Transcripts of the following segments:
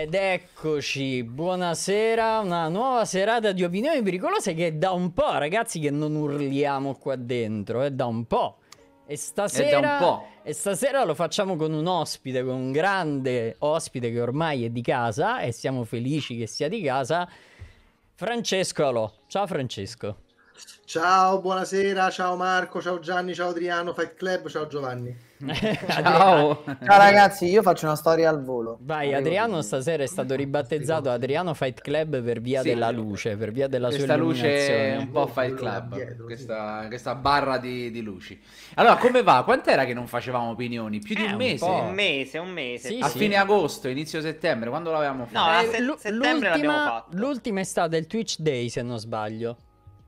Ed eccoci, buonasera, una nuova serata di opinioni pericolose che è da un po', ragazzi, che non urliamo qua dentro, è da un po'. E stasera, po'. e stasera lo facciamo con un ospite, con un grande ospite che ormai è di casa e siamo felici che sia di casa, Francesco Alò. Ciao Francesco. Ciao, buonasera, ciao Marco, ciao Gianni, ciao Adriano, Fight Club, ciao Giovanni. Ciao. Ciao ragazzi, io faccio una storia al volo. Vai, Adriano stasera è stato ribattezzato Adriano Fight Club per via sì, della luce, per via della questa sua illuminazione. Questa luce un po' Fight Club, dietro, questa, sì. questa, barra di, di, luci. Allora, come va? Quant'era che non facevamo opinioni? Più di eh, un mese? Un, un mese, un mese. Sì, a fine agosto, inizio settembre, quando l'avevamo fatto? No, eh, settembre l'abbiamo fatto. L'ultima è stata il Twitch Day, se non sbaglio.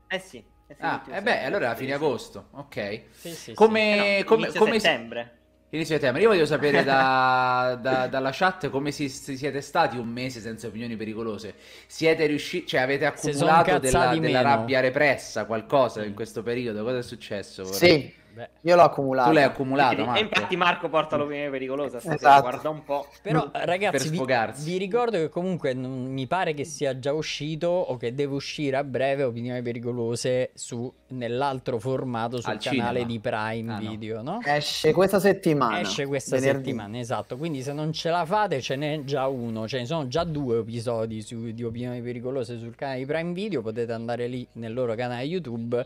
Eh sì. Ah, e eh beh, allora a fine agosto, ok. Sì, sì, come, sì. no, come, inizio come settembre. Inizio settembre. Io voglio sapere da, da, dalla chat come si, si, siete stati un mese senza opinioni pericolose. Siete riusciti, cioè avete accumulato della, della rabbia repressa, qualcosa in questo periodo? Cosa è successo? Vorrei... Sì. Beh. Io l'ho accumulato. Tu l'hai accumulato, Marco. E infatti Marco porta l'opinione pericolosa, stasera, esatto. guarda un po'. Però ragazzi, vi, vi, ricordo che comunque non, mi pare che sia già uscito o che deve uscire a breve Opinioni pericolose su, nell'altro formato sul Al canale cinema. di Prime ah, Video, no? no? Esce questa settimana. Esce questa Venerdì. settimana, esatto. Quindi se non ce la fate ce n'è già uno, ce ne sono già due episodi su, di Opinioni pericolose sul canale di Prime Video, potete andare lì nel loro canale YouTube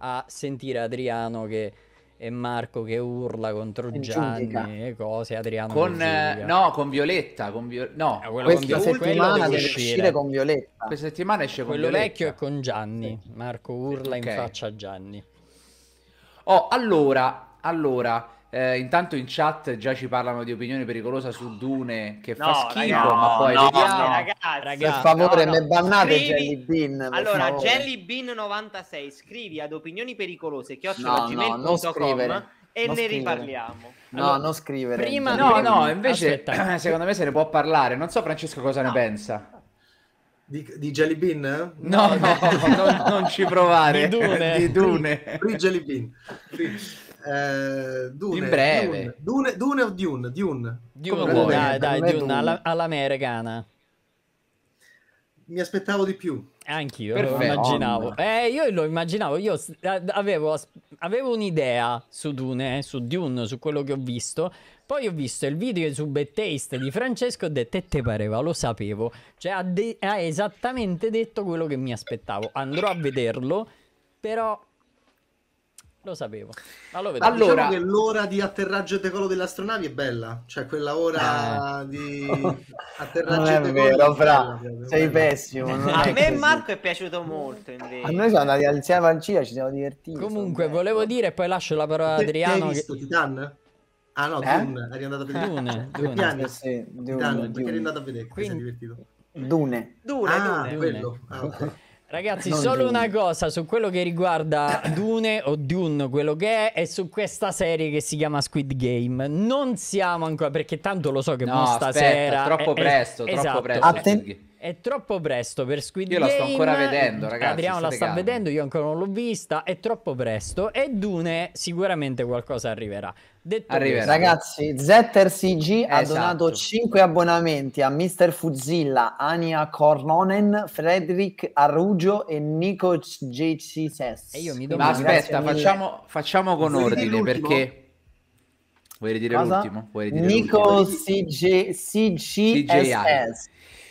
a sentire Adriano che e Marco che urla contro Gianni e cose, Adriano con, eh, no, con Violetta, con Vio... no, eh, questa Violetta, settimana deve uscire. uscire con Violetta. Questa settimana esce con quello Violetta. vecchio e con Gianni. Marco urla okay. in faccia a Gianni. Oh, allora, allora eh, intanto in chat già ci parlano di opinione pericolosa su Dune che no, fa schifo, ragazzi, ma poi no, vediamo. No, ragazzi, per favore, no, no. me bannate scrivi... Jelly Bean. Allora, Jelly Bean 96, scrivi ad opinioni pericolose che ho chiocciolagmail.com e non ne scrivere. riparliamo. No, non scrivere. Prima... No, no, invece Aspetta. secondo me se ne può parlare. Non so Francesco cosa ne pensa. Di, di Jelly Bean? No, no, non, non, ci provare. Di Dune. Di Dune. Free, free Jelly Bean. Free. Eh, Dune, in breve. Dune, Dune, Dune o Dune? Dune. Dune vuoi, dai, dai, Dune, Dune. Alla, all'americana. Mi aspettavo di più. Anch'io Perfetto. lo immaginavo. Eh, io lo immaginavo, io avevo, avevo un'idea su Dune, eh, su Dune, su quello che ho visto. Poi ho visto il video su Bad Taste di Francesco e ho detto, te pareva, lo sapevo. Cioè ha, de- ha esattamente detto quello che mi aspettavo. Andrò a vederlo, però lo sapevo. Ma lo allora, diciamo l'ora di atterraggio e decollo delle astronavi è bella, cioè quella ora eh. di atterraggio e decollo. Vero, sei pessimo. a me Marco è piaciuto molto. Invece. A noi siamo andati al Siamo al Cina, ci siamo divertiti. Comunque, insomma. volevo dire, poi lascio la parola ad Adriano. Hai visto che... Titan? Ah no, eh? Dune, eri andato a vedere. Dune, cioè, Dune. Dune. Sì, Dune, Dune. perché eri andato a vedere, Quindi... sei divertito. Dune. Dune, ah, Dune. quello. Ah, okay. Ragazzi, non solo Dune. una cosa su quello che riguarda Dune o Dune, quello che è, e su questa serie che si chiama Squid Game. Non siamo ancora, perché tanto lo so che no, stasera. È troppo è, presto, è, troppo esatto. presto. Atten- è troppo presto per Squid Game. Io la sto ancora vedendo, ragazzi. Eh, Adriano la sta calmi. vedendo, io ancora non l'ho vista. È troppo presto. E Dune sicuramente qualcosa arriverà. Detto Arriverà. Ragazzi, ZRCG esatto. ha donato 5 abbonamenti a Mr. Fuzilla, Ania Cornonen, Frederick Arrugio e Nico JCS. E io mi domando, aspetta, facciamo, facciamo, con Vuoi ordine perché... Vuoi dire Cosa? l'ultimo? Vuoi dire Nico CJ. CG,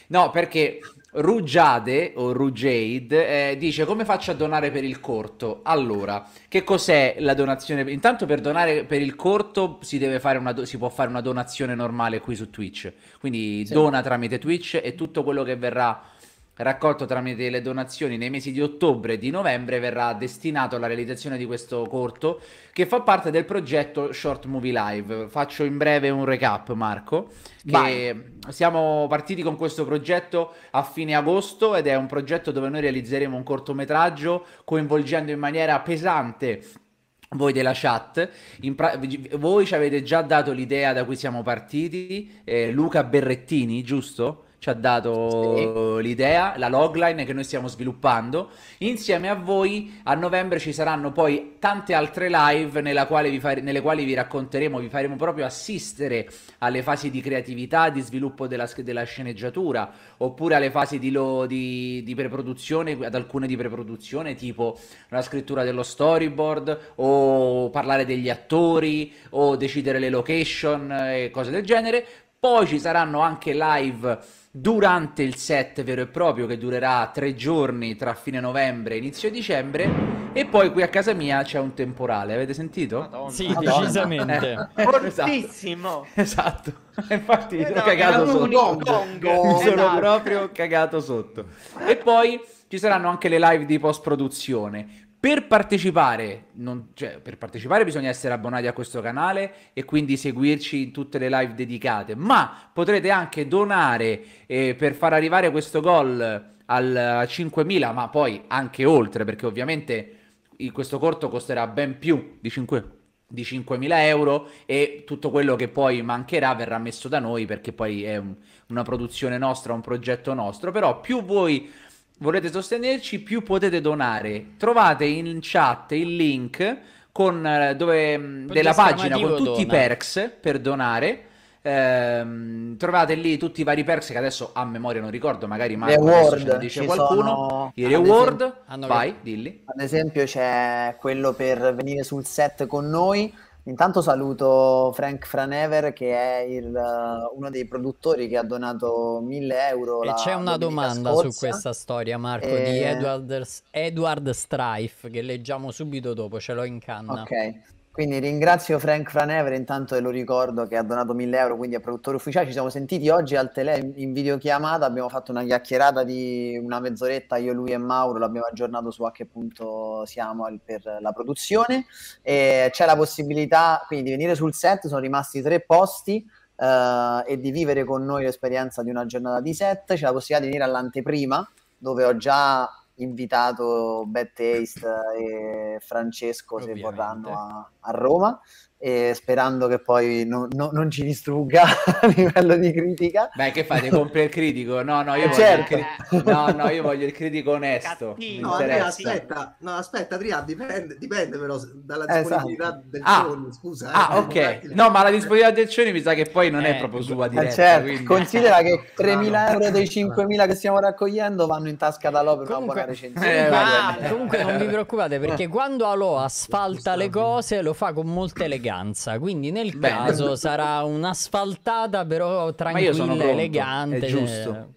No, perché Rugiade o Rugiade eh, dice come faccio a donare per il corto? Allora, che cos'è la donazione? Intanto per donare per il corto si, deve fare una do- si può fare una donazione normale qui su Twitch, quindi sì. dona tramite Twitch e tutto quello che verrà raccolto tramite le donazioni nei mesi di ottobre e di novembre verrà destinato alla realizzazione di questo corto che fa parte del progetto Short Movie Live. Faccio in breve un recap, Marco. siamo partiti con questo progetto a fine agosto ed è un progetto dove noi realizzeremo un cortometraggio coinvolgendo in maniera pesante voi della chat, voi ci avete già dato l'idea da cui siamo partiti, eh, Luca Berrettini, giusto? ci ha dato sì. l'idea, la logline che noi stiamo sviluppando. Insieme a voi a novembre ci saranno poi tante altre live nella quale fare, nelle quali vi racconteremo, vi faremo proprio assistere alle fasi di creatività, di sviluppo della, della sceneggiatura, oppure alle fasi di, lo, di, di, preproduzione, ad alcune di preproduzione, tipo la scrittura dello storyboard, o parlare degli attori, o decidere le location eh, e cose del genere. Poi ci saranno anche live durante il set vero e proprio che durerà tre giorni tra fine novembre e inizio dicembre e poi qui a casa mia c'è un temporale, avete sentito? Madonna. Sì, Madonna. decisamente. Eh, Fortissimo! Esatto, esatto. infatti eh sono no, cagato sotto. Mi sono esatto. proprio cagato sotto. E poi ci saranno anche le live di post-produzione. Per partecipare, non, cioè, per partecipare, bisogna essere abbonati a questo canale e quindi seguirci in tutte le live dedicate, ma potrete anche donare eh, per far arrivare questo gol al 5.000, ma poi anche oltre, perché ovviamente questo corto costerà ben più di 5.000 di 5.000 euro e tutto quello che poi mancherà verrà messo da noi perché poi è un, una produzione nostra, un progetto nostro, però più voi volete sostenerci, più potete donare. Trovate in chat il link con, eh, dove, mm, della pagina con tutti dona. i perks per donare. Ehm, trovate lì tutti i vari perks che adesso a memoria non ricordo, magari Marco adesso ce ne dice qualcuno. Sono... I reward, esempio, vai, dilli. Ad esempio c'è quello per venire sul set con noi Intanto saluto Frank Franever che è il, eh, uno dei produttori che ha donato 1000 euro. E c'è una domanda scorsa. su questa storia, Marco, e... di eh, Edward, Edward, Strife che leggiamo subito dopo, ce l'ho in canna. Ok. Quindi ringrazio Frank Franever, intanto e lo ricordo che ha donato 1000 euro, quindi è produttore ufficiale. Ci siamo sentiti oggi al tele in videochiamata, abbiamo fatto una chiacchierata di una mezz'oretta, io, lui e Mauro, l'abbiamo aggiornato su a che punto siamo per la produzione. E c'è la possibilità quindi di venire sul set, sono rimasti tre posti. Eh, e di vivere con noi l'esperienza di una giornata di set, c'è la possibilità di venire all'anteprima dove ho già invitato Bad Taste e Francesco se vorranno a, a Roma e sperando che poi no, no, non ci distrugga a livello di critica. Beh, che fate? Compri il critico? No, no, io, certo. voglio, il certo. cri- no, no, io voglio il critico onesto. No, Andrea, aspetta, no, aspetta, Tria, dipende, dipende però dalla esatto. disponibilità esatto. del ah. Cioni, scusa. Eh. Ah, eh, ok. No, ma la disponibilità del Cioni mi sa che poi non eh, è proprio eh, sua diretta. certo. Quindi... Considera che 3.000 euro dei 5.000 che stiamo raccogliendo vanno in tasca da Loa per comunque, una buona recensione. Ah, comunque non vi preoccupate perché quando Alo asfalta le cose lo fa con molta eleganza eleganza, quindi nel Bene. caso sarà un'asfaltata però tranquilla, elegante. È eh. giusto.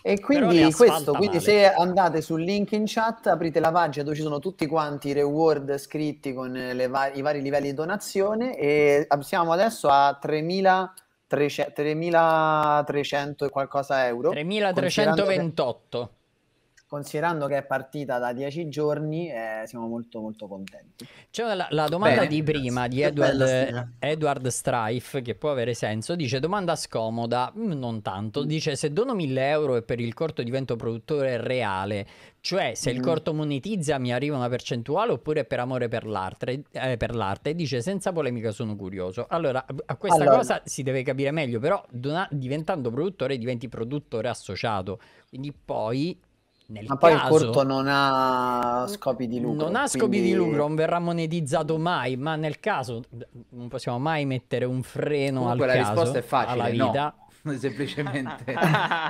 E quindi questo, quindi se andate sul link in chat, aprite la pagina dove ci sono tutti quanti i reward scritti con va- i vari livelli di donazione e siamo adesso a 3.000 3.300 e qualcosa euro. 3.328 considerando che è partita da dieci giorni, eh, siamo molto molto contenti. C'è la, la domanda Bene, di prima grazie. di Edward, Edward, Strife, che può avere senso, dice domanda scomoda, mm, non tanto, mm. dice se dono 1000 euro e per il corto divento produttore reale, cioè se mm. il corto monetizza mi arriva una percentuale oppure per amore per l'arte, eh, per l'arte dice senza polemica sono curioso. Allora, a questa allora. cosa si deve capire meglio, però dona- diventando produttore diventi produttore associato, quindi poi nel Ma poi caso, il furto non ha scopi di lucro. Non ha scopi di lucro, non verrà monetizzato mai, ma nel caso non possiamo mai mettere un freno Comunque, al la caso, risposta è facile, alla vita. No. semplicemente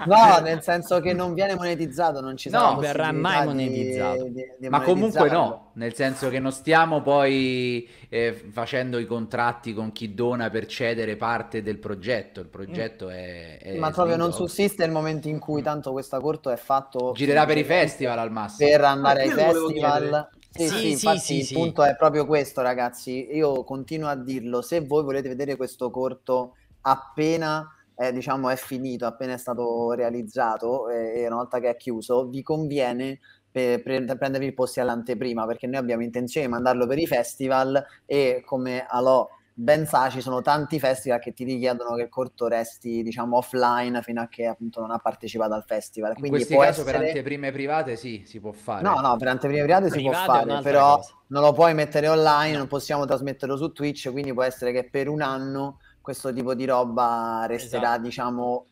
no nel senso che non viene monetizzato non ci sarà no, verrà mai monetizzato di, di, di ma comunque no nel senso che non stiamo poi eh, facendo i contratti con chi dona per cedere parte del progetto il progetto mm. è, è, ma proprio non sussiste il momento in cui tanto questo corto è fatto girerà per i festival al massimo per andare ah, ai festival sì, sì, sì, infatti sì, il sì. punto è proprio questo, ragazzi. Io continuo a dirlo. Se voi volete vedere questo corto appena è, diciamo, è finito, appena è stato realizzato e, una volta che è chiuso, vi conviene per, prendervi i posti all'anteprima perché noi abbiamo intenzione di mandarlo per i festival e come Alò ben sa ci sono tanti festival che ti richiedono che il corto resti diciamo offline fino a che appunto non ha partecipato al festival quindi in questi caso essere... per anteprime private sì si può fare no no per anteprime private, private si può fare però cosa. non lo puoi mettere online non possiamo trasmetterlo su Twitch quindi può essere che per un anno questo tipo di roba resterà, esatto. diciamo,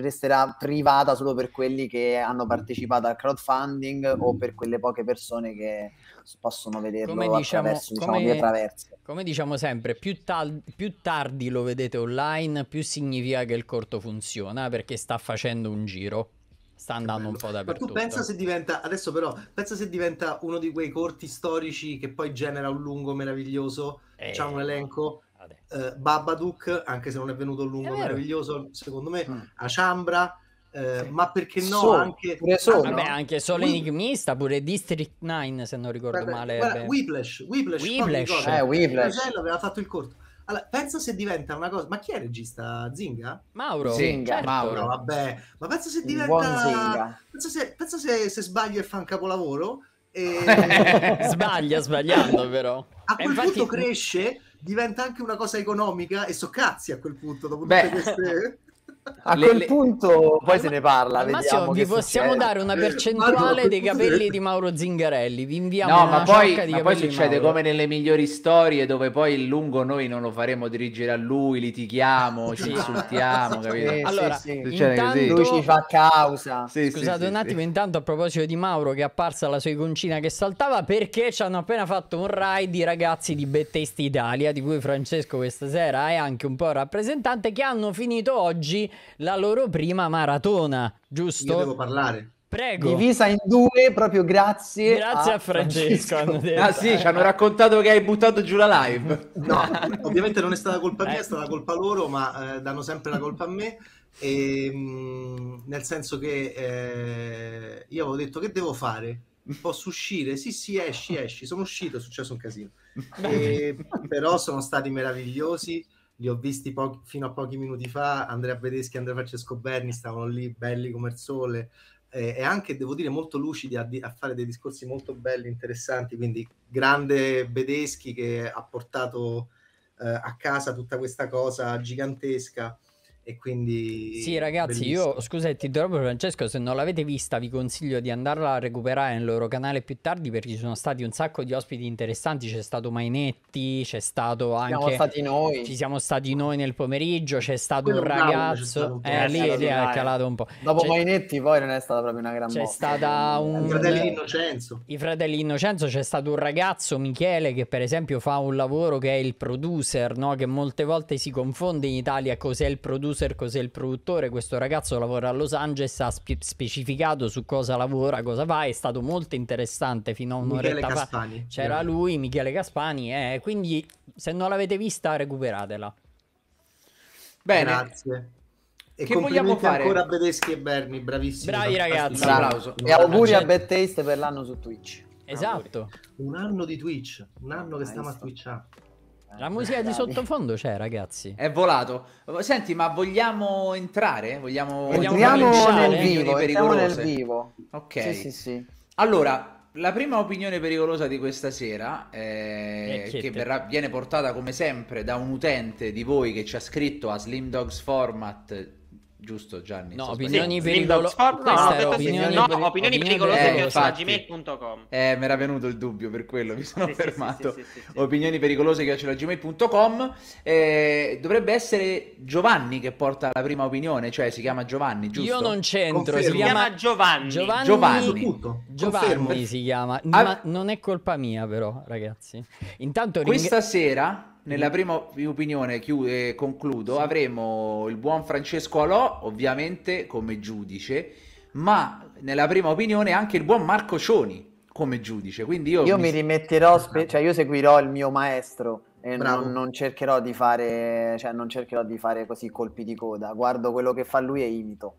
resterà privata solo per quelli che hanno mm. partecipato al crowdfunding o per quelle poche persone che possono vederlo come diciamo, diciamo come, come diciamo sempre, più, tal- più, tardi lo vedete online, più significa che il corto funziona perché sta facendo un giro. Sta andando un po' da Ma tu pensa se diventa, adesso però, pensa se diventa uno di quei corti storici che poi genera un lungo meraviglioso, eh. c'ha diciamo, un elenco eh, Babadook, anche se non è venuto a lungo, è meraviglioso, secondo me, mm. Aciambra, eh, sì. ma perché no so, anche pure so, ah, no? anche solo enigmista pure District 9 se non ricordo guarda, male guarda, Whiplash Whiplash, Whiplash, ricordo, eh, Whiplash. aveva fatto il corto allora, pensa se diventa una cosa ma chi è il regista? Zinga? Mauro Zinga certo. Mauro vabbè ma pensa se diventa pensa se, pensa se, se sbaglia e fa un capolavoro e... sbaglia sbagliando però a quel infatti... punto cresce diventa anche una cosa economica e so cazzi a quel punto dopo Beh, queste... A le, quel le... punto poi ma, se ne parla. Ma Massimo, vi possiamo succede. dare una eh, percentuale dei capelli di Mauro Zingarelli. Vi inviamo no, ma poi, ma poi succede come nelle migliori storie dove poi il lungo noi non lo faremo dirigere a lui, litighiamo, ci insultiamo. sì, allora, sì, sì. Intanto... lui ci fa causa. Scusate un attimo, intanto a proposito di Mauro che è apparsa la sua iconcina che saltava perché ci hanno appena fatto un raid di ragazzi di Bettest Italia, di cui Francesco questa sera è anche un po' rappresentante, che hanno finito oggi la loro prima maratona, giusto? Io devo parlare. Prego. Divisa in due proprio grazie. Grazie a, a Francesco. Francesco. Ah sì, ci hanno raccontato che hai buttato giù la live. No, ovviamente non è stata colpa mia, è eh. stata colpa loro, ma eh, danno sempre la colpa a me. E, ehm, mh, nel senso che eh, io avevo detto che devo fare? Posso uscire? Sì, sì, esci, esci. Sono uscito, è successo un casino. E, eh, però sono stati meravigliosi li ho visti pochi, fino a pochi minuti fa, Andrea Vedeschi e Andrea Francesco Berni stavano lì belli come il sole eh, e anche, devo dire, molto lucidi a, di, a, fare dei discorsi molto belli, interessanti, quindi grande Vedeschi che ha portato eh, a casa tutta questa cosa gigantesca e quindi... Sì ragazzi, bellissimo. io scusa ti interrompo Francesco, se non l'avete vista vi consiglio di andarla a recuperare nel loro canale più tardi perché ci sono stati un sacco di ospiti interessanti, c'è stato Mainetti, c'è stato anche... siamo stati noi. Ci siamo stati noi nel pomeriggio, c'è stato Quello un ragazzo... Stato eh, lì, lì è calato un po'. Dopo c'è... Mainetti poi non è stata proprio una gran... C'è botta. stata un... I fratelli Innocenzo. I fratelli Innocenzo, c'è stato un ragazzo, Michele, che per esempio fa un lavoro che è il producer, no? che molte volte si confonde in Italia cos'è il producer producer, cos'è il produttore, questo ragazzo lavora a Los Angeles, ha spe- specificato su cosa lavora, cosa fa, è stato molto interessante fino a un'oretta fa. C'era lui, Michele Caspani, eh, quindi se non l'avete vista recuperatela. Bene. Grazie. E che vogliamo fare? ancora a Bedeschi e Berni, bravissimi. Bravi ragazzi. Bravo. E auguri a Bad Taste per l'anno su Twitch. Esatto. Auguri. Un anno di Twitch, un anno che stiamo a Twitchando. Ah. La musica di sottofondo c'è, ragazzi. È volato. Senti, ma vogliamo entrare? Vogliamo, vogliamo entriamo nel vivo, entriamo nel vivo. Ok. Sì, sì, sì. Allora, la prima opinione pericolosa di questa sera, eh, eh che verrà, viene portata come sempre da un utente di voi che ci ha scritto a Slim Dogs Format Giusto Gianni? No, opinioni pericolose. No, no, opinioni, no, no, opinioni pericolose gmail.com. Eh, mi era venuto il dubbio per quello, mi sono sì, fermato. Sì, sì, opinioni pericolose gmail.com. Eh, dovrebbe essere Giovanni che porta la prima opinione, cioè si chiama Giovanni, giusto? Io non c'entro, si chiama... si chiama Giovanni. Giovanni. Giovanni, Giovanni si chiama, ah. ma non è colpa mia però, ragazzi. Intanto ring... questa sera nella mhm. prima opinione, chiude, concludo, sì. avremo il buon Francesco Alò, ovviamente come giudice, ma nella prima opinione anche il buon Marco Cioni come giudice. Quindi io, io mi... mi rimetterò, spe... Esatto. cioè io seguirò il mio maestro e non, non, cercherò fare, cioè non cercherò di fare così colpi di coda. Guardo quello che fa lui e imito.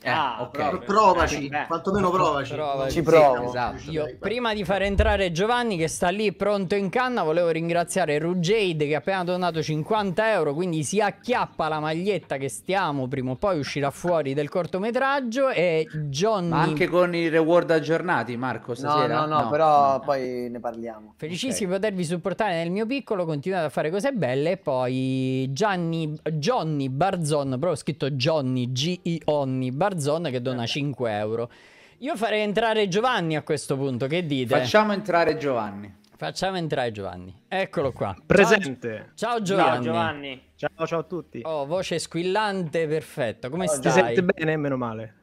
Eh, ah, okay. provaci, eh, quantomeno provaci. provaci. Ci provo. Sì, esatto. Io, prima di far entrare Giovanni che sta lì pronto in canna, volevo ringraziare Ruggade che ha appena donato 50 euro, quindi si acchiappa la maglietta che stiamo, prima o poi uscirà fuori del cortometraggio e Johnny... Ma anche con i reward aggiornati, Marco, stasera? No, no, no, no però no. poi ne parliamo. Felicissimo di potervi supportare nel mio piccolo, continuate a fare cose belle e poi Gianni, Johnny Barzon, proprio scritto Johnny, G-I-Onni, Barzon Warzone che dona 5 certo. euro. Io farei entrare Giovanni a questo punto, che dite? Facciamo entrare Giovanni. Facciamo entrare Giovanni. Eccolo qua. Presente. Ciao, ciao Giovanni. Ciao Giovanni. Ciao, ciao a tutti. Oh, voce squillante, perfetto. Come oh, stai? Ti sente bene, meno male.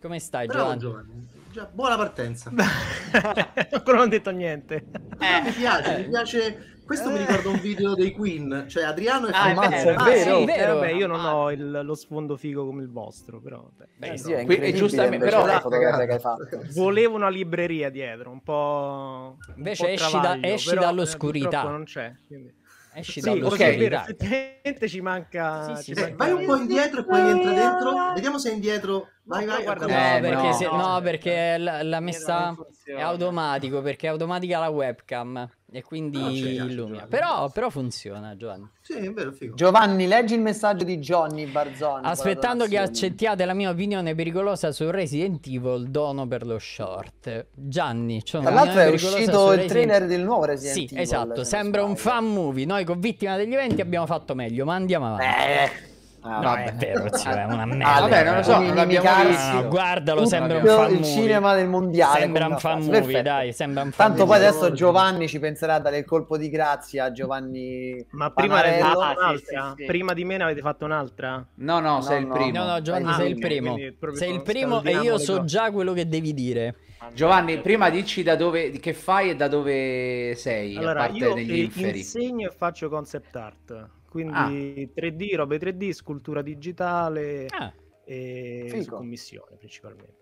Come stai Bravo, Giovanni? Giovanni. Già, buona partenza. Ancora non ho detto niente. Eh, mi piace, eh. mi piace questo eh. mi ricorda un video dei Queen, cioè Adriano e ah, Ammazza, ah, sì, vero. Vabbè, io non ah. ho il, lo sfondo figo come il vostro, però beh, eh sì, no. è que- giustamente però la fotografia che hai fatto. Volevo una libreria dietro, un po' un Invece po esci, da, esci però, eh, dall'oscurità. Eh, non c'è, quindi esci sì, okay. effettivamente ci manca, sì, sì, ci manca... vai un po' indietro e poi entra dentro vediamo se è indietro vai vai guarda, eh, no, perché, no, se, no, perché la, la messa è automatico perché è automatica la webcam e quindi no, illumina. Però, però, funziona, Giovanni. Sì, vero, Giovanni, leggi il messaggio di Johnny Barzoni. Aspettando che accettiate la mia opinione pericolosa su Resident Evil, dono per lo short. Gianni, c'è Tra l'altro è uscito il Resident... trailer del nuovo Resident sì, Evil. Sì, esatto, sembra un fan movie. Noi con Vittima degli Eventi abbiamo fatto meglio, ma andiamo avanti. Eh. eh. Ah, no, vabbè. è vero, zio, è una merda. Ah, vabbè, non lo so, non l'abbiamo visto. No, guardalo, uh, sembra un fan Il cinema del mondiale. Sembra un fan movie, Perfetto. dai, sembra un fan Tanto movie. poi adesso Giovanni ci penserà a dare il colpo di grazia a Giovanni Ma prima, ah, sì, sì. prima di me ne avete fatto un'altra? No, no, no sei no. il primo. No, no, Giovanni, ah, sei il primo. Sei il primo e io so già quello che devi dire. Giovanni, prima dici da dove, che fai e da dove sei, allora, a parte io degli inferi. Allora, io insegno e faccio concept art. Ah. Quindi ah. 3D, robe 3D, scultura digitale ah. e Fico. su commissione principalmente.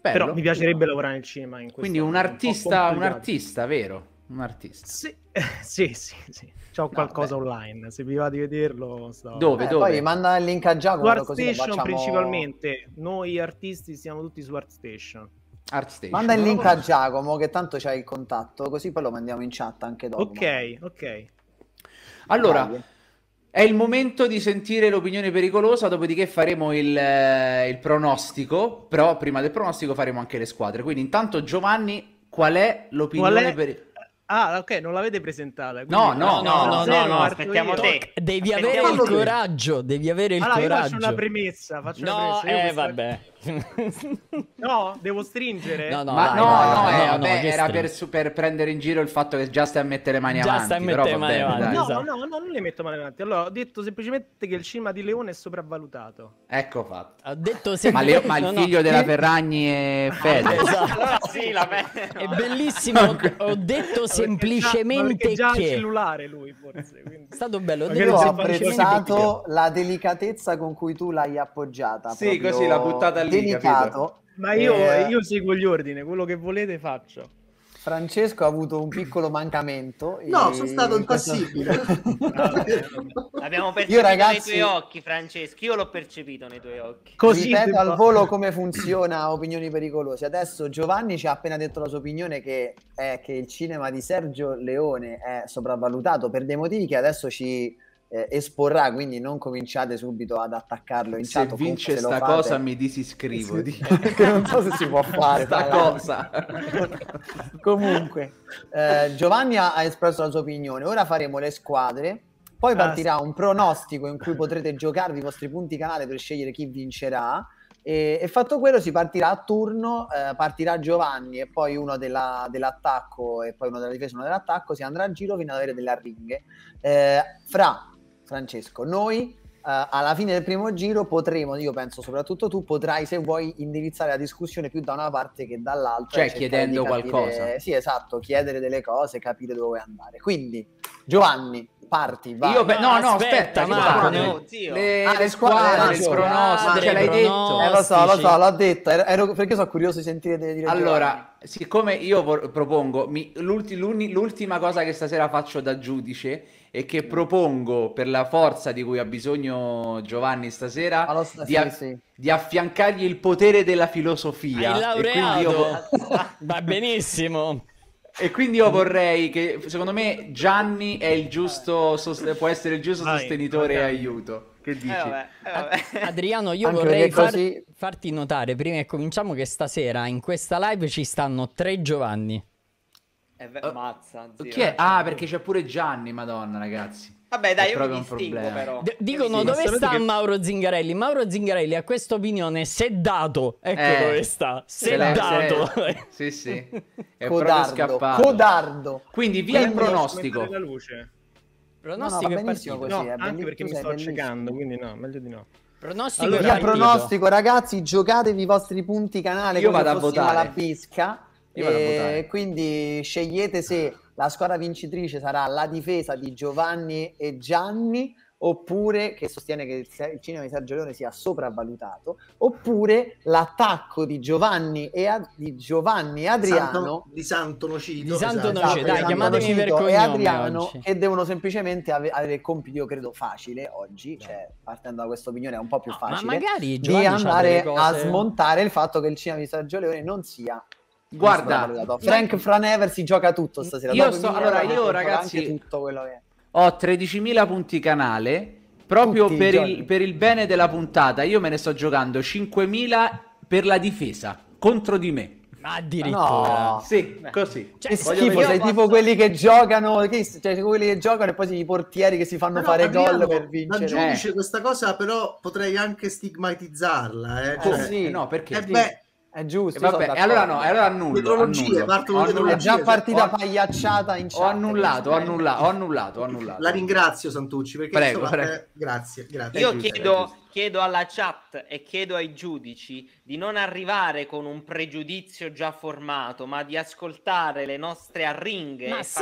Bello. Però mi piacerebbe Fico. lavorare nel cinema in questo Quindi un artista, un, un artista, vero? un artista. Sì, sì, sì, sì. C'ho qualcosa no, online, se vi va di vederlo. So. Dove, eh, dove? Poi manda il link a Giacomo. Su ArtStation facciamo... principalmente, noi artisti siamo tutti su ArtStation. ArtStation. Manda il link a Giacomo che tanto c'è il contatto, così poi lo mandiamo in chat anche dopo. Ok, ok. Allora... Dai. È il momento di sentire l'opinione pericolosa, dopodiché faremo il, eh, il, pronostico, però prima del pronostico faremo anche le squadre. Quindi intanto Giovanni, qual è l'opinione pericolosa? Ah, ok, non l'avete presentata. No, no, no, no, zero, no, no aspettiamo io. te. Devi aspettiamo avere il coraggio, devi avere il allora, coraggio. Allora, faccio una premessa, faccio no, una premessa. Io eh, questa... vabbè. no, devo stringere. No, no, Ma dai, no, dai, no, dai, eh, no, vabbè, no era per, per, prendere in giro il fatto che già stai a mettere mani già avanti. stai però, mani vabbè, avanti. Esatto. No, no, no, non le metto mani avanti. Allora, ho detto semplicemente che il cinema di Leone è sopravvalutato. Ecco fatto. Ho detto semplicemente... Ma, Leo, ma il figlio della Ferragni è Fede. esatto. sì, la me... È bellissimo. ho, detto semplicemente già, che... già cellulare lui, forse. È stato bello. Io ho apprezzato la delicatezza con cui tu l'hai appoggiata. Sì, proprio... così l'ha buttata lì delicato. Ma io, eh, io seguo gli ordini, quello che volete faccio. Francesco ha avuto un piccolo mancamento. No, sono stato impassibile. Questo... L'abbiamo percepito io, ragazzi... nei tuoi occhi, Francesco. Io l'ho percepito nei tuoi occhi. Così Ripeto al volo come funziona Opinioni Pericolose. Adesso Giovanni ci ha appena detto la sua opinione che è che il cinema di Sergio Leone è sopravvalutato per dei motivi che adesso ci eh, esporrà, quindi non cominciate subito ad attaccarlo in se chat. Vince se sta fate... cosa mi disiscrivo. Sì, non so se si può fare. sta cosa. Comunque, eh, Giovanni ha espresso la sua opinione, ora faremo le squadre, poi ah, partirà un pronostico in cui potrete giocarvi i vostri punti canale per scegliere chi vincerà. E, e fatto quello si partirà a turno, eh, partirà Giovanni e poi uno della, dell'attacco e poi uno della difesa, e uno dell'attacco, si andrà a giro fino ad avere delle arringhe. Eh, fra Francesco, noi Uh, alla fine del primo giro potremo, io penso soprattutto tu, potrai se vuoi indirizzare la discussione più da una parte che dall'altra. Cioè chiedendo capire, qualcosa. Sì, esatto, chiedere delle cose, capire dove andare. Quindi, Giovanni, Parti, vai. Io pe- no, no, aspetta, aspetta Marco, no, zio. Le, ah, le squadre, i pronostici, ah, ce l'hai detto. Eh, lo so, lo so, l'ha detto, Ero, perché sono curioso di sentire delle dire Allora, siccome io por- propongo, mi, l'ulti, l'ultima cosa che stasera faccio da giudice è che propongo per la forza di cui ha bisogno Giovanni stasera st- di, a- sì, sì. di, affiancargli il potere della filosofia. Hai laureato. Io... Va benissimo. E quindi io vorrei che, secondo me, Gianni è il giusto, sost- può essere il giusto Vai, sostenitore e aiuto. Che eh, dici? Eh vabbè, eh vabbè. Adriano, io Anche vorrei far- così... farti notare, prima che cominciamo, che stasera in questa live ci stanno tre Giovanni. È eh, ver- eh, mazza, zio, Chi è? Cioè. Ah, perché c'è pure Gianni, madonna, ragazzi. Vabbè, dai, io mi distingo problema. però. D- dicono sì, dove sta che... Mauro Zingarelli? Mauro Zingarelli a questa opinione se dato. Ecco eh, dove sta. se, Se sì, sì. È Codardo. scappato. Codardo. Quindi via quindi il pronostico. La luce. Pronostico no, no, è partito. Così, no, è anche perché mi cioè, sto accecando, quindi no, meglio di no. Pronostico, allora, pronostico ragazzi, giocatevi i vostri punti canale io vado a votare. alla pisca. Io vado a votare. Quindi scegliete se la squadra vincitrice sarà la difesa di Giovanni e Gianni oppure che sostiene che il cinema di Sergio Leone sia sopravvalutato, oppure l'attacco di Giovanni e Ad- di Giovanni Adriano di Santo Nocido, di Santo Nocido, esatto. dai, esatto, chiamatemi per cognome e Adriano oggi. che devono semplicemente ave- avere il compito io credo facile oggi, cioè partendo da questa opinione è un po' più ah, facile no, ma magari di andare cose... a smontare il fatto che il cinema di Sergio Leone non sia Guarda, Frank Franever si gioca tutto stasera. Io sto, allora, io ragazzi, ho 13.000 punti canale. Proprio per il, per il, bene della puntata, io me ne sto giocando 5.000 per la difesa contro di me. Addirittura, no. sì, così. Cioè, è schifo, sei posso... tipo quelli che giocano, cioè quelli che giocano e poi i portieri che si fanno però, fare Adriano, gol per vincere. Ma giudice eh. questa cosa però potrei anche stigmatizzarla, eh. eh cioè, eh sì, no, perché? Eh, beh, è giusto. E vabbè, e allora no, allora annullo. annullo. Partono annullo. È già partita ho, pagliacciata in chat. Ho annullato, ho annullato, ho annullato, ho annullato. La ringrazio Santucci perché prego, insomma, prego. Eh, grazie, grazie. Io giusto, chiedo, chiedo alla chat e chiedo ai giudici di non arrivare con un pregiudizio già formato, ma di ascoltare le nostre arringhe. Ma sì!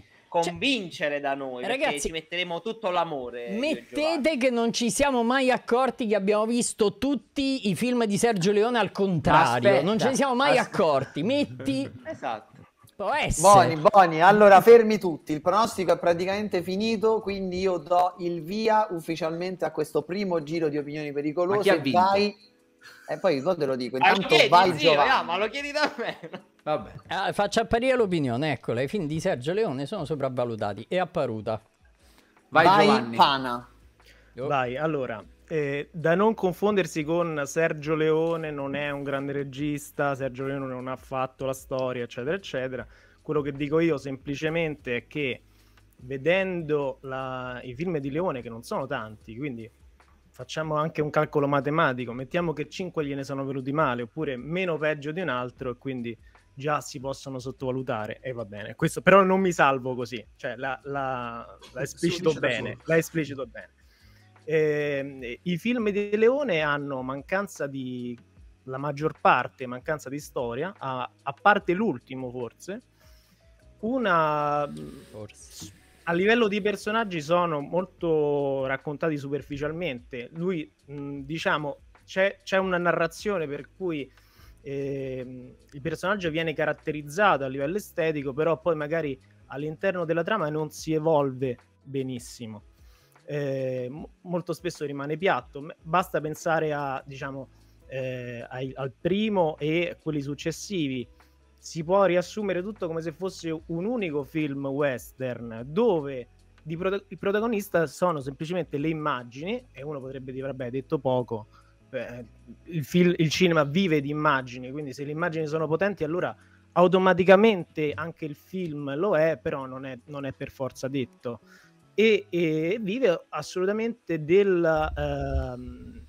Farsi cioè, convincere da noi ragazzi ci metteremo tutto l'amore mettete che non ci siamo mai accorti che abbiamo visto tutti i film di Sergio Leone al contrario aspetta, non ce ne siamo mai aspetta. accorti metti esatto Può essere. buoni buoni allora fermi tutti, il pronostico è praticamente finito, quindi io do il via ufficialmente a questo primo giro di opinioni pericolose. Vai, e poi te lo dico, ah, intanto chiedi, vai zio, Giovanni. Ah, ma lo chiedi da me. Vabbè. Ah, eh, faccia apparire l'opinione, eccola. I film di Sergio Leone sono sopravvalutati. E apparuta. Vai, Vai Giovanni. Pana. Oh. Vai, allora. Eh, da non confondersi con Sergio Leone, non è un grande regista, Sergio Leone non ha fatto la storia, eccetera, eccetera. Quello che dico io semplicemente è che vedendo la... i film di Leone, che non sono tanti, quindi facciamo anche un calcolo matematico, mettiamo che 5 gliene sono venuti male, oppure meno peggio di un altro, e quindi già si possono sottovalutare e va bene. Questo, però non mi salvo così, cioè la, la, la esplicito bene. La esplicito bene. Eh, I film di Leone hanno mancanza di la maggior parte, mancanza di storia, a, a parte l'ultimo forse, una... Forse. A livello di personaggi sono molto raccontati superficialmente. Lui, mh, diciamo, c'è, c'è una narrazione per cui eh, il personaggio viene caratterizzato a livello estetico, però poi magari all'interno della trama non si evolve benissimo. Eh, molto spesso rimane piatto. Basta pensare a, diciamo, eh, ai, al primo e quelli successivi. Si può riassumere tutto come se fosse un unico film western dove di pro- il protagonista sono semplicemente le immagini e uno potrebbe dire, vabbè, detto poco, il, film, il cinema vive di immagini, quindi se le immagini sono potenti allora automaticamente anche il film lo è, però non è, non è per forza detto. E, e vive assolutamente del, ehm,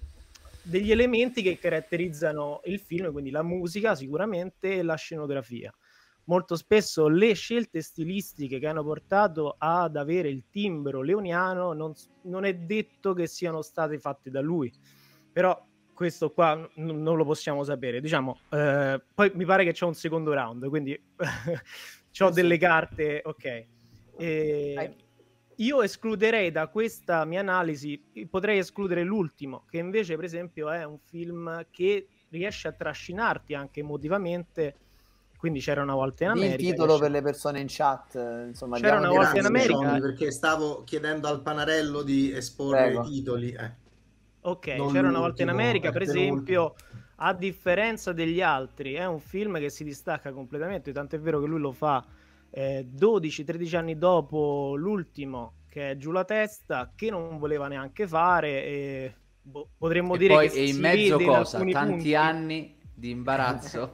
degli elementi che caratterizzano il film, quindi la musica sicuramente e la scenografia. Molto spesso le scelte stilistiche che hanno portato ad avere il timbro leoniano non, non è detto che siano state fatte da lui però questo qua n- non lo possiamo sapere. Diciamo, eh, poi mi pare che c'è un secondo round, quindi ho eh, delle carte, ok. E io escluderei da questa mia analisi, potrei escludere l'ultimo, che invece per esempio è un film che riesce a trascinarti anche emotivamente. Quindi c'era una volta in America. Il titolo per le persone in chat, insomma, c'era una volta in America. Perché stavo chiedendo al Panarello di esporre Prego. i titoli. Eh. Ok, c'era una volta in America, eh, per esempio, a differenza degli altri, è un film che si distacca completamente, tanto è vero che lui lo fa eh, 12-13 anni dopo l'ultimo, che è Giù la testa, che non voleva neanche fare, e, boh, potremmo e dire poi, che... E in mezzo cosa? In Tanti punti. anni di imbarazzo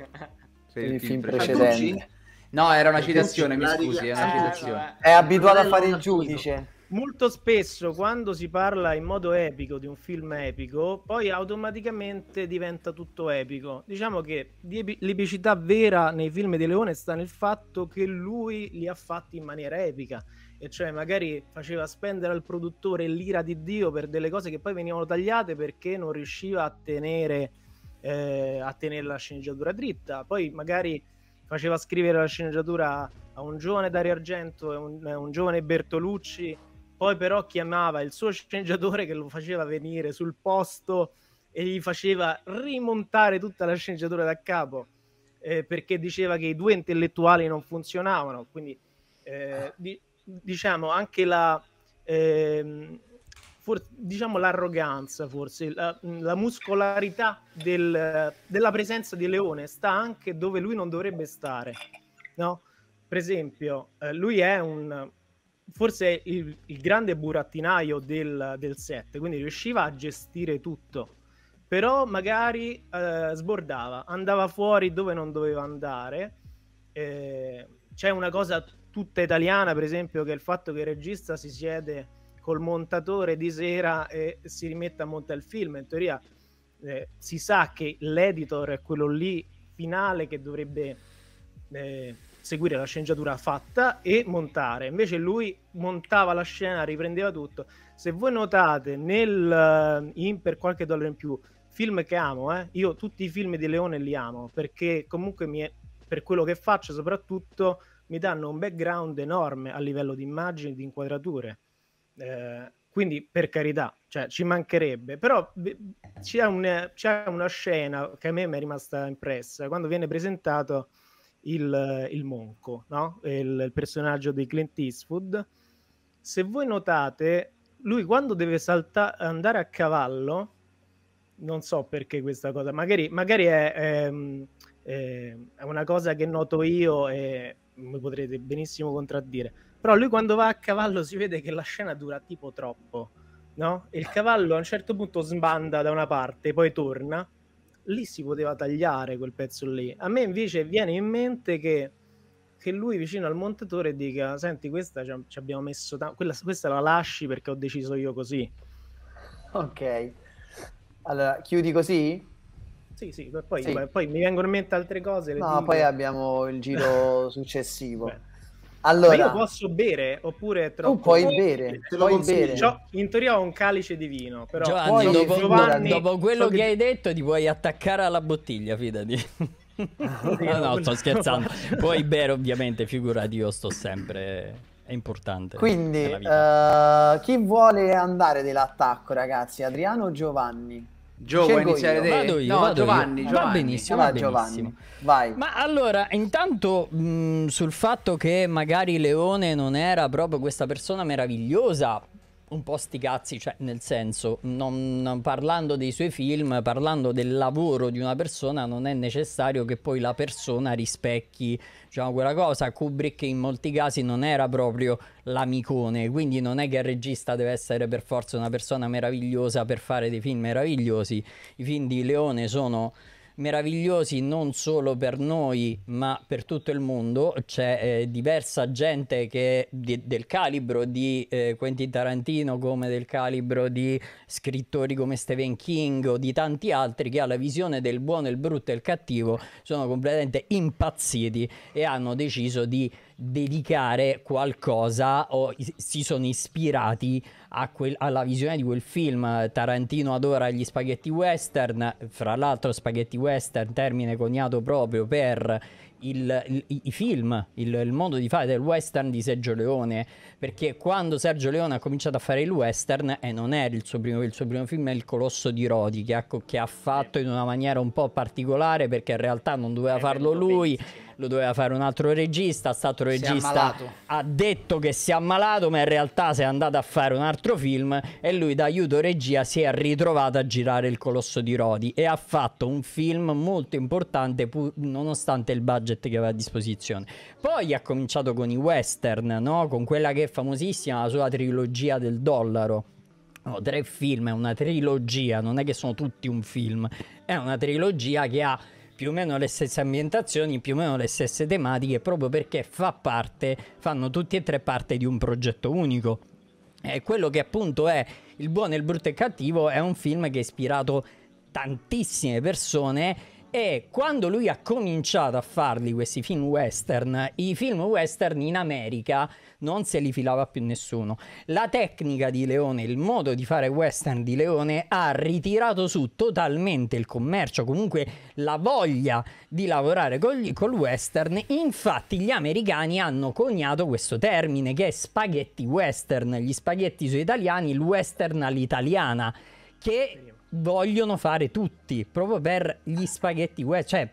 per il film precedente. No, era una citazione, mi scusi, è una eh, citazione. Eh, è abituato a fare il giudice molto spesso quando si parla in modo epico di un film epico, poi automaticamente diventa tutto epico. Diciamo che l'epicità vera nei film di Leone sta nel fatto che lui li ha fatti in maniera epica, e cioè magari faceva spendere al produttore l'ira di Dio per delle cose che poi venivano tagliate perché non riusciva a tenere, eh, a tenere la sceneggiatura dritta. Poi magari faceva scrivere la sceneggiatura a un giovane Dario Argento e un, un giovane Bertolucci poi però chiamava il suo sceneggiatore che lo faceva venire sul posto e gli faceva rimontare tutta la sceneggiatura da capo eh, perché diceva che i due intellettuali non funzionavano. Quindi eh, di, diciamo anche la... Eh, For, diciamo l'arroganza, forse la, la muscolarità del, della presenza di Leone sta anche dove lui non dovrebbe stare. No? Per esempio, eh, lui è un forse il, il grande burattinaio del, del, set, quindi riusciva a gestire tutto, però magari eh, sbordava, andava fuori dove non doveva andare. Eh, c'è una cosa tutta italiana, per esempio, che è il fatto che il regista si siede col montatore di sera e si rimette a montare il film. In teoria eh, si sa che l'editor è quello lì finale che dovrebbe eh, seguire la sceneggiatura fatta e montare. Invece lui montava la scena, riprendeva tutto. Se voi notate nel, eh, in Per qualche dollaro in più, film che amo, eh, io tutti i film di Leone li amo perché comunque mi è, per quello che faccio soprattutto mi danno un background enorme a livello di immagini, di inquadrature. Eh, quindi per carità, cioè, ci mancherebbe, però c'è una, c'è una scena che a me mi è rimasta impressa quando viene presentato il, il monco, no? il, il, personaggio di Clint Eastwood. Se voi notate, lui quando deve salta- andare a cavallo, non so perché questa cosa, magari, magari è, è, ehm, è, ehm, è, una cosa che noto io e mi potrete benissimo contraddire, però lui quando va a cavallo si vede che la scena dura tipo troppo, no? Il cavallo a un certo punto sbanda da una parte, poi torna lì si poteva tagliare quel pezzo lì. A me invece viene in mente che, che lui vicino al montatore dica: Senti, questa ci abbiamo messo, ta- quella, questa la lasci perché ho deciso io così. Ok, allora chiudi così? Sì, sì, poi, sì. poi, poi mi vengono in mente altre cose. No, dico. poi abbiamo il giro successivo. Beh. Allora, Ma io posso bere oppure troppo? Tu puoi bere, te lo puoi bere. in teoria ho un calice di vino, però Giovanni, poi, dopo, Giovanni, dopo quello so che... che hai detto ti puoi attaccare alla bottiglia, fidati. no, no, sto scherzando. Puoi bere ovviamente, figurati, io sto sempre è importante. Quindi, uh, chi vuole andare dell'attacco, ragazzi? Adriano o Giovanni? Gio, io, vado io, no, vado Giovanni, Giovanni. Va benissimo, va, va benissimo. Giovanni, Ma allora, intanto mh, sul fatto che magari Leone non era proprio questa persona meravigliosa, un po' sti cazzi, cioè nel senso, non, non, parlando dei suoi film, parlando del lavoro di una persona, non è necessario che poi la persona rispecchi diciamo quella cosa, Kubrick in molti casi non era proprio l'amicone, quindi non è che il regista deve essere per forza una persona meravigliosa per fare dei film meravigliosi, i film di Leone sono meravigliosi non solo per noi ma per tutto il mondo. C'è eh, diversa gente che di, del calibro di eh, Quentin Tarantino come del calibro di scrittori come Stephen King o di tanti altri che alla visione del buono, il brutto e il cattivo sono completamente impazziti e hanno deciso di dedicare qualcosa o si sono ispirati quel, alla visione di quel film. Tarantino adora gli spaghetti western, fra l'altro spaghetti western, termine coniato proprio per il, il, i film, il, il, modo di fare del western di Sergio Leone, perché quando Sergio Leone ha cominciato a fare il western, e non era il suo primo, il suo primo film è Il Colosso di Rodi, che ha, che ha fatto in una maniera un po' particolare perché in realtà non doveva eh, farlo lui. Bellissimo lo doveva fare un altro regista, è stato regista, ha detto che si è ammalato, ma in realtà si è andato a fare un altro film e lui da aiuto regia si è ritrovato a girare Il Colosso di Rodi e ha fatto un film molto importante nonostante il budget che aveva a disposizione. Poi ha cominciato con i western, no? con quella che è famosissima la sua trilogia del dollaro. No, oh, tre film, è una trilogia, non è che sono tutti un film, è una trilogia che ha più o meno le stesse ambientazioni, più o meno le stesse tematiche, proprio perché fa parte, fanno tutti e tre parte di un progetto unico. E quello che appunto è Il buono, il brutto e il cattivo è un film che ha ispirato tantissime persone e quando lui ha cominciato a farli questi film western, i film western in America non se li filava più nessuno. La tecnica di Leone, il modo di fare western di Leone ha ritirato su totalmente il commercio, comunque la voglia di lavorare col, col western. Infatti gli americani hanno coniato questo termine che è spaghetti western, gli spaghetti sui italiani, il western all'italiana, che vogliono fare tutti proprio per gli spaghetti western. Cioè,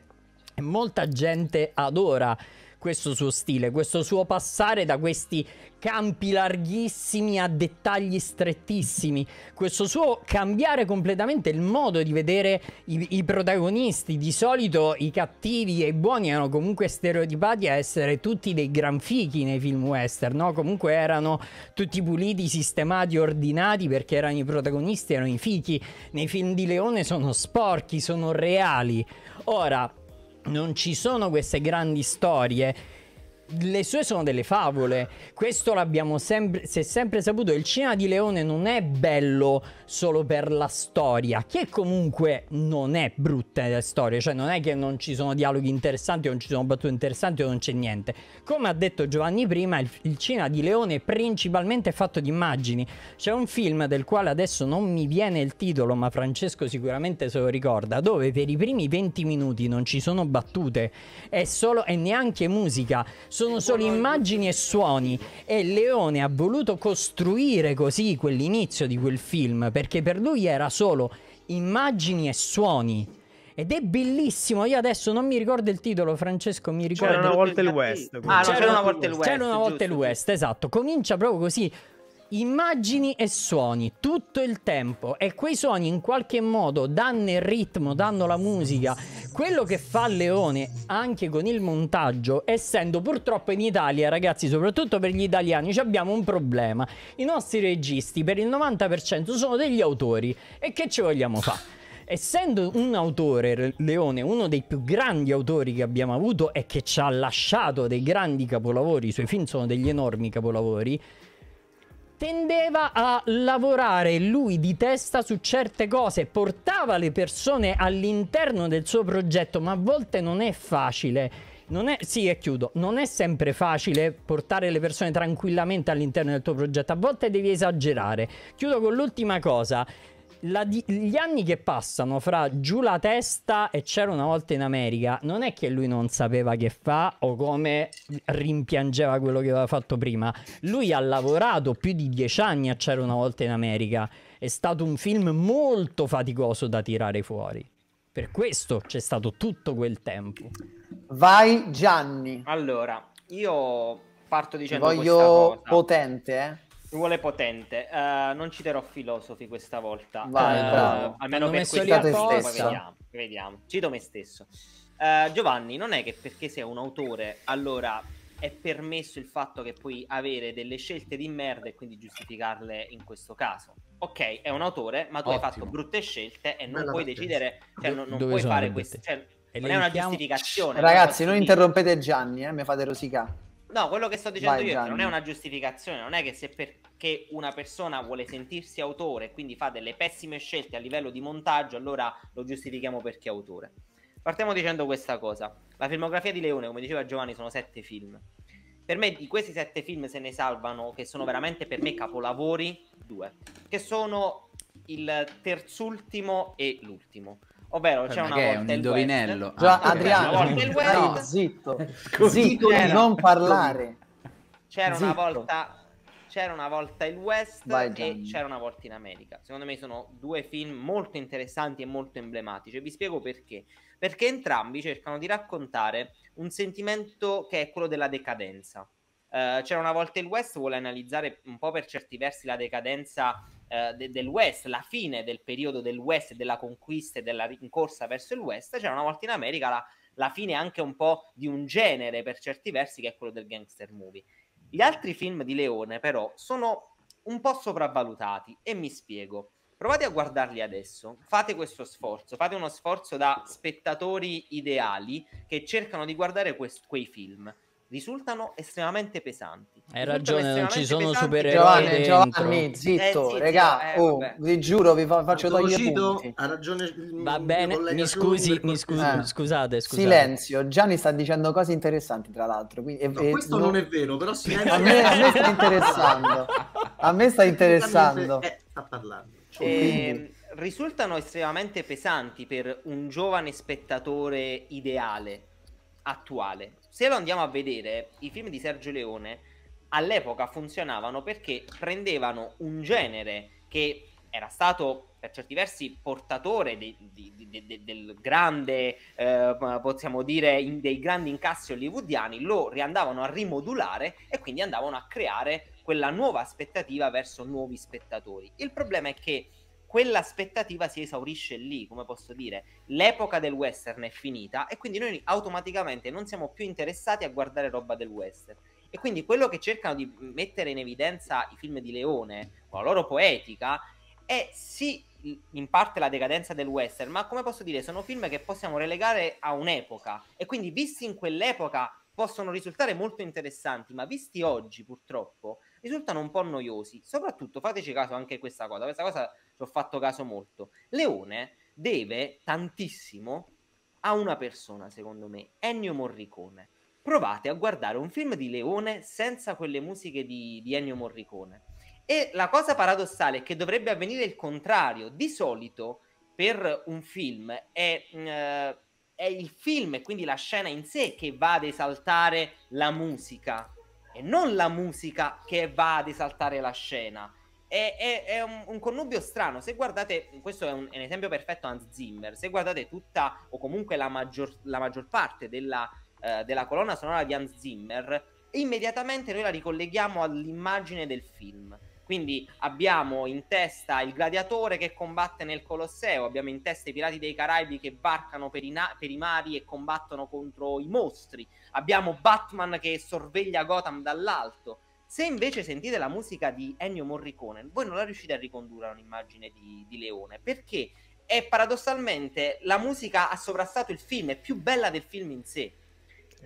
molta gente adora questo suo stile, questo suo passare da questi campi larghissimi a dettagli strettissimi, questo suo cambiare completamente il modo di vedere i, i protagonisti, di solito i cattivi e i buoni erano comunque stereotipati a essere tutti dei gran fichi nei film western, no? comunque erano tutti puliti, sistemati, ordinati perché erano i protagonisti, erano i fichi, nei film di Leone sono sporchi, sono reali. Ora, non ci sono queste grandi storie le sue sono delle favole. Questo l'abbiamo sempre, si è sempre saputo. Il cinema di Leone non è bello solo per la storia, che comunque non è brutta la storia, cioè non è che non ci sono dialoghi interessanti, o non ci sono battute interessanti o non c'è niente. Come ha detto Giovanni prima, il, il cinema di Leone è principalmente fatto di immagini. C'è un film del quale adesso non mi viene il titolo, ma Francesco sicuramente se lo ricorda, dove per i primi 20 minuti non ci sono battute, è solo, e neanche musica sono solo immagini e suoni e Leone ha voluto costruire così quell'inizio di quel film perché per lui era solo immagini e suoni. Ed è bellissimo. Io adesso non mi ricordo il titolo, Francesco. Mi ricordo. C'era una volta il ah, West. Ah, no, c'era, c'era, una volta il West. C'era una volta il West, esatto. Comincia proprio così immagini e suoni tutto il tempo e quei suoni in qualche modo danno il ritmo, danno la musica. Quello che fa Leone anche con il montaggio, essendo purtroppo in Italia, ragazzi, soprattutto per gli italiani, abbiamo un problema. I nostri registi per il 90% sono degli autori e che ci vogliamo fare? essendo un autore, Leone, uno dei più grandi autori che abbiamo avuto e che ci ha lasciato dei grandi capolavori, i suoi film sono degli enormi capolavori, tendeva a lavorare lui di testa su certe cose, portava le persone all'interno del suo progetto, ma a volte non è facile. Non è, sì, e chiudo. Non è sempre facile portare le persone tranquillamente all'interno del tuo progetto. A volte devi esagerare. Chiudo con l'ultima cosa di- gli anni che passano fra giù la testa e c'era una volta in America, non è che lui non sapeva che fa o come rimpiangeva quello che aveva fatto prima. Lui ha lavorato più di dieci anni a c'era una volta in America. È stato un film molto faticoso da tirare fuori. Per questo c'è stato tutto quel tempo. Vai Gianni. Allora, io parto dicendo... Ti voglio potente, eh ci vuole potente. Uh, non citerò filosofi questa volta. Vai, uh, bravo. Almeno per questa stessa. Vediamo, vediamo. Cito me stesso. Uh, Giovanni, non è che perché sei un autore, allora è permesso il fatto che puoi avere delle scelte di merda e quindi giustificarle in questo caso. Ok, è un autore, ma tu Ottimo. hai fatto brutte scelte e non Bella puoi decidere, cioè, non, non puoi fare queste. Cioè, non è una giustificazione. Ragazzi, non interrompete Gianni, eh, mi fate rosicare. No, quello che sto dicendo Vai, io non è una giustificazione, non è che se perché una persona vuole sentirsi autore e quindi fa delle pessime scelte a livello di montaggio, allora lo giustifichiamo perché è autore. Partiamo dicendo questa cosa. La filmografia di Leone, come diceva Giovanni, sono sette film. Per me di questi sette film se ne salvano, che sono veramente per me capolavori, due, che sono il terzultimo e l'ultimo. Ovvero, c'è una volta è un indovinello. Già, ah, Adriano, no. zitto, zitto, non parlare. C'era una volta c'era una volta il West Vai, e c'era una volta in America. Secondo me sono due film molto interessanti e molto emblematici. Vi spiego perché. Perché entrambi cercano di raccontare un sentimento che è quello della decadenza. Uh, c'era una volta il West vuole analizzare un po' per certi versi la decadenza eh, de- del West, la fine del periodo del West, della conquista e della rincorsa verso il West, c'era una volta in America la, la fine anche un po' di un genere per certi versi che è quello del gangster movie. Gli altri film di Leone però sono un po' sopravvalutati e mi spiego. Provate a guardarli adesso, fate questo sforzo, fate uno sforzo da spettatori ideali che cercano di guardare quest- quei film risultano estremamente pesanti. Hai ragione, non ci sono supereroi Giovanni, Giovanni, zitto, eh, regà, eh, oh, vi giuro, vi fa, faccio togliere cito, Ha ragione Va bene, mi scusi, mi scusi eh. scusate, scusate. Silenzio, Gianni sta dicendo cose interessanti tra l'altro. Quindi, no, e, questo non... non è vero, però silenzio... a, me, a me sta interessando, a me sta interessando. Eh, sta parlando. Cioè, e... Ehm, risultano estremamente pesanti per un giovane spettatore ideale, attuale se lo andiamo a vedere, i film di Sergio Leone all'epoca funzionavano perché prendevano un genere che era stato per certi versi portatore di, di, di, del grande, eh, possiamo dire, dei grandi incassi hollywoodiani, lo riandavano a rimodulare e quindi andavano a creare quella nuova aspettativa verso nuovi spettatori. Il problema è che quell'aspettativa si esaurisce lì, come posso dire, l'epoca del western è finita e quindi noi automaticamente non siamo più interessati a guardare roba del western. E quindi quello che cercano di mettere in evidenza i film di Leone, con la loro poetica, è sì in parte la decadenza del western, ma come posso dire, sono film che possiamo relegare a un'epoca e quindi visti in quell'epoca possono risultare molto interessanti, ma visti oggi purtroppo risultano un po' noiosi. Soprattutto fateci caso anche a questa cosa, questa cosa ci ho fatto caso molto. Leone deve tantissimo a una persona, secondo me, Ennio Morricone. Provate a guardare un film di Leone senza quelle musiche di, di Ennio Morricone. E la cosa paradossale è che dovrebbe avvenire il contrario. Di solito per un film è, eh, è il film e quindi la scena in sé che va ad esaltare la musica e non la musica che va ad esaltare la scena è, è, è un, un, connubio strano. Se guardate, questo è un, è un, esempio perfetto Hans Zimmer, se guardate tutta o comunque la maggior, la maggior parte della, eh, della colonna sonora di Hans Zimmer, immediatamente noi la ricolleghiamo all'immagine del film. Quindi abbiamo in testa il gladiatore che combatte nel Colosseo, abbiamo in testa i pirati dei Caraibi che varcano per na- per i, mari e combattono contro i mostri, abbiamo Batman che sorveglia Gotham dall'alto, se invece sentite la musica di Ennio Morricone, voi non la riuscite a ricondurre a un'immagine di, di leone, perché è paradossalmente la musica ha sovrastato il film, è più bella del film in sé.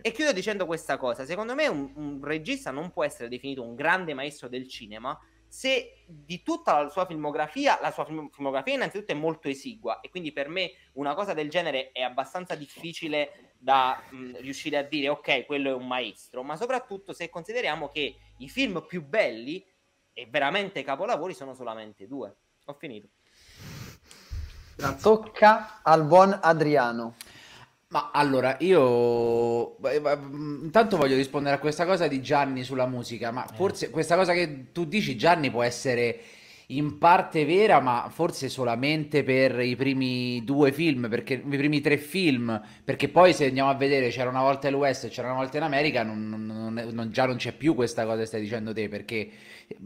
E chiudo dicendo questa cosa, secondo me un, un regista non può essere definito un grande maestro del cinema se di tutta la sua filmografia, la sua film- filmografia innanzitutto è molto esigua e quindi per me una cosa del genere è abbastanza difficile da mh, mm, riuscire a dire ok, quello è un maestro, ma soprattutto se consideriamo che i film più belli e veramente capolavori sono solamente due. Ho finito. Grazie. Tocca al buon Adriano. Ma allora, io mm, intanto voglio rispondere a questa cosa di Gianni sulla musica, ma eh. forse questa cosa che tu dici Gianni può essere in parte vera, ma forse solamente per i primi due film, perché, i primi tre film, perché poi se andiamo a vedere c'era una volta l'US e c'era una volta in America, non, non, non, già non c'è più questa cosa che stai dicendo te, perché eh,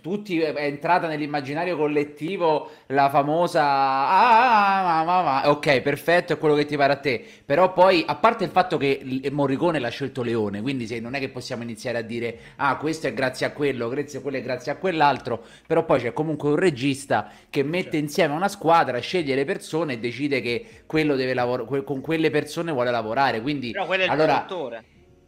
tutti eh, è entrata nell'immaginario collettivo la famosa ah, ah, ah, ah ok perfetto è quello che ti pare a te però poi a parte il fatto che eh, Morricone l'ha scelto Leone quindi se, non è che possiamo iniziare a dire ah questo è grazie a quello grazie a quello è grazie a quell'altro però poi c'è comunque un regista che certo. mette certo. insieme una squadra, sceglie le persone e decide che quello deve lavorare que- con quelle persone vuole lavorare. Quindi, Però quello è il allora, produttore.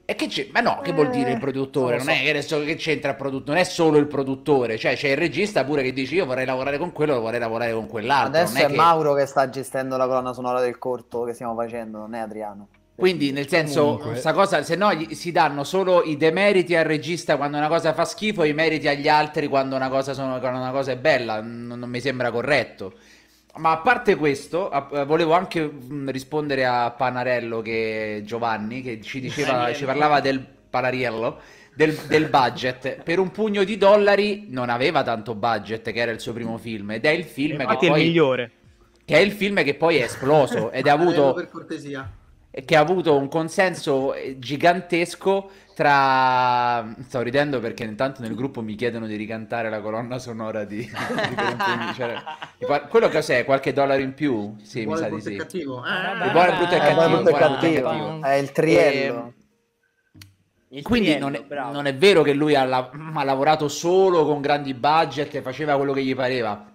E che c'è? Ma no, che vuol dire il eh, produttore? Non, non so. è che, adesso, che c'entra il produttore, non è solo il produttore, cioè c'è il regista pure che dice io vorrei lavorare con quello, vorrei lavorare con quell'altro. Adesso è, è che... Mauro che sta gestendo la colonna sonora del corto che stiamo facendo, non è Adriano. Quindi, nel senso, Comunque. cosa, se no si danno solo i demeriti al regista quando una cosa fa schifo, e i meriti agli altri quando una cosa, sono, quando una cosa è bella. Non, non, mi sembra corretto. Ma a parte questo, a, eh, volevo anche mm, rispondere a Panarello che Giovanni che ci, diceva, ci parlava del Panariello. Del, del, budget per un pugno di dollari non aveva tanto budget che era il suo primo film ed è il film che poi, è il migliore che è il film che poi è esploso ed ha avuto per cortesia che ha avuto un consenso eh, gigantesco tra... Sto ridendo perché intanto nel gruppo mi chiedono di ricantare la colonna sonora di... di cioè, quello che cos'è? Qualche dollaro in più? Sì, buone, mi sa di sì. il buono, brutto e cattivo. Il buono, cattivo. cattivo. È il triello. E... Ehm, il Quindi triello, non, è, non, è, vero che lui ha, la... ha lavorato solo con grandi budget e faceva quello che gli pareva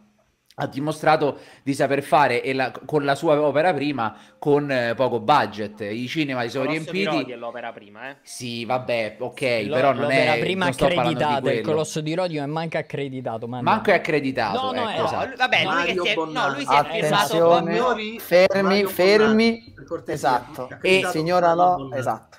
ha dimostrato di saper fare e la, con la sua opera prima con eh, poco budget. I cinema si sono Colosso riempiti. l'opera prima, eh? Sì, vabbè, ok, Lo, però non è l'opera prima accreditata, il Colosso di Rodio è manca accreditato, ma manco è accreditato. No, no, ecco, no, eh, esatto. vabbè, lui, che si è, no, lui si è firmato fermi, Mario fermi. Esatto. E signora Lo, esatto.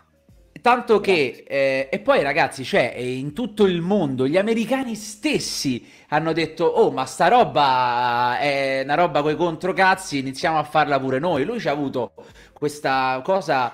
Tanto che, eh, e poi ragazzi, cioè, eh, in tutto il mondo gli americani stessi hanno detto, oh, ma sta roba eh, è una roba coi controcazzi, iniziamo a farla pure noi. Lui ci ha avuto questa cosa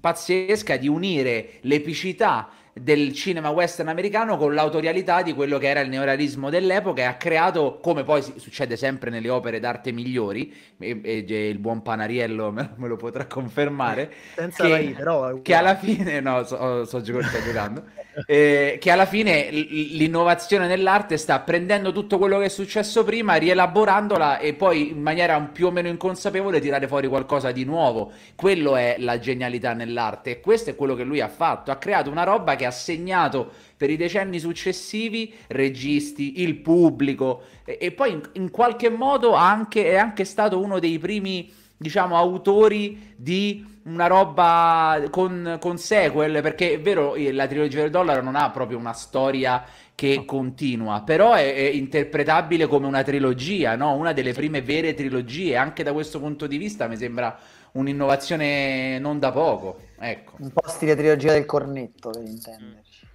pazzesca di unire l'epicità del cinema western americano con l'autorialità di quello che era il neorealismo dell'epoca e ha creato, come poi succede sempre nelle opere d'arte migliori, e, e, il buon Panariello me, me lo potrà confermare, eh, Senza che, la I, però... che alla fine, no, so, oh, sto giocando, eh, che alla fine l'innovazione nell'arte sta prendendo tutto quello che è successo prima, rielaborandola e poi in maniera più o meno inconsapevole tirare fuori qualcosa di nuovo. Quello è la genialità nell'arte e questo è quello che lui ha fatto, ha creato una roba che che ha segnato per i decenni successivi registi, il pubblico e, e poi in, in, qualche modo anche, è anche stato uno dei primi diciamo autori di una roba con, con, sequel perché è vero eh, la trilogia del dollaro non ha proprio una storia che no. continua però è, è, interpretabile come una trilogia no? una delle prime vere trilogie anche da questo punto di vista mi sembra un'innovazione non da poco Ecco. Un po' stile trilogia del cornetto, per intenderci.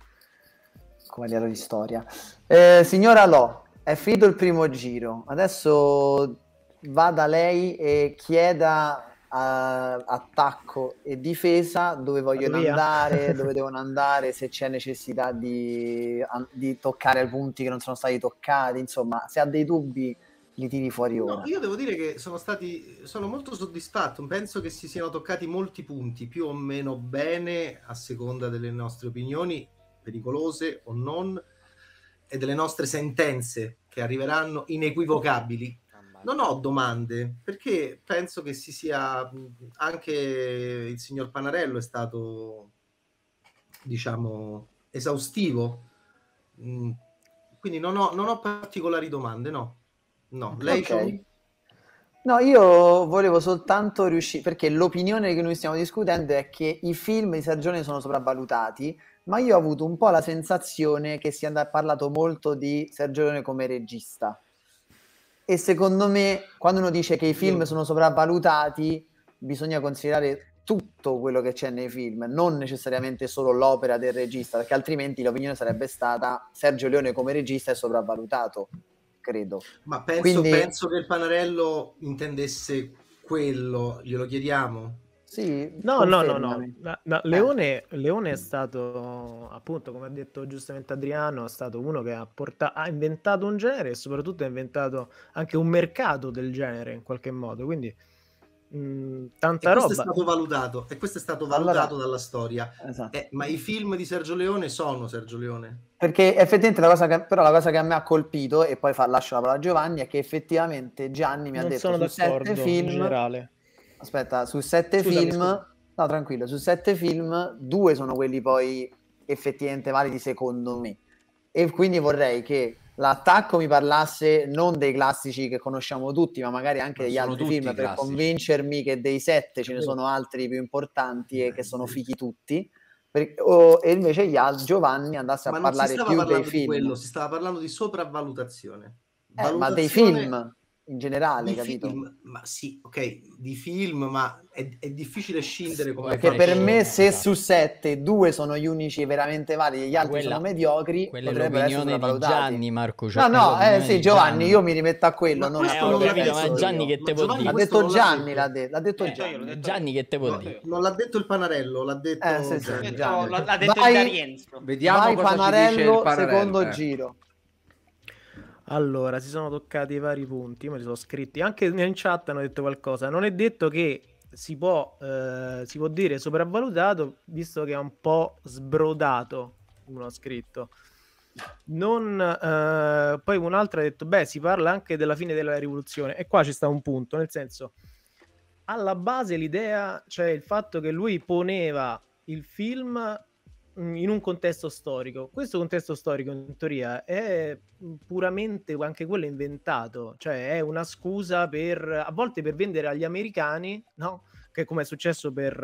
Come livello di storia. Eh, signora Lo, è finito il primo giro. Adesso vada lei e chieda a, eh, attacco e difesa dove vogliono Via. andare, dove devono andare, se c'è necessità di, di toccare punti che non sono stati toccati. Insomma, se ha dei dubbi li tiri fuori ora. No, io devo dire che sono stati sono molto soddisfatto, penso che si siano toccati molti punti più o meno bene a seconda delle nostre opinioni pericolose o non e delle nostre sentenze che arriveranno inequivocabili. Non ho domande perché penso che si sia anche il signor Panarello è stato diciamo esaustivo. Mm, quindi non ho, non ho particolari domande, no. No, lei okay. No, io volevo soltanto riuscire, perché l'opinione che noi stiamo discutendo è che i film di Sergione sono sopravvalutati, ma io ho avuto un po' la sensazione che si è parlato molto di Sergione come regista. E secondo me, quando uno dice che i film sono sopravvalutati, bisogna considerare tutto quello che c'è nei film, non necessariamente solo l'opera del regista, perché altrimenti l'opinione sarebbe stata Sergio Leone come regista è sopravvalutato credo. Ma penso, Quindi... penso che il Panarello intendesse quello, glielo chiediamo? Sì, no, no, no, no, no. Eh. Leone, Leone, è stato, appunto, come ha detto giustamente Adriano, è stato uno che ha, portato, ha, inventato un genere e soprattutto ha inventato anche un mercato del genere in qualche modo. Quindi mh, mm, tanta e roba. Questo è stato valutato, e questo è stato valutato allora, dalla storia. Esatto. Eh, ma i film di Sergio Leone sono Sergio Leone. Perché effettivamente la cosa che, però la cosa che a me ha colpito, e poi fa, lascio la parola a Giovanni, è che effettivamente Gianni mi non ha detto sono su sette film... Aspetta, su sette Scusami, film... Scusa. No, tranquillo, su sette film due sono quelli poi effettivamente validi secondo me. E quindi vorrei che l'attacco mi parlasse non dei classici che conosciamo tutti, ma magari anche ma degli altri film per convincermi che dei sette ce ne sono altri più importanti e eh, che sono fighi tutti. O, e invece altri, Giovanni andasse ma a parlare più dei film. Quello, si stava parlando di sopravvalutazione. Eh, ma dei film in generale, di capito? Film, ma sì, ok, di film, ma è, è difficile scindere come Perché per me eh, se esatto. su sette due sono gli unici veramente validi, gli altri quella, sono mediocri, quella potrebbero essere di Gianni, Marco. Cioè no, no, eh, sì, Giovanni, Gianni. io mi rimetto a quello, ma non eh, ho capito, ma Gianni che te vuol dire? L'ha detto Gianni, l'ha, de- l'ha detto eh, Gianni. Detto Gianni che te vuol dire? Non l'ha detto il Panarello, l'ha detto eh, sì, sì, Gianni. L'ha detto Vediamo Vai, Panarello, secondo eh. giro. Allora, si sono toccati i vari punti, me li sono scritti, anche in chat hanno detto qualcosa, non è detto che si può, eh, si può dire sopravvalutato, visto che è un po' sbrodato, uno ha scritto. Non, eh, poi un altro ha detto, beh, si parla anche della fine della rivoluzione, e qua ci sta un punto, nel senso, alla base l'idea, cioè il fatto che lui poneva il film Mm, in un contesto storico. Questo contesto storico, in teoria, è mm, puramente anche quello inventato, cioè è una scusa per a volte per vendere agli americani, no? Che come è successo per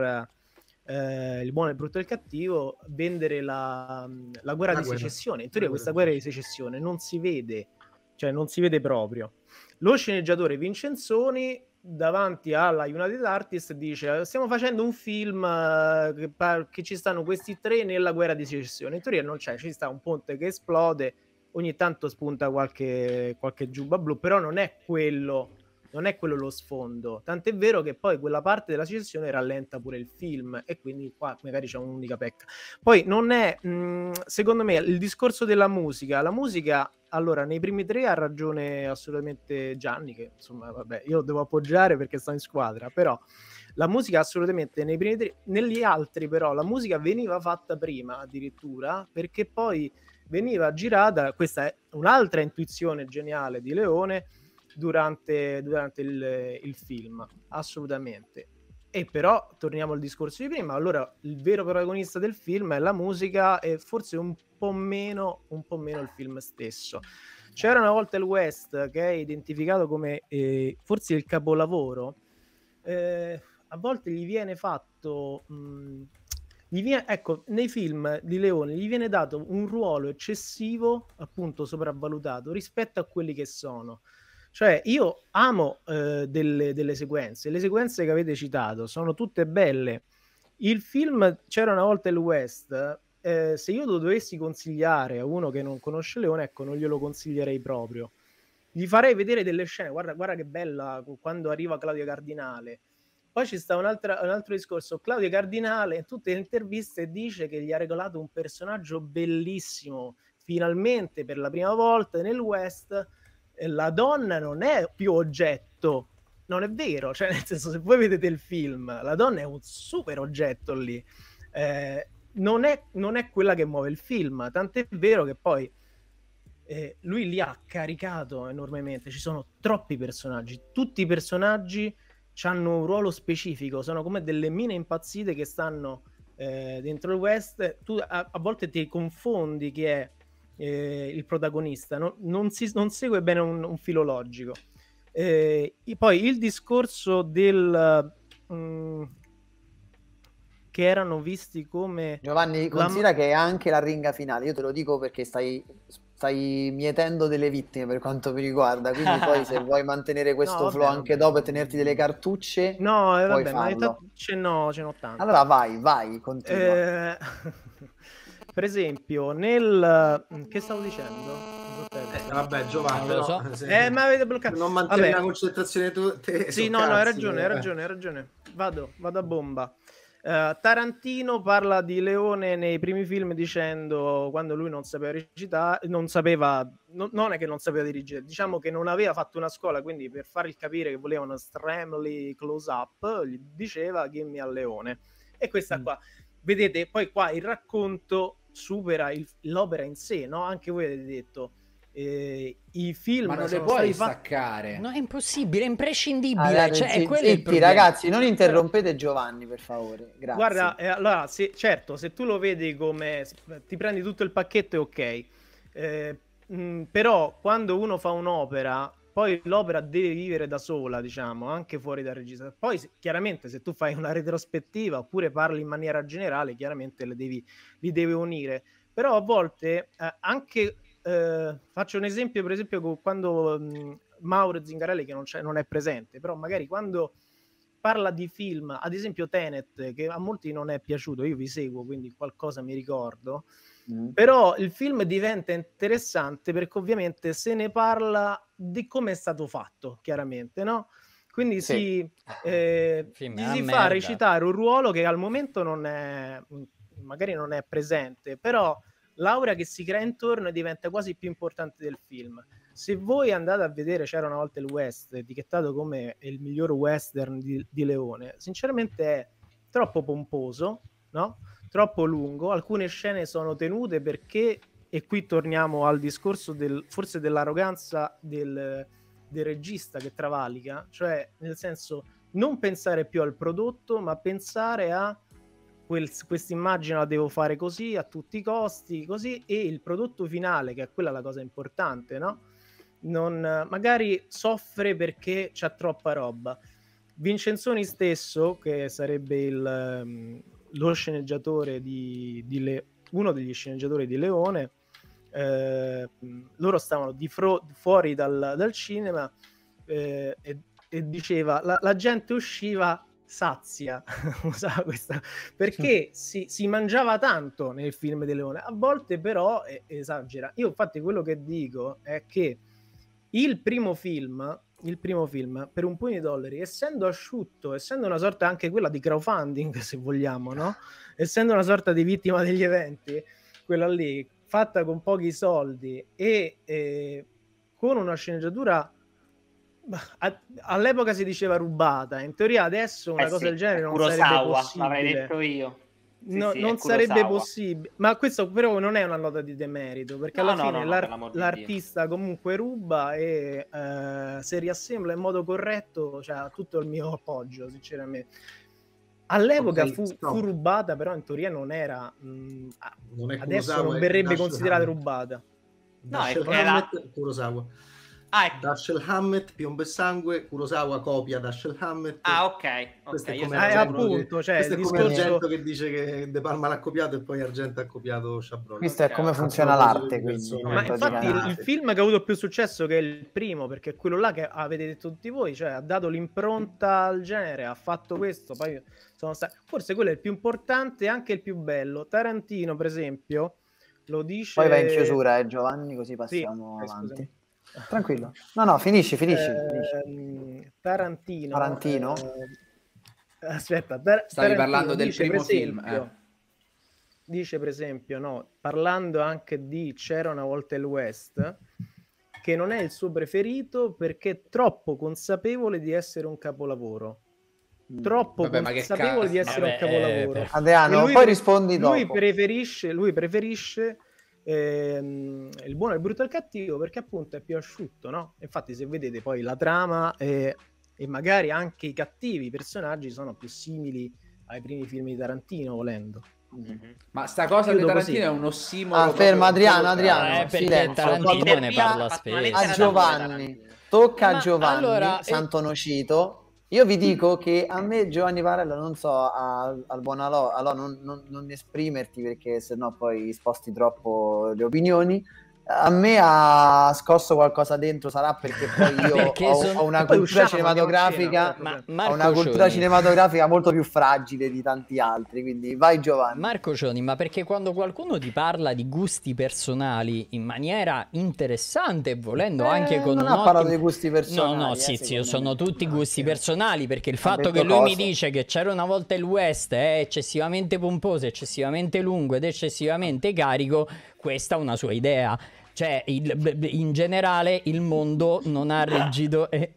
eh, il buono, il brutto e il cattivo, vendere la, mm, la guerra la di guerra. secessione. In teoria, questa guerra di secessione non si vede, cioè non si vede proprio. Lo sceneggiatore Vincenzoni davanti alla United Artists dice stiamo facendo un film eh, che, par- che, ci stanno questi tre nella guerra di secessione in teoria non c'è, ci sta un ponte che esplode ogni tanto spunta qualche, qualche giubba blu però non è quello non è quello lo sfondo. Tant'è vero che poi quella parte della citazione rallenta pure il film e quindi qua magari c'è un'unica pecca. Poi non è, mh, mm, secondo me, il discorso della musica. La musica, allora, nei primi tre ha ragione assolutamente Gianni, che insomma, vabbè, io devo appoggiare perché sto in squadra, però la musica assolutamente nei primi tre, negli altri però la musica veniva fatta prima addirittura perché poi veniva girata, questa è un'altra intuizione geniale di Leone, durante, durante il, il film, assolutamente. E però torniamo al discorso di prima. Allora, il vero protagonista del film è la musica e forse un po' meno, un po meno il film stesso. C'era una volta il West che è identificato come eh, forse il capolavoro. Eh, a volte gli viene fatto. Mh, mm, gli viene, ecco, nei film di Leone gli viene dato un ruolo eccessivo, appunto sopravvalutato, rispetto a quelli che sono. Cioè, io amo eh, delle, delle, sequenze. Le sequenze che avete citato sono tutte belle. Il film C'era una volta il West. Eh, se io lo dovessi consigliare a uno che non conosce Leone, ecco, non glielo consiglierei proprio. Gli farei vedere delle scene. Guarda, guarda che bella quando arriva Claudia Cardinale. Poi ci sta un altro, un altro discorso. Claudia Cardinale in tutte le interviste dice che gli ha regolato un personaggio bellissimo, finalmente per la prima volta nel West la donna non è più oggetto. Non è vero, cioè nel senso se voi vedete il film, la donna è un super oggetto lì. Eh, non, è, non, è, quella che muove il film, tant'è vero che poi eh, lui li ha caricato enormemente, ci sono troppi personaggi, tutti i personaggi hanno un ruolo specifico, sono come delle mine impazzite che stanno eh, dentro il West, tu a, a volte ti confondi che è eh, il protagonista, no, non, si, non, segue bene un, un filo logico. Eh, poi il discorso del... Mh, mm, che erano visti come... Giovanni, considera la... che è anche la ringa finale, io te lo dico perché stai stai mietendo delle vittime per quanto mi riguarda. Quindi, poi se vuoi mantenere questo no, flow anche vabbè. dopo e tenerti delle cartucce, no, eh, vabbè, ma ce n'ho, ce n'ho tante. Allora vai, vai, continua. Eh... per esempio, nel... Mm, che stavo dicendo? Eh, vabbè, Giovanni, non lo so. No, eh, eh, ma avete bloccato. Non mantenere la concentrazione tu. Te, sì, no, cazzi, no, hai ragione, hai eh. ragione, hai ragione. Vado, vado a bomba. Uh, Tarantino parla di Leone nei primi film dicendo quando lui non sapeva recitare, non sapeva, no, non è che non sapeva dirigere, diciamo che non aveva fatto una scuola, quindi per fargli capire che voleva una extremely close up, gli diceva gimme al leone. E questa mm. qua, vedete, poi qua il racconto supera il, l'opera in sé, no? Anche voi avete detto. Eh, I film Ma non le puoi staccare. Fatti... No, è impossibile, è imprescindibile. Allora, cioè, zitti, zitti, ragazzi, non interrompete Giovanni, per favore. Grazie. Guarda, eh, allora, se, certo, se tu lo vedi come ti prendi tutto il pacchetto è ok. Eh, mh, però quando uno fa un'opera poi l'opera deve vivere da sola, diciamo, anche fuori dal regista. Poi chiaramente se tu fai una retrospettiva oppure parli in maniera generale, chiaramente le devi, li devi unire. Però a volte eh, anche, eh, faccio un esempio per esempio quando mh, mm, Mauro Zingarelli che non, non, è presente, però magari quando parla di film, ad esempio Tenet, che a molti non è piaciuto, io vi seguo, quindi qualcosa mi ricordo, Mm. Però il film diventa interessante perché ovviamente se ne parla di come è stato fatto, chiaramente, no? Quindi sì. si, ah, eh, si fa recitare un ruolo che al momento non è, magari non è presente, però l'aura che si crea intorno diventa quasi più importante del film. Se voi andate a vedere C'era una volta il West, etichettato come il miglior western di, di Leone, sinceramente è troppo pomposo, no? troppo lungo, alcune scene sono tenute perché, e qui torniamo al discorso del, forse dell'arroganza del, del regista che travalica, cioè nel senso non pensare più al prodotto, ma pensare a questa immagine la devo fare così a tutti i costi, così e il prodotto finale, che è quella la cosa importante, no? Non, magari soffre perché c'è troppa roba. Vincenzoni stesso, che sarebbe il, lo sceneggiatore di, di Le, uno degli sceneggiatori di Leone, eh, loro stavano di fro- fuori dal, dal cinema eh, e, e, diceva la, la, gente usciva sazia, usava questa, perché si, si, mangiava tanto nel film di Leone, a volte però eh, esagera. Io infatti quello che dico è che il primo film il primo film per un pugno di dollari, essendo asciutto, essendo una sorta anche quella di crowdfunding, se vogliamo, no? essendo una sorta di vittima degli eventi, quella lì, fatta con pochi soldi e eh, con una sceneggiatura all'epoca si diceva rubata, in teoria adesso una eh cosa sì, del genere non Kurosawa, sarebbe possibile. l'avrei detto io. No, sì, non sarebbe possibile, ma questo però non è una nota di demerito perché no, alla no, fine l'ar- l'artista comunque ruba e eh, se riassembla in modo corretto cioè, tutto il mio appoggio, sinceramente. All'epoca fu, fu, rubata, però in teoria non era, mh, mm, non adesso non verrebbe considerata rubata. No, è, era... Kurosawa. Ah, ecco. Dashiell Hammett, Piombo e Sangue, Kurosawa copia Dashiell Hammett. Ah, ok. Questo è come, eh, appunto, che, cioè, questo è come discorso... Argento che dice che De Palma l'ha copiato e poi Argento ha copiato Chabrol. Questo è come funziona l'arte, quindi. ma infatti il, il film che ha avuto più successo che il primo, perché è quello là che avete detto tutti voi, cioè ha dato l'impronta al genere, ha fatto questo, poi sono stati... Forse quello è il più importante e anche il più bello. Tarantino, per esempio, lo dice... Poi va in chiusura, eh, Giovanni, così passiamo sì, avanti. Scusami. Tranquillo. No, no, finisci, finisci. Eh, finisci. Tarantino. Tarantino. Eh, aspetta, tar- stavi Tarantino parlando del primo esempio, film. Eh. Dice per esempio, no, parlando anche di C'era una volta il West, che non è il suo preferito perché è troppo consapevole di essere un capolavoro mm. troppo Vabbè, consapevole di essere Vabbè, un eh, capolavoro. Eh, Adriano, poi rispondi dopo. Lui preferisce, lui preferisce ehm, il buono, il brutto e il cattivo perché appunto è più asciutto, no? Infatti se vedete poi la trama eh, e magari anche i cattivi personaggi sono più simili ai primi film di Tarantino volendo. Mm-hmm. Ma sta cosa Chiudo di Tarantino così. è un ossimoro. Ah, fermo, Adriano, Adriano. Eh, perché Tarantino ne parla spesso. A Giovanni. Tocca a Giovanni, allora, eh, nocito. Io vi dico che a me Giovanni Varella, non so, al, al buon Alò, Alò non, non, non esprimerti perché sennò poi sposti troppo le opinioni, a me ha scosso qualcosa dentro sarà perché poi io perché ho, sono... ho, una cultura cinematografica ma ho una cultura cinematografica molto più fragile di tanti altri quindi vai Giovanni Marco Cioni ma perché quando qualcuno ti parla di gusti personali in maniera interessante volendo eh, anche con non un ha ottimo... parlato di gusti personali no no eh, sì zio sono tutti gusti personali perché il fatto che lui cosa. mi dice che c'era una volta il West è eccessivamente pomposo eccessivamente lungo ed eccessivamente carico questa è una sua idea. Cioè, il, in generale il mondo non ha rigido... E...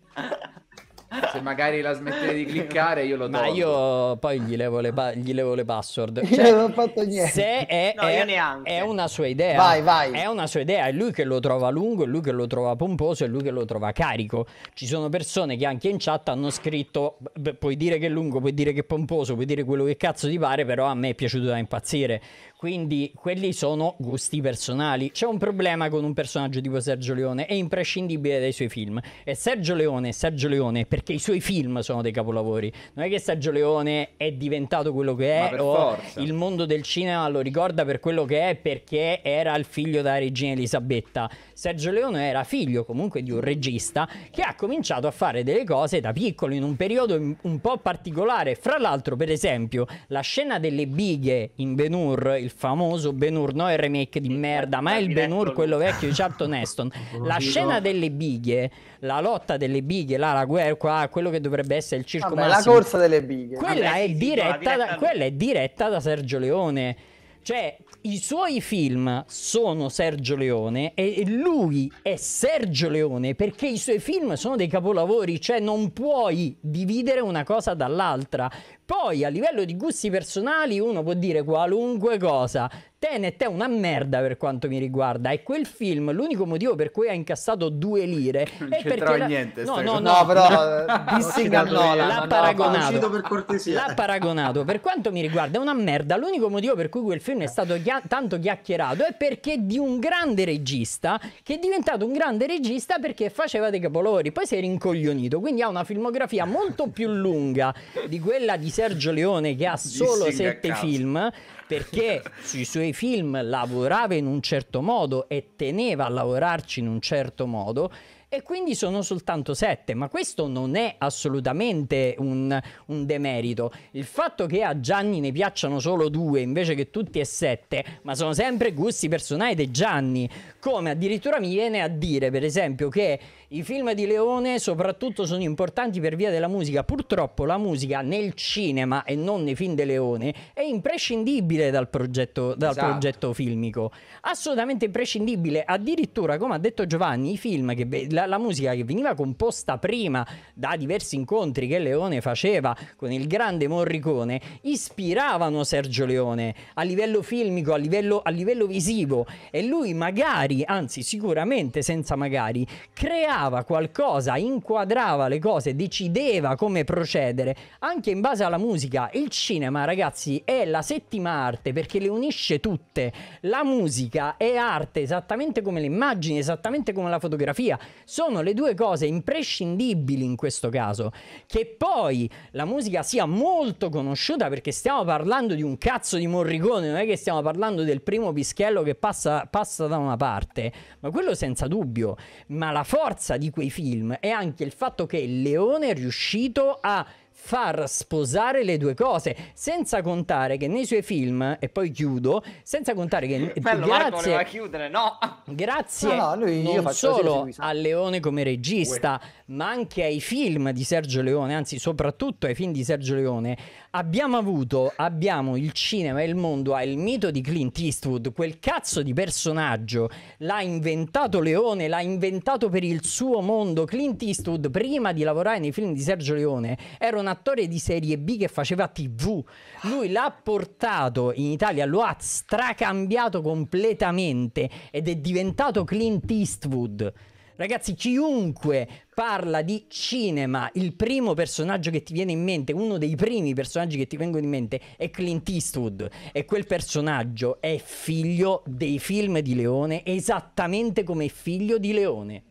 Se magari la smettete di cliccare, io lo do. Ma io poi gli levo le, pa- gli levo le password. Cioè, io non ho fatto niente. Se è, no, è, è, una sua idea. Vai, vai. È una sua idea. È lui che lo trova lungo, è lui che lo trova pomposo, è lui che lo trova carico. Ci sono persone che anche in chat hanno scritto: beh, puoi dire che è lungo, puoi dire che è pomposo, puoi dire quello che cazzo ti pare, però a me è piaciuto da impazzire. Quindi quelli sono gusti personali. C'è un problema con un personaggio tipo Sergio Leone, è imprescindibile dai suoi film. E Sergio Leone, Sergio Leone, perché i suoi film sono dei capolavori. Non è che Sergio Leone è diventato quello che è, o forza. il mondo del cinema lo ricorda per quello che è, perché era il figlio della regina Elisabetta. Sergio Leone era figlio comunque di un regista che ha cominciato a fare delle cose da piccolo in un periodo un po' particolare. Fra l'altro, per esempio, la scena delle bighe in Ben Hur, il famoso Ben Hur, no il remake di mm. merda, ma è il Ben Hur quello vecchio di Charlton Heston. La scena delle bighe, la lotta delle bighe, là, la guerra, qua, quello che dovrebbe essere il circo Vabbè, massimo. la corsa delle bighe. Quella, Vabbè, è, sì, diretta diretta... quella è diretta da Sergio Leone. Cioè, i suoi film sono Sergio Leone e lui è Sergio Leone perché i suoi film sono dei capolavori, cioè non puoi dividere una cosa dall'altra. Poi a livello di gusti personali uno può dire qualunque cosa, Tenet è una merda per quanto mi riguarda e quel film l'unico motivo per cui ha incassato due lire non è perché la... niente no, no, no, no però Dissing a Nolan l'ha paragonato per cortesia l'ha paragonato per quanto mi riguarda è una merda l'unico motivo per cui quel film è stato chia... tanto chiacchierato è perché di un grande regista che è diventato un grande regista perché faceva dei capolori poi si è rincoglionito quindi ha una filmografia molto più lunga di quella di Sergio Leone che ha solo Dissing sette film perché sui suoi film lavorava in un certo modo e teneva a lavorarci in un certo modo e quindi sono soltanto sette, ma questo non è assolutamente un, un, demerito. Il fatto che a Gianni ne piacciono solo due invece che tutti e sette, ma sono sempre gusti personali di Gianni, come addirittura mi viene a dire per esempio che i film di Leone soprattutto sono importanti per via della musica. Purtroppo la musica nel cinema e non nei film di Leone è imprescindibile dal progetto, dal esatto. progetto filmico. Assolutamente imprescindibile. Addirittura, come ha detto Giovanni, che, la, la, musica che veniva composta prima da diversi incontri che Leone faceva con il grande Morricone ispiravano Sergio Leone a livello filmico, a livello, a livello visivo. E lui magari, anzi sicuramente senza magari, creava segnalava qualcosa, inquadrava le cose, decideva come procedere, anche in base alla musica. Il cinema, ragazzi, è la settima arte perché le unisce tutte. La musica è arte esattamente come le immagini, esattamente come la fotografia. Sono le due cose imprescindibili in questo caso. Che poi la musica sia molto conosciuta perché stiamo parlando di un cazzo di Morricone, non è che stiamo parlando del primo pischello che passa, passa da una parte, ma quello senza dubbio. Ma la forza forza di quei film è anche il fatto che il Leone è riuscito a far sposare le due cose, senza contare che nei suoi film, e poi chiudo, senza contare che Bello, grazie, chiudere, no. grazie no, no, lui, non solo a Leone come regista, Uè ma anche ai film di Sergio Leone, anzi soprattutto ai film di Sergio Leone, abbiamo avuto, abbiamo il cinema e il mondo ha il mito di Clint Eastwood, quel cazzo di personaggio l'ha inventato Leone, l'ha inventato per il suo mondo. Clint Eastwood prima di lavorare nei film di Sergio Leone era un attore di serie B che faceva TV. Lui l'ha portato in Italia, lo ha stracambiato completamente ed è diventato Clint Eastwood. Ragazzi, chiunque parla di cinema, il primo personaggio che ti viene in mente, uno dei primi personaggi che ti vengono in mente è Clint Eastwood e quel personaggio è figlio dei film di Leone, esattamente come figlio di Leone.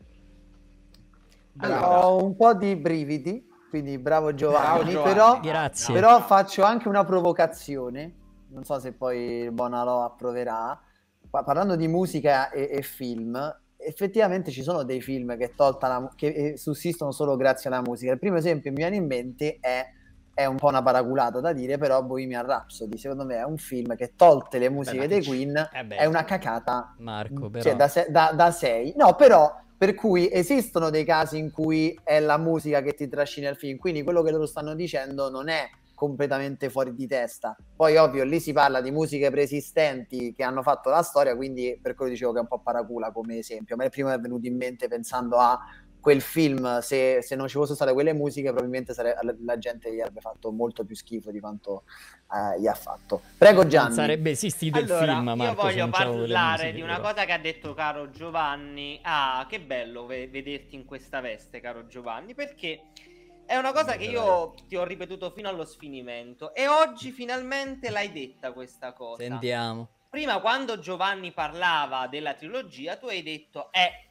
Allora. Ho un po' di brividi, quindi bravo Giovanni, bravo Giovanni. Però, però, faccio anche una provocazione, non so se poi Bonalò approverà, parlando di musica e, e film, effettivamente ci sono dei film che, la, che, eh, sussistono solo grazie alla musica. Il primo esempio che mi viene in mente è, è un po' una paraculata da dire, però Bohemian Rhapsody, secondo me è un film che tolte le musiche dei Queen, eh è una cacata Marco, però... cioè, da, se, da, da sei. No, però per cui esistono dei casi in cui è la musica che ti trascina il film, quindi quello che loro stanno dicendo non è completamente fuori di testa. Poi, ovvio, lì si parla di musiche preesistenti che hanno fatto la storia, quindi per quello dicevo che è un po' paracula come esempio. A me prima è venuto in mente pensando a quel film, se, se non ci fossero state quelle musiche, probabilmente sare- la gente gli avrebbe fatto molto più schifo di quanto eh, gli ha fatto. Prego Gianni. Non sarebbe esistito allora, il film, Marco, Io voglio parlare di una però. cosa che ha detto caro Giovanni. Ah, che bello vederti in questa veste, caro Giovanni, perché... È una cosa che io ti ho ripetuto fino allo sfinimento e oggi finalmente l'hai detta questa cosa. Sentiamo. Prima quando Giovanni parlava della trilogia tu hai detto eh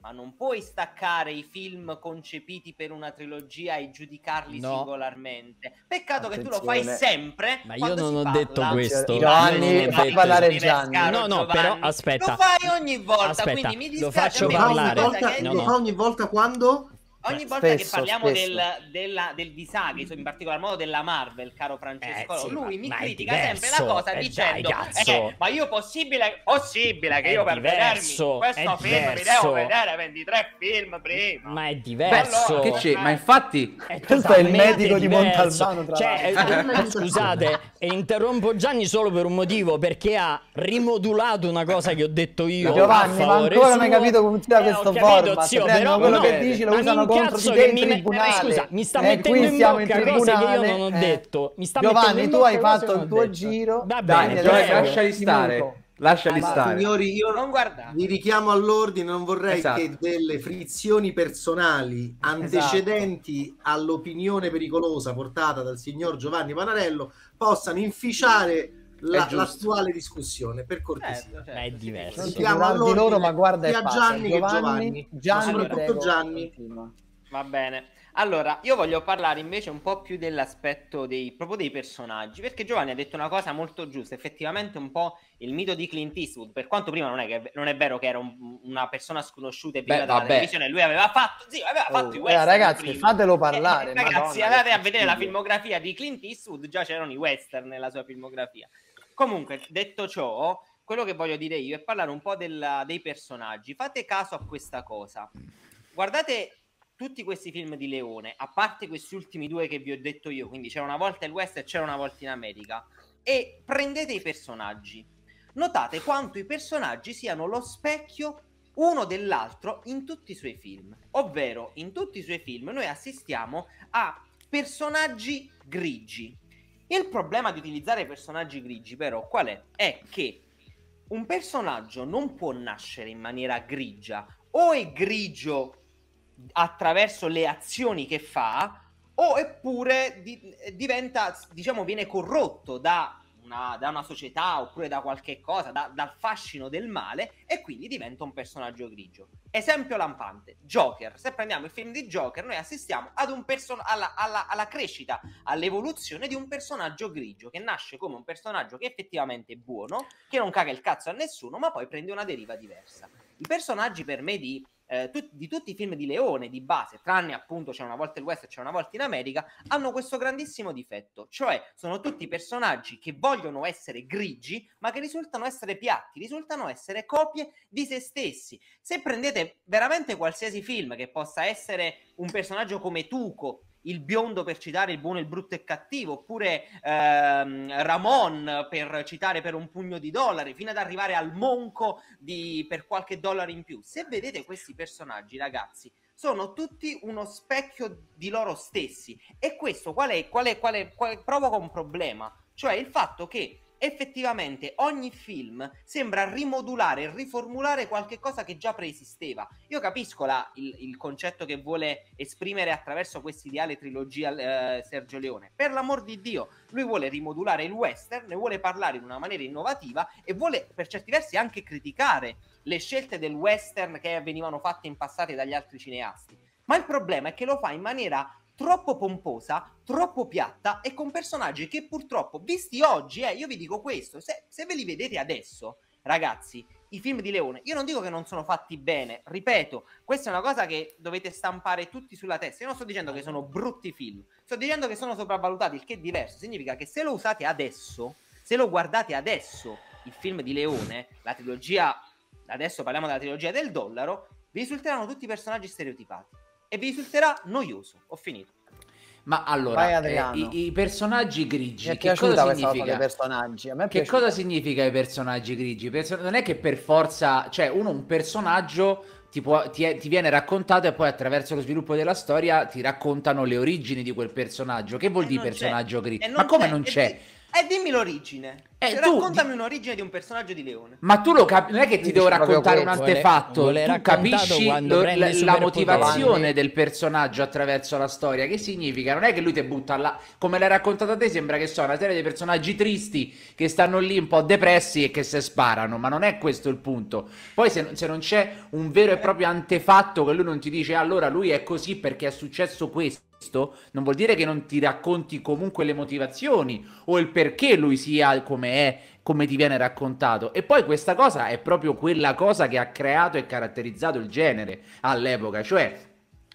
ma non puoi staccare i film concepiti per una trilogia e giudicarli no. singolarmente. Peccato Attenzione. che tu lo fai sempre. Ma io non ho parla. detto cioè, questo. Giovanni, no, fai parlare Gianni. No, no, però aspetta. Lo fai ogni volta, aspetta, quindi mi dispiace. Lo faccio parlare. Ogni volta, no, no. ogni volta quando? Ogni cioè, volta spesso, che parliamo del, della, del, disagio, in particolar modo della Marvel, caro Francesco, eh, sì, lui ma, mi ma critica diverso, sempre la cosa eh, dicendo: dai, eh, Ma io possibile, possibile che è io per diverso, vedermi questo film mi devo vedere 23 film prima. Ma è diverso. Beh, allora, eh, ma eh. infatti, è questo è il medico diverso. di Montalbano. Tra cioè, eh, scusate, interrompo Gianni solo per un motivo: perché ha rimodulato una cosa che ho detto io. Giovanni, ma ancora non hai capito come funziona questo format. Zio, però quello che dici lo usano cazzo che mi tribunale. Scusa, mi sta eh, mettendo in bocca in cose che io non ho eh. detto. Mi sta Giovanni, tu hai fatto il tuo giro. Va bene, Dai, lasciali stare. Lasciali stare. Signori, io non guardate. vi richiamo all'ordine, non vorrei esatto. che delle frizioni personali antecedenti esatto. all'opinione pericolosa portata dal signor Giovanni Panarello possano inficiare la, l'attuale discussione, per cortesia. Eh, certo. è diverso. Sentiamo allora loro, ma guarda sia Gianni che Giovanni, Gianni, ma soprattutto Gianni. Va bene. Allora, io voglio parlare invece un po' più dell'aspetto dei, proprio dei personaggi, perché Giovanni ha detto una cosa molto giusta, effettivamente un po' il mito di Clint Eastwood, per quanto prima non è, che, non è vero che era un, una persona sconosciuta e prima Beh, dalla televisione, lui aveva fatto, sì, aveva oh, fatto i eh, western. ragazzi, prima. fatelo eh, parlare. Eh, ragazzi, andate a vedere studio. la filmografia di Clint Eastwood, già c'erano i western nella sua filmografia. Comunque, detto ciò, quello che voglio dire io è parlare un po' della, dei personaggi. Fate caso a questa cosa. Guardate tutti questi film di Leone, a parte questi ultimi due che vi ho detto io, quindi c'era una volta il West e c'era una volta in America, e prendete i personaggi. Notate quanto i personaggi siano lo specchio uno dell'altro in tutti i suoi film. Ovvero, in tutti i suoi film noi assistiamo a personaggi grigi. Il problema di utilizzare personaggi grigi, però, qual è? È che un personaggio non può nascere in maniera grigia. O è grigio attraverso le azioni che fa, oppure di- diventa, diciamo, viene corrotto da una, da una società oppure da qualche cosa, da, dal fascino del male e quindi diventa un personaggio grigio. Esempio lampante, Joker. Se prendiamo il film di Joker, noi assistiamo person- alla, alla, alla crescita, all'evoluzione di un personaggio grigio che nasce come un personaggio che è effettivamente è buono, che non caga il cazzo a nessuno, ma poi prende una deriva diversa. I personaggi per me di eh, tut- di tutti i film di Leone di base, tranne appunto c'è una volta il West e c'è una volta in America, hanno questo grandissimo difetto, cioè sono tutti personaggi che vogliono essere grigi, ma che risultano essere piatti, risultano essere copie di se stessi. Se prendete veramente qualsiasi film che possa essere un personaggio come Tuco il biondo per citare il buono, il brutto e il cattivo, oppure ehm, Ramon per citare per un pugno di dollari, fino ad arrivare al Monco di, per qualche dollaro in più. Se vedete questi personaggi, ragazzi, sono tutti uno specchio di loro stessi. E questo qual è? Qual è, qual è, qual è provoca un problema, cioè il fatto che effettivamente ogni film sembra rimodulare riformulare qualche cosa che già preesisteva. Io capisco la, il, il, concetto che vuole esprimere attraverso questa ideale trilogia eh, Sergio Leone. Per l'amor di Dio, lui vuole rimodulare il western, ne vuole parlare in una maniera innovativa e vuole per certi versi anche criticare le scelte del western che venivano fatte in passato dagli altri cineasti. Ma il problema è che lo fa in maniera troppo pomposa, troppo piatta e con personaggi che purtroppo, visti oggi, eh, io vi dico questo, se, se ve li vedete adesso, ragazzi, i film di Leone, io non dico che non sono fatti bene, ripeto, questa è una cosa che dovete stampare tutti sulla testa, io non sto dicendo che sono brutti film, sto dicendo che sono sopravvalutati, il che è diverso, significa che se lo usate adesso, se lo guardate adesso, il film di Leone, la trilogia, adesso parliamo della trilogia del dollaro, vi risulteranno tutti personaggi stereotipati e vi risulterà noioso. Ho finito. Ma allora, eh, i, i, personaggi grigi, che cosa significa? Personaggi. che cosa significa i personaggi grigi? Person- non è che per forza, cioè uno un personaggio ti, può, ti, ti, viene raccontato e poi attraverso lo sviluppo della storia ti raccontano le origini di quel personaggio. Che vuol dire personaggio grigio? Ma come c'è. non c'è? E dimmi l'origine. Eh, cioè, tu, raccontami un'origine di un personaggio di Leone. Ma tu lo capisci? Non è che ti devo raccontare un antefatto. Tu capisci lo, la, la motivazione del personaggio attraverso la storia. Che significa? Non è che lui ti butta là. Come l'hai raccontato a te, sembra che sia una serie di personaggi tristi che stanno lì un po' depressi e che se sparano. Ma non è questo il punto. Poi, se, se non c'è un vero e proprio antefatto che lui non ti dice allora lui è così perché è successo questo non vuol dire che non ti racconti comunque le motivazioni o il perché lui sia come è, come ti viene raccontato. E poi questa cosa è proprio quella cosa che ha creato e caratterizzato il genere all'epoca, cioè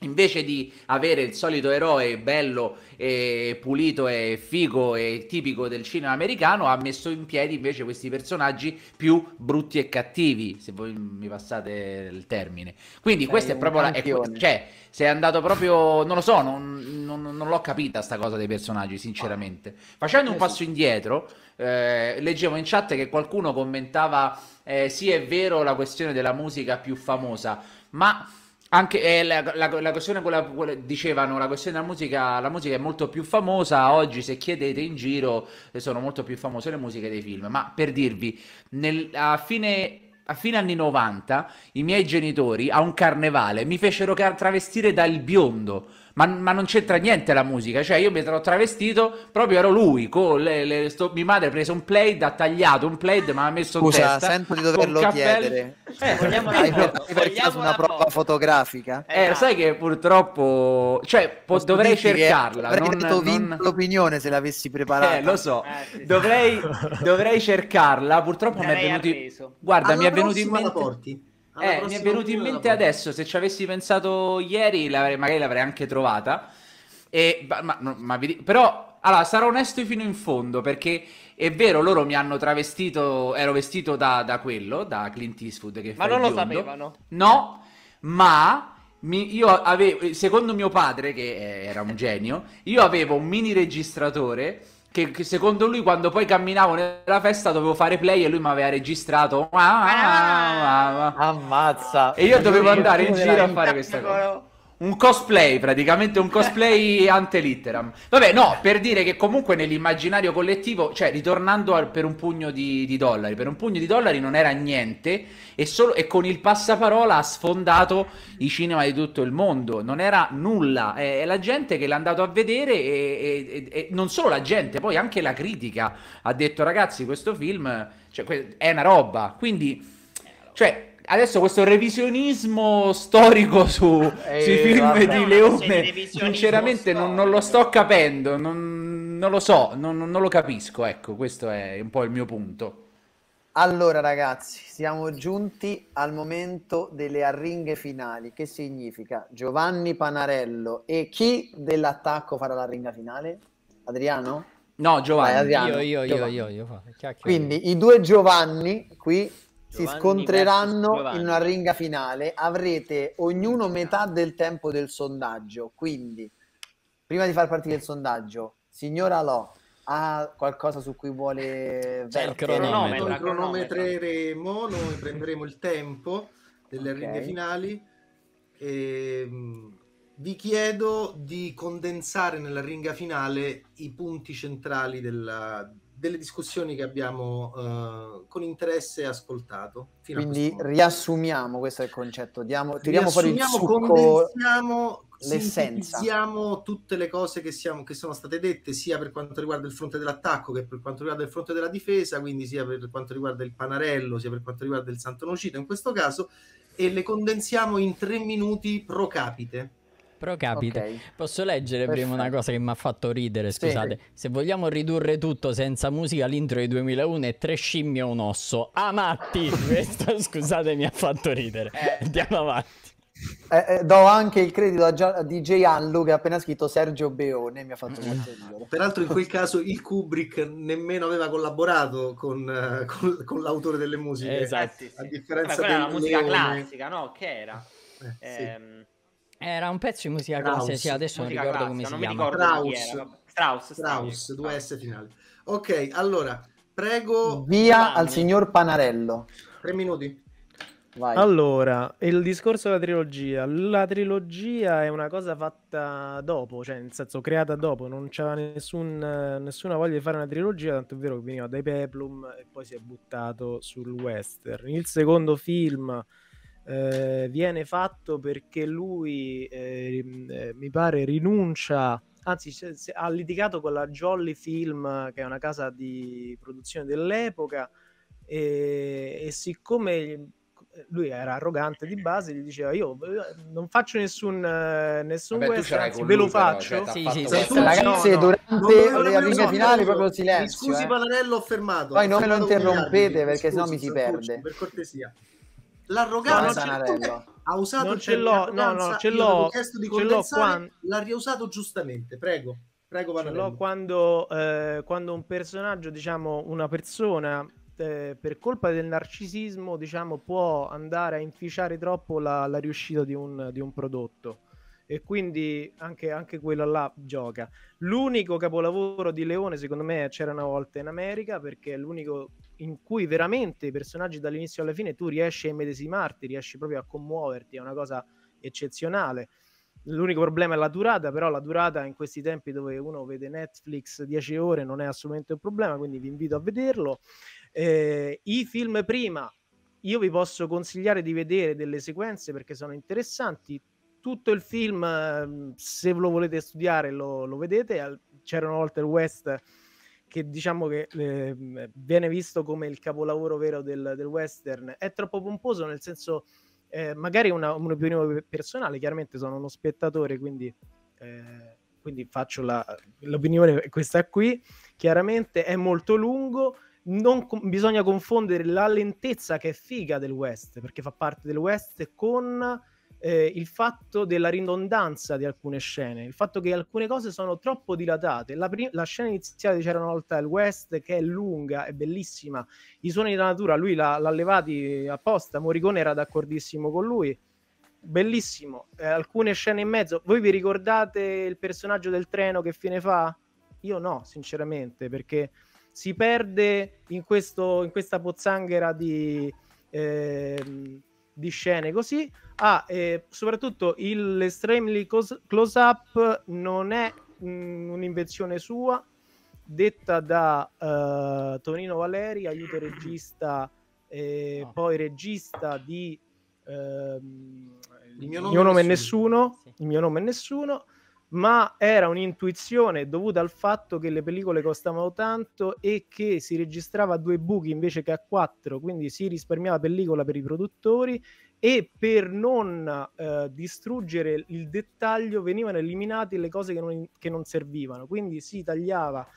Invece di avere il solito eroe bello e pulito e figo e tipico del cinema americano, ha messo in piedi invece questi personaggi più brutti e cattivi, se voi mi passate il termine. Quindi Sei questa è proprio la... cioè, se è andato proprio... non lo so, non, non, non l'ho capita sta cosa dei personaggi, sinceramente. Facendo un eh passo indietro, eh, leggevo in chat che qualcuno commentava eh, sì è vero la questione della musica più famosa, ma anche eh, la, la, la, questione, quella, quella, dicevano, la questione della musica, la musica è molto più famosa, oggi se chiedete in giro eh, sono molto più famose le musiche dei film, ma per dirvi, nel, a fine a fine anni 90 i miei genitori a un carnevale mi fecero travestire dal biondo ma, ma, non c'entra niente la musica, cioè io mi ero travestito, proprio ero lui, con le, le sto, mia madre ha preso un plaid, ha tagliato un plaid, ma ha messo Scusa, in testa. sento di doverlo chiedere. Eh, vogliamo Hai caso una prova foto. fotografica? Eh, eh sai che purtroppo, cioè po- dovrei cercarla. Avrei non, detto non... l'opinione se l'avessi preparata. Eh, lo so, eh, sì, dovrei, dovrei cercarla, purtroppo mi è venuto... Guarda, Alla mi è venuto in mente... Porti. Eh, mi è venuto in mente adesso, se ci avessi pensato ieri l'avrei, magari l'avrei anche trovata. E, ma, ma, ma, però, allora, sarò onesto fino in fondo perché è vero, loro mi hanno travestito, ero vestito da, da quello, da Clint Eastwood che Ma non lo sapevano. No, ma... Mi, io avevo, secondo mio padre, che era un genio, io avevo un mini registratore che, che, secondo lui quando poi camminavo nella festa dovevo fare play e lui mi aveva registrato. Ah ah. ah, ah, ah, Ammazza. E io dovevo andare in giro a fare questa cosa un cosplay, praticamente un cosplay ante litteram. Vabbè, no, per dire che comunque nell'immaginario collettivo, cioè ritornando al, per un pugno di, di, dollari, per un pugno di dollari non era niente e, solo, e, con il passaparola ha sfondato i cinema di tutto il mondo, non era nulla, è, è la gente che l'ha andato a vedere e, e, e non solo la gente, poi anche la critica ha detto ragazzi questo film cioè, è una roba, quindi... Cioè, Adesso questo revisionismo storico su, eh, sui film vabbè, di Leone, sinceramente non, non, lo sto capendo, non, non lo so, non, non, lo capisco, ecco, questo è un po' il mio punto. Allora ragazzi, siamo giunti al momento delle arringhe finali, che significa Giovanni Panarello e chi dell'attacco farà l'arringa finale? Adriano? No, Giovanni. Vai, Adriano. Io, io, Giovanni. io, io, io, io. Quindi i due Giovanni qui si scontreranno in una ringa finale. Avrete ognuno metà del tempo del sondaggio. Quindi, prima di far partire il sondaggio, signora Lo ha qualcosa su cui vuole C'è il cronometro. Noi cronometreremo, noi prenderemo il tempo delle okay. ringhe finali. E mm, vi chiedo di condensare nella ringa finale i punti centrali della, delle discussioni che abbiamo eh, con interesse ascoltato. Quindi riassumiamo questo è il concetto, diamo, tiriamo fuori il succo, condensiamo, sintetizziamo tutte le cose che, siamo, che, sono state dette sia per quanto riguarda il fronte dell'attacco che per quanto riguarda il fronte della difesa, quindi sia per quanto riguarda il Panarello, sia per quanto riguarda il Santo Nocito in questo caso, e le condensiamo in tre minuti pro capite. Però capita, okay. posso leggere Perfetto. prima una cosa che mi ha fatto ridere, scusate. Sì. Se vogliamo ridurre tutto senza musica, l'intro di 2001 è tre scimmie e un osso. Ah, matti! Questo, scusate, mi ha fatto ridere. Eh. Andiamo avanti. Eh, eh, do anche il credito a, Gia- a DJ Allu che ha appena scritto Sergio Beone mi ha fatto molto peraltro in quel caso il Kubrick nemmeno aveva collaborato con, eh, con, con l'autore delle musiche esatto, a differenza Beh, quella musica Leone. classica no? che era eh, sì. Ehm, era un pezzo di musica classica, adesso musica non ricordo classica, come si chiama. Strauss. Strauss, Strauss, due S finali. Ok, allora, prego... Via Giovanni. al signor Panarello. Tre minuti. Vai. Allora, il discorso della trilogia. La trilogia è una cosa fatta dopo, cioè nel senso creata dopo, non c'era nessun, nessuna voglia di fare una trilogia, tanto è vero che veniva dai Peplum e poi si è buttato sul western. Il secondo film eh, viene fatto perché lui eh, eh mi pare rinuncia anzi ha litigato con la Jolly Film che è una casa di produzione dell'epoca e, e siccome lui era arrogante di base gli diceva io non faccio nessun, eh, nessun Vabbè, questo, anzi, ve lo cioè, faccio ragazzi durante la linea finale no, proprio silenzio scusi eh. Palanello ho fermato poi non me lo interrompete perché sennò mi si perde per cortesia l'arroganza ha usato non ce l'ho, no, no, ce l'ho, chiesto di condensare, quando... l'ha riusato giustamente, prego. Prego, Vanello. quando, eh, quando un personaggio, diciamo una persona, eh, per colpa del narcisismo, diciamo, può andare a inficiare troppo la, la riuscita di un, di un prodotto e quindi anche, anche quello là gioca. L'unico capolavoro di Leone, secondo me, c'era una volta in America perché è l'unico in cui veramente i personaggi dall'inizio alla fine tu riesci a immedesimarti, riesci proprio a commuoverti, è una cosa eccezionale. L'unico problema è la durata, però la durata in questi tempi dove uno vede Netflix 10 ore non è assolutamente un problema, quindi vi invito a vederlo. Eh, I film prima, io vi posso consigliare di vedere delle sequenze perché sono interessanti. Tutto il film, ehm, se lo volete studiare, lo, lo vedete. C'era una volta il West che diciamo che eh, viene visto come il capolavoro vero del, del western, è troppo pomposo nel senso, eh, magari una, un'opinione personale, chiaramente sono uno spettatore, quindi, eh, quindi faccio la, l'opinione eh, questa qui, chiaramente è molto lungo, non com- bisogna confondere la lentezza che è figa del West, perché fa parte del West, con eh, il fatto della ridondanza di alcune scene, il fatto che alcune cose sono troppo dilatate. La, prim- la scena iniziale C'era una volta il West, che è lunga, è bellissima, i suoni della natura, lui l'ha, l'ha levati apposta, Morricone era d'accordissimo con lui, bellissimo. Eh, alcune scene in mezzo, voi vi ricordate il personaggio del treno che fine fa? Io no, sinceramente, perché si perde in, questo, in questa pozzanghera di... Ehm, di scene così. Ah, e soprattutto l'extremely close up non è mh, mm, un'invenzione sua, detta da uh, Tonino Valeri, aiuto regista, e no. poi regista di uh, il, mio il, mio nome è Nessuno. nessuno sì. Il mio nome è Nessuno ma era un'intuizione dovuta al fatto che le pellicole costavano tanto e che si registrava a due buchi invece che a quattro, quindi si risparmiava pellicola per i produttori e per non eh, distruggere il dettaglio venivano eliminate le cose che non, che non servivano, quindi si tagliava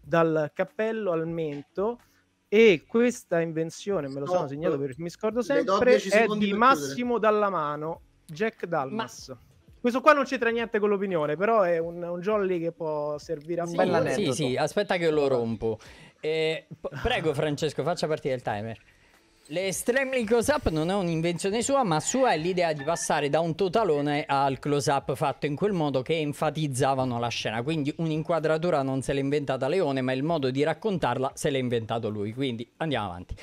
dal cappello al mento e questa invenzione me lo sono segnato perché mi scordo sempre è di Massimo Dalla Mano Jack Dalmas Ma questo qua non c'entra niente con l'opinione, però è un, un jolly che può servire a sì, Sì, sì, aspetta che lo rompo. Eh, prego Francesco, faccia partire il timer. L'estremely close-up non è un'invenzione sua, ma sua è l'idea di passare da un totalone al close-up fatto in quel modo che enfatizzavano la scena. Quindi un'inquadratura non se l'è inventata Leone, ma il modo di raccontarla se l'è inventato lui. Quindi andiamo avanti.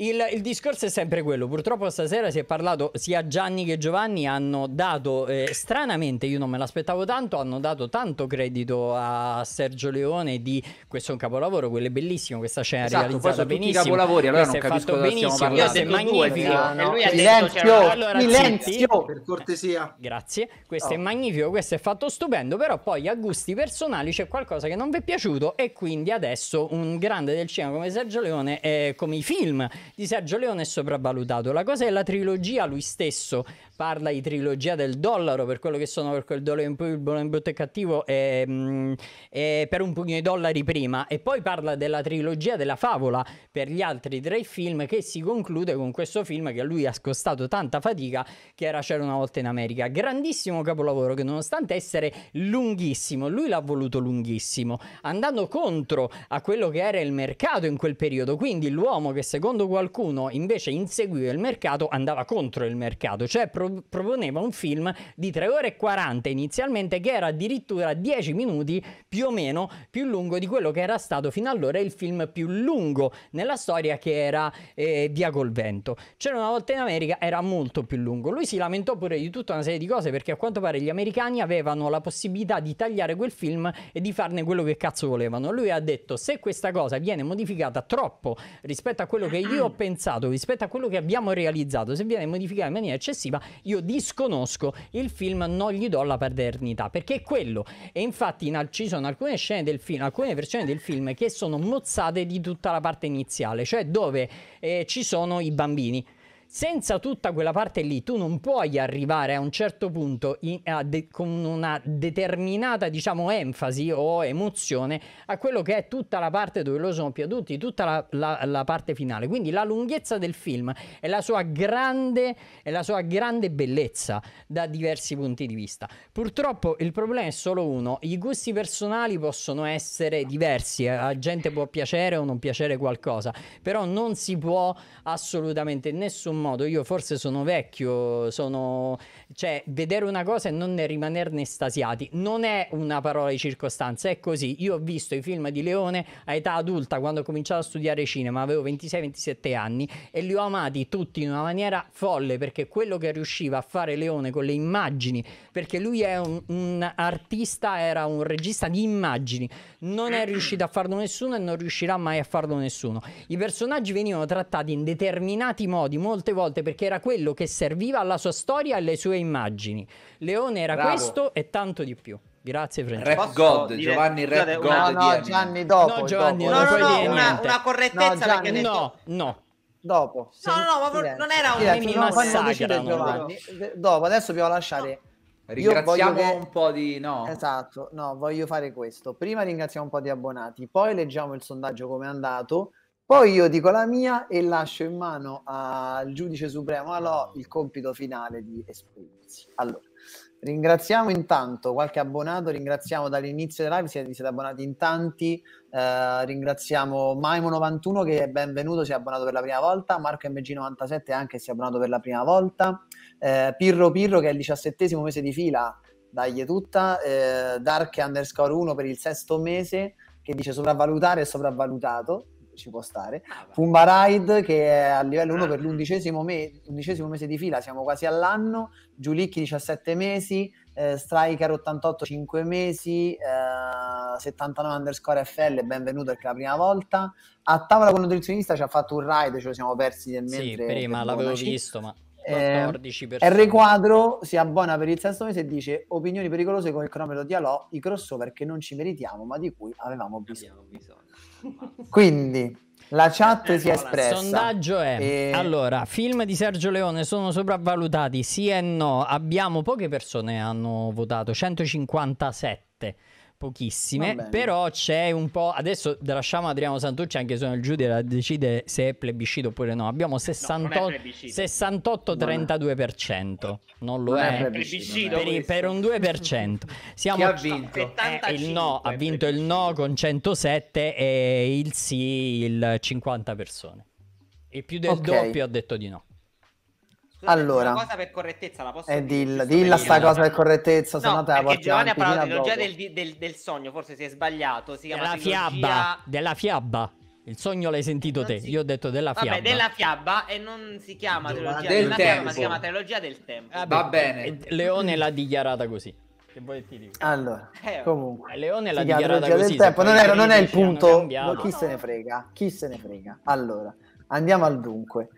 Il, il, discorso è sempre quello. Purtroppo stasera si è parlato sia Gianni che Giovanni hanno dato eh, stranamente, io non me l'aspettavo tanto, hanno dato tanto credito a Sergio Leone di questo è un capolavoro, quello è bellissimo, questa scena esatto, realizzata benissimo. Tutti i capolavori, allora non capisco cosa benissimo, stiamo parlando. È magnifico. Due, no. lui silenzio, allora, silenzio, per cortesia. Grazie. Questo oh. è magnifico, questo è fatto stupendo, però poi a gusti personali c'è qualcosa che non vi è piaciuto e quindi adesso un grande del cinema come Sergio Leone è come i film di Sergio Leone è sopravvalutato. La cosa è la trilogia, lui stesso parla di trilogia del dollaro per quello che sono per quel dollaro in più, il buono, brutto e cattivo e, e, mm, per un pugno di dollari prima e poi parla della trilogia della favola per gli altri tre film che si conclude con questo film che a lui ha scostato tanta fatica che era C'era una volta in America. Grandissimo capolavoro che nonostante essere lunghissimo, lui l'ha voluto lunghissimo, andando contro a quello che era il mercato in quel periodo, quindi l'uomo che secondo qualcuno invece inseguiva il mercato andava contro il mercato, cioè pro- proponeva un film di 3 ore e 40 inizialmente che era addirittura 10 minuti più o meno più lungo di quello che era stato fino allora il film più lungo nella storia che era eh, Via col vento. C'era una volta in America era molto più lungo. Lui si lamentò pure di tutta una serie di cose perché a quanto pare gli americani avevano la possibilità di tagliare quel film e di farne quello che cazzo volevano. Lui ha detto se questa cosa viene modificata troppo rispetto a quello che io io ho pensato rispetto a quello che abbiamo realizzato, se viene modificato in maniera eccessiva, io disconosco il film, non gli do la paternità, perché è quello. E infatti in, ci sono alcune scene del film, alcune versioni del film che sono mozzate di tutta la parte iniziale, cioè dove eh, ci sono i bambini senza tutta quella parte lì tu non puoi arrivare a un certo punto in, de, con una determinata diciamo enfasi o emozione a quello che è tutta la parte dove lo sono più piaciuti, tutta la, la, la, parte finale. Quindi la lunghezza del film è la sua grande, è la sua grande bellezza da diversi punti di vista. Purtroppo il problema è solo uno, i gusti personali possono essere diversi, eh, a gente può piacere o non piacere qualcosa, però non si può assolutamente in nessun modo. Io forse sono vecchio, sono cioè, vedere una cosa e non ne rimanerne estasiati non è una parola di circostanza, è così. Io ho visto i film di Leone a età adulta, quando ho cominciato a studiare cinema, avevo 26-27 anni e li ho amati tutti in una maniera folle perché quello che riusciva a fare Leone con le immagini, perché lui è un, un artista, era un regista di immagini, non è riuscito a farlo nessuno e non riuscirà mai a farlo nessuno. I personaggi venivano trattati in determinati modi molte volte perché era quello che serviva alla sua storia e alle sue immagini. Leone era Bravo. questo e tanto di più. Grazie Francesco. Rap God, dire... Giovanni Rap God. no, no, Gianni dopo. No, Giovanni, dopo. No, no, no, una, una, correttezza no, Gianni, detto... No, no. Dopo. No, no, ma non era un minima sagra. Dopo, adesso dobbiamo lasciare... Ringraziamo che... un po' di... No. Esatto, no, voglio fare questo. Prima ringraziamo un po' di abbonati, poi leggiamo il sondaggio come è andato poi io dico la mia e lascio in mano al giudice supremo Alò il compito finale di esprimersi. Allora, ringraziamo intanto qualche abbonato, ringraziamo dall'inizio della live, siete, siete abbonati in tanti, eh, ringraziamo Maimo91 che è benvenuto, si è abbonato per la prima volta, Marco MG97 anche si è abbonato per la prima volta, eh, Pirro Pirro che è il diciassettesimo mese di fila, dagli tutta, eh, Dark underscore 1 per il sesto mese che dice sopravvalutare e sopravvalutato ci può stare. Ah, Fumba Ride che è a livello 1 ah. per l'undicesimo me- mese di fila, siamo quasi all'anno, Giulicchi 17 mesi, eh, Striker 88 5 mesi, eh, 79 underscore FL, benvenuto perché è la prima volta. A tavola con il nutrizionista ci ha fatto un ride, ce lo siamo persi nel mentre. Sì, prima l'avevo c- visto, ma... 14 eh, persone. R quadro si abbona per il sesto mese e dice opinioni pericolose con il cronometro di Alò, i crossover che non ci meritiamo ma di cui avevamo bisogno. Abbiamo bisogno. Quindi la chat si è espressa. Il sondaggio è: e... allora, film di Sergio Leone sono sopravvalutati? Sì e no. Abbiamo poche persone che hanno votato, 157 pochissime, però c'è un po'... Adesso lasciamo Adriano Santucci anche se il giudice decide se è plebiscito oppure no. Abbiamo 68, no, 68-32%, non, lo non è. è plebiscito, per, questo. per un 2%. Siamo, Chi ha vinto? Eh, il no, ha vinto il no con 107 e il sì il 50 persone. E più del okay. doppio ha detto di no. Scusate, allora, una cosa per correttezza la posso eh, dilla, sta cosa per correttezza, no, no te la porti Giovanni ha parlato di trilogia del, del, del, sogno, forse si è sbagliato, si chiama della trilogia... fiaba, della fiabba. Il sogno l'hai sentito te, si... io ho detto della fiabba. Vabbè, della fiabba e non si chiama trilogia del tempo, fiaba, ma si chiama trilogia del tempo. Vabbè, Va bene. Leone l'ha dichiarata così. Che vuoi ti dico? Allora, eh, comunque, eh, Leone l'ha dichiarata così. Del tempo. Non, era, non è il punto, chi se ne frega, chi se ne frega. Allora, andiamo al dunque.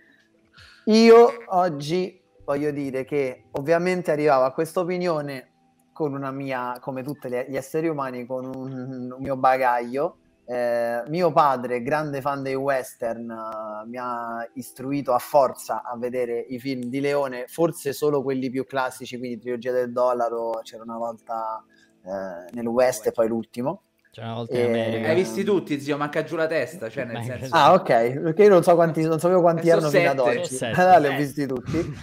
Io oggi voglio dire che ovviamente arrivavo a questa opinione con una mia, come tutti gli esseri umani, con un, un mio bagaglio. Eh, mio padre, grande fan dei western, uh, mi ha istruito a forza a vedere i film di Leone, forse solo quelli più classici, quindi Trilogia del Dollaro, c'era una volta eh, nel West e poi l'ultimo. Cioè, eh, hai visti tutti, zio, manca giù la testa. Cioè, nel senso... Ah, ok, perché io non, so quanti, non sapevo quanti eh, erano sette, fino ad oggi. Sette, li ho eh. visti tutti.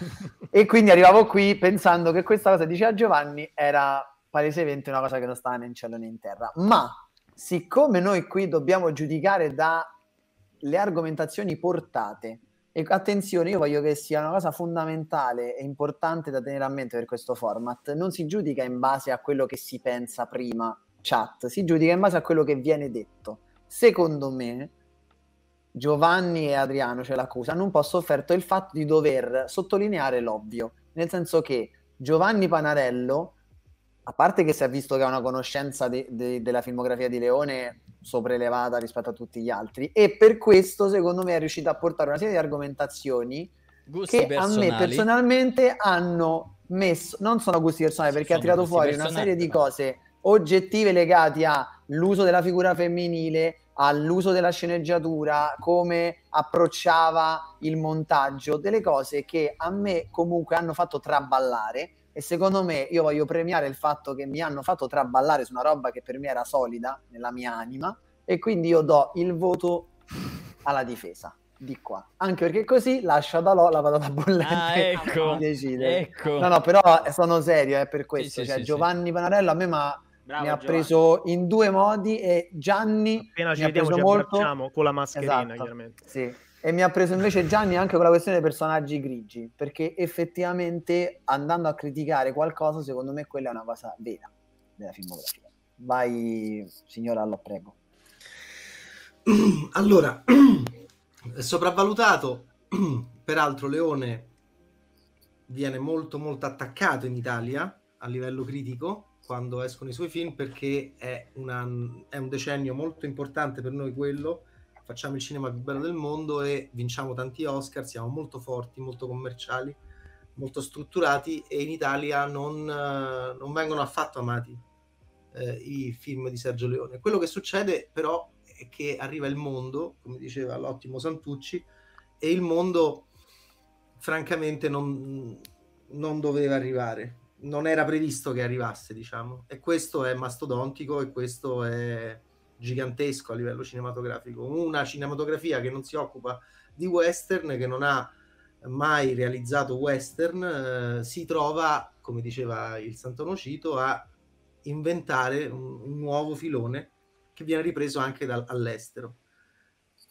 e quindi arrivavo qui pensando che questa cosa, diceva Giovanni, era palesemente una cosa che non stava né in cielo né in terra. Ma siccome noi qui dobbiamo giudicare dalle argomentazioni portate, e attenzione, io voglio che sia una cosa fondamentale e importante da tenere a mente per questo format, non si giudica in base a quello che si pensa prima chat, si giudica in base a quello che viene detto. Secondo me, Giovanni e Adriano, c'è cioè l'accusa, hanno un po' sofferto il fatto di dover sottolineare l'ovvio, nel senso che Giovanni Panarello, a parte che si è visto che ha una conoscenza de- de- della filmografia di Leone sopraelevata rispetto a tutti gli altri, e per questo secondo me è riuscito a portare una serie di argomentazioni gusti che personali. a me personalmente hanno messo, non sono gusti personali perché sono ha tirato fuori una serie di cose oggettive legati all'uso della figura femminile, all'uso della sceneggiatura, come approcciava il montaggio, delle cose che a me comunque hanno fatto traballare e secondo me io voglio premiare il fatto che mi hanno fatto traballare su una roba che per me era solida nella mia anima e quindi io do il voto alla difesa di qua. Anche perché così lascia da Lo la patata bollente ah, ecco, decide. Ecco. No, no, però eh, sono serio, è eh, per questo. Sì, cioè, sì, Giovanni sì. Panarello a me mi ha Bravo, ne ha Giovanni. preso in due modi e Gianni appena ci vediamo ci molto... con la mascherina esatto, chiaramente sì. e mi ha preso invece Gianni anche con la questione dei personaggi grigi perché effettivamente andando a criticare qualcosa secondo me quella è una cosa vera della filmografia vai signora lo prego allora sopravvalutato peraltro Leone viene molto molto attaccato in Italia a livello critico quando escono i suoi film perché è, una, è un decennio molto importante per noi quello, facciamo il cinema più bello del mondo e vinciamo tanti Oscar, siamo molto forti, molto commerciali, molto strutturati e in Italia non, eh, non vengono affatto amati eh, i film di Sergio Leone. Quello che succede però è che arriva il mondo, come diceva l'ottimo Santucci, e il mondo francamente non, non doveva arrivare non era previsto che arrivasse, diciamo. E questo è mastodontico e questo è gigantesco a livello cinematografico. Una cinematografia che non si occupa di western, che non ha mai realizzato western, eh, si trova, come diceva il Santo Nocito, a inventare un, un nuovo filone che viene ripreso anche dall'estero.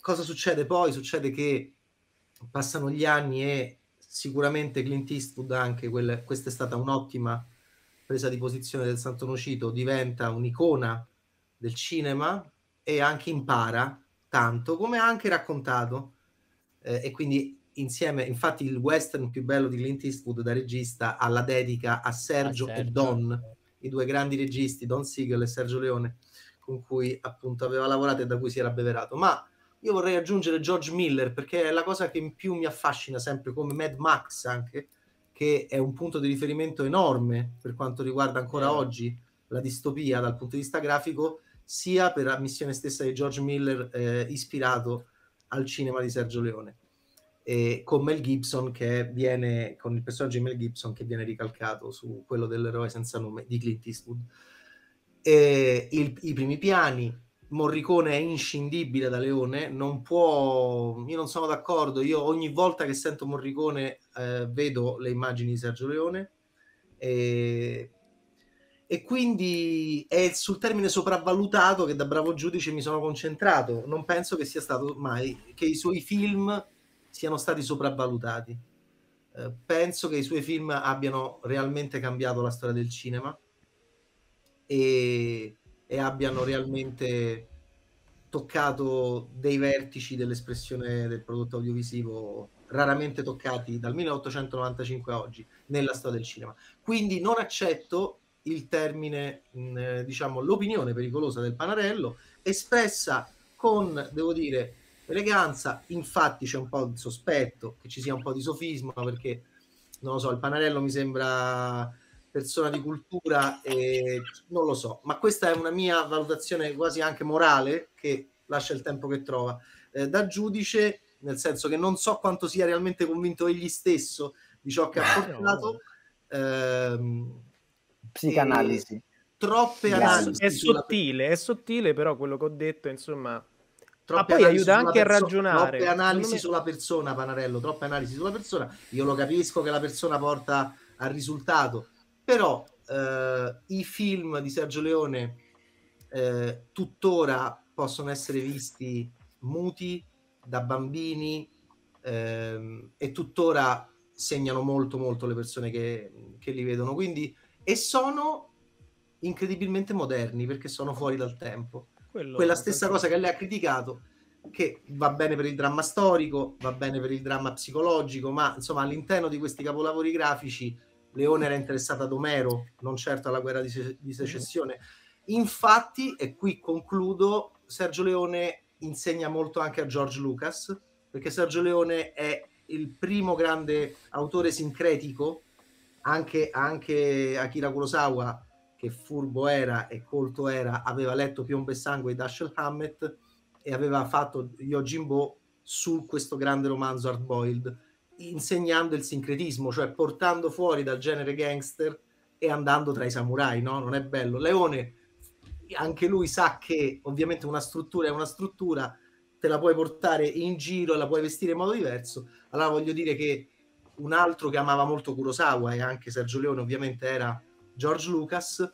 Cosa succede poi? Succede che passano gli anni e sicuramente Clint Eastwood anche, quel, questa è stata un'ottima presa di posizione del Santonocito, diventa un'icona del cinema e anche impara tanto, come ha anche raccontato. Eh, e quindi insieme, infatti il western più bello di Clint Eastwood da regista alla dedica a Sergio, a Sergio. e Don, i due grandi registi, Don Siegel e Sergio Leone, con cui appunto aveva lavorato e da cui si era beverato. Ma io vorrei aggiungere George Miller perché è la cosa che in più mi affascina sempre, come Mad Max anche, che è un punto di riferimento enorme per quanto riguarda ancora eh. oggi la distopia dal punto di vista grafico, sia per la missione stessa di George Miller eh, ispirato al cinema di Sergio Leone. E con Mel Gibson che viene con il personaggio di Mel Gibson che viene ricalcato su quello dell'eroe senza nome di Clint Eastwood. E il, I primi piani, Morricone è inscindibile da Leone, non può, io non sono d'accordo, io ogni volta che sento Morricone eh, vedo le immagini di Sergio Leone e, e, quindi è sul termine sopravvalutato che da bravo giudice mi sono concentrato, non penso che sia stato mai, che i suoi film siano stati sopravvalutati, eh, penso che i suoi film abbiano realmente cambiato la storia del cinema e e abbiano realmente toccato dei vertici dell'espressione del prodotto audiovisivo raramente toccati dal 1895 a oggi nella storia del cinema. Quindi non accetto il termine, mh, mm, eh, diciamo, l'opinione pericolosa del Panarello, espressa con, devo dire, eleganza. Infatti c'è un po' di sospetto che ci sia un po' di sofismo perché, non lo so, il Panarello mi sembra persona di cultura, e non lo so, ma questa è una mia valutazione quasi anche morale che lascia il tempo che trova. Eh, da giudice, nel senso che non so quanto sia realmente convinto egli stesso di ciò che ha eh, portato. Ehm, Psicanalisi. Troppe analisi. È sottile, sulla... è sottile, però quello che ho detto, insomma, ma poi aiuta anche perso- a ragionare. Troppe analisi me... sulla persona, Panarello, troppe analisi sulla persona. Io lo capisco che la persona porta al risultato, però eh, i film di Sergio Leone eh, tuttora possono essere visti muti da bambini ehm, e tuttora segnano molto molto le persone che, che li vedono quindi e sono incredibilmente moderni perché sono fuori dal tempo Quello quella stessa cosa che lei ha criticato che va bene per il dramma storico, va bene per il dramma psicologico, ma insomma all'interno di questi capolavori grafici Leone era interessato ad Omero, non certo alla guerra di, se- di secessione. Infatti, e qui concludo, Sergio Leone insegna molto anche a George Lucas, perché Sergio Leone è il primo grande autore sincretico, anche, anche Akira Kurosawa, che furbo era e colto era, aveva letto Piombe e Sangue di Dashiell Hammett e aveva fatto Yojimbo su questo grande romanzo hard boiled insegnando il sincretismo, cioè portando fuori dal genere gangster e andando tra i samurai, no? Non è bello. Leone, anche lui sa che ovviamente una struttura è una struttura, te la puoi portare in giro e la puoi vestire in modo diverso. Allora voglio dire che un altro che amava molto Kurosawa e anche Sergio Leone ovviamente era George Lucas.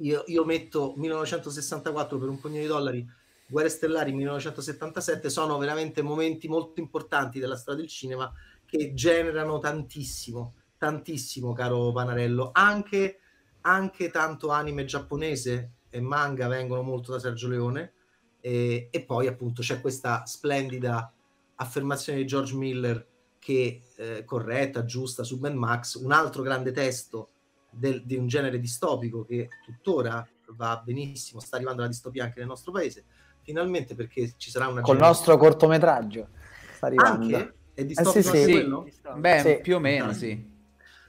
Io, io metto 1964 per un pugno di dollari Guerre Stellari 1977 sono veramente momenti molto importanti della storia del cinema che generano tantissimo, tantissimo, caro Panarello. Anche, anche tanto anime giapponese e manga vengono molto da Sergio Leone. E, e poi, appunto, c'è questa splendida affermazione di George Miller che eh, corretta, giusta su Ben Max, un altro grande testo del, di un genere distopico che tuttora va benissimo, sta arrivando la distopia anche nel nostro paese finalmente perché ci sarà una... Col generazione. nostro cortometraggio. Sta Anche? È distopico eh, sì, sì. sì. Beh, sì. più o meno, sì.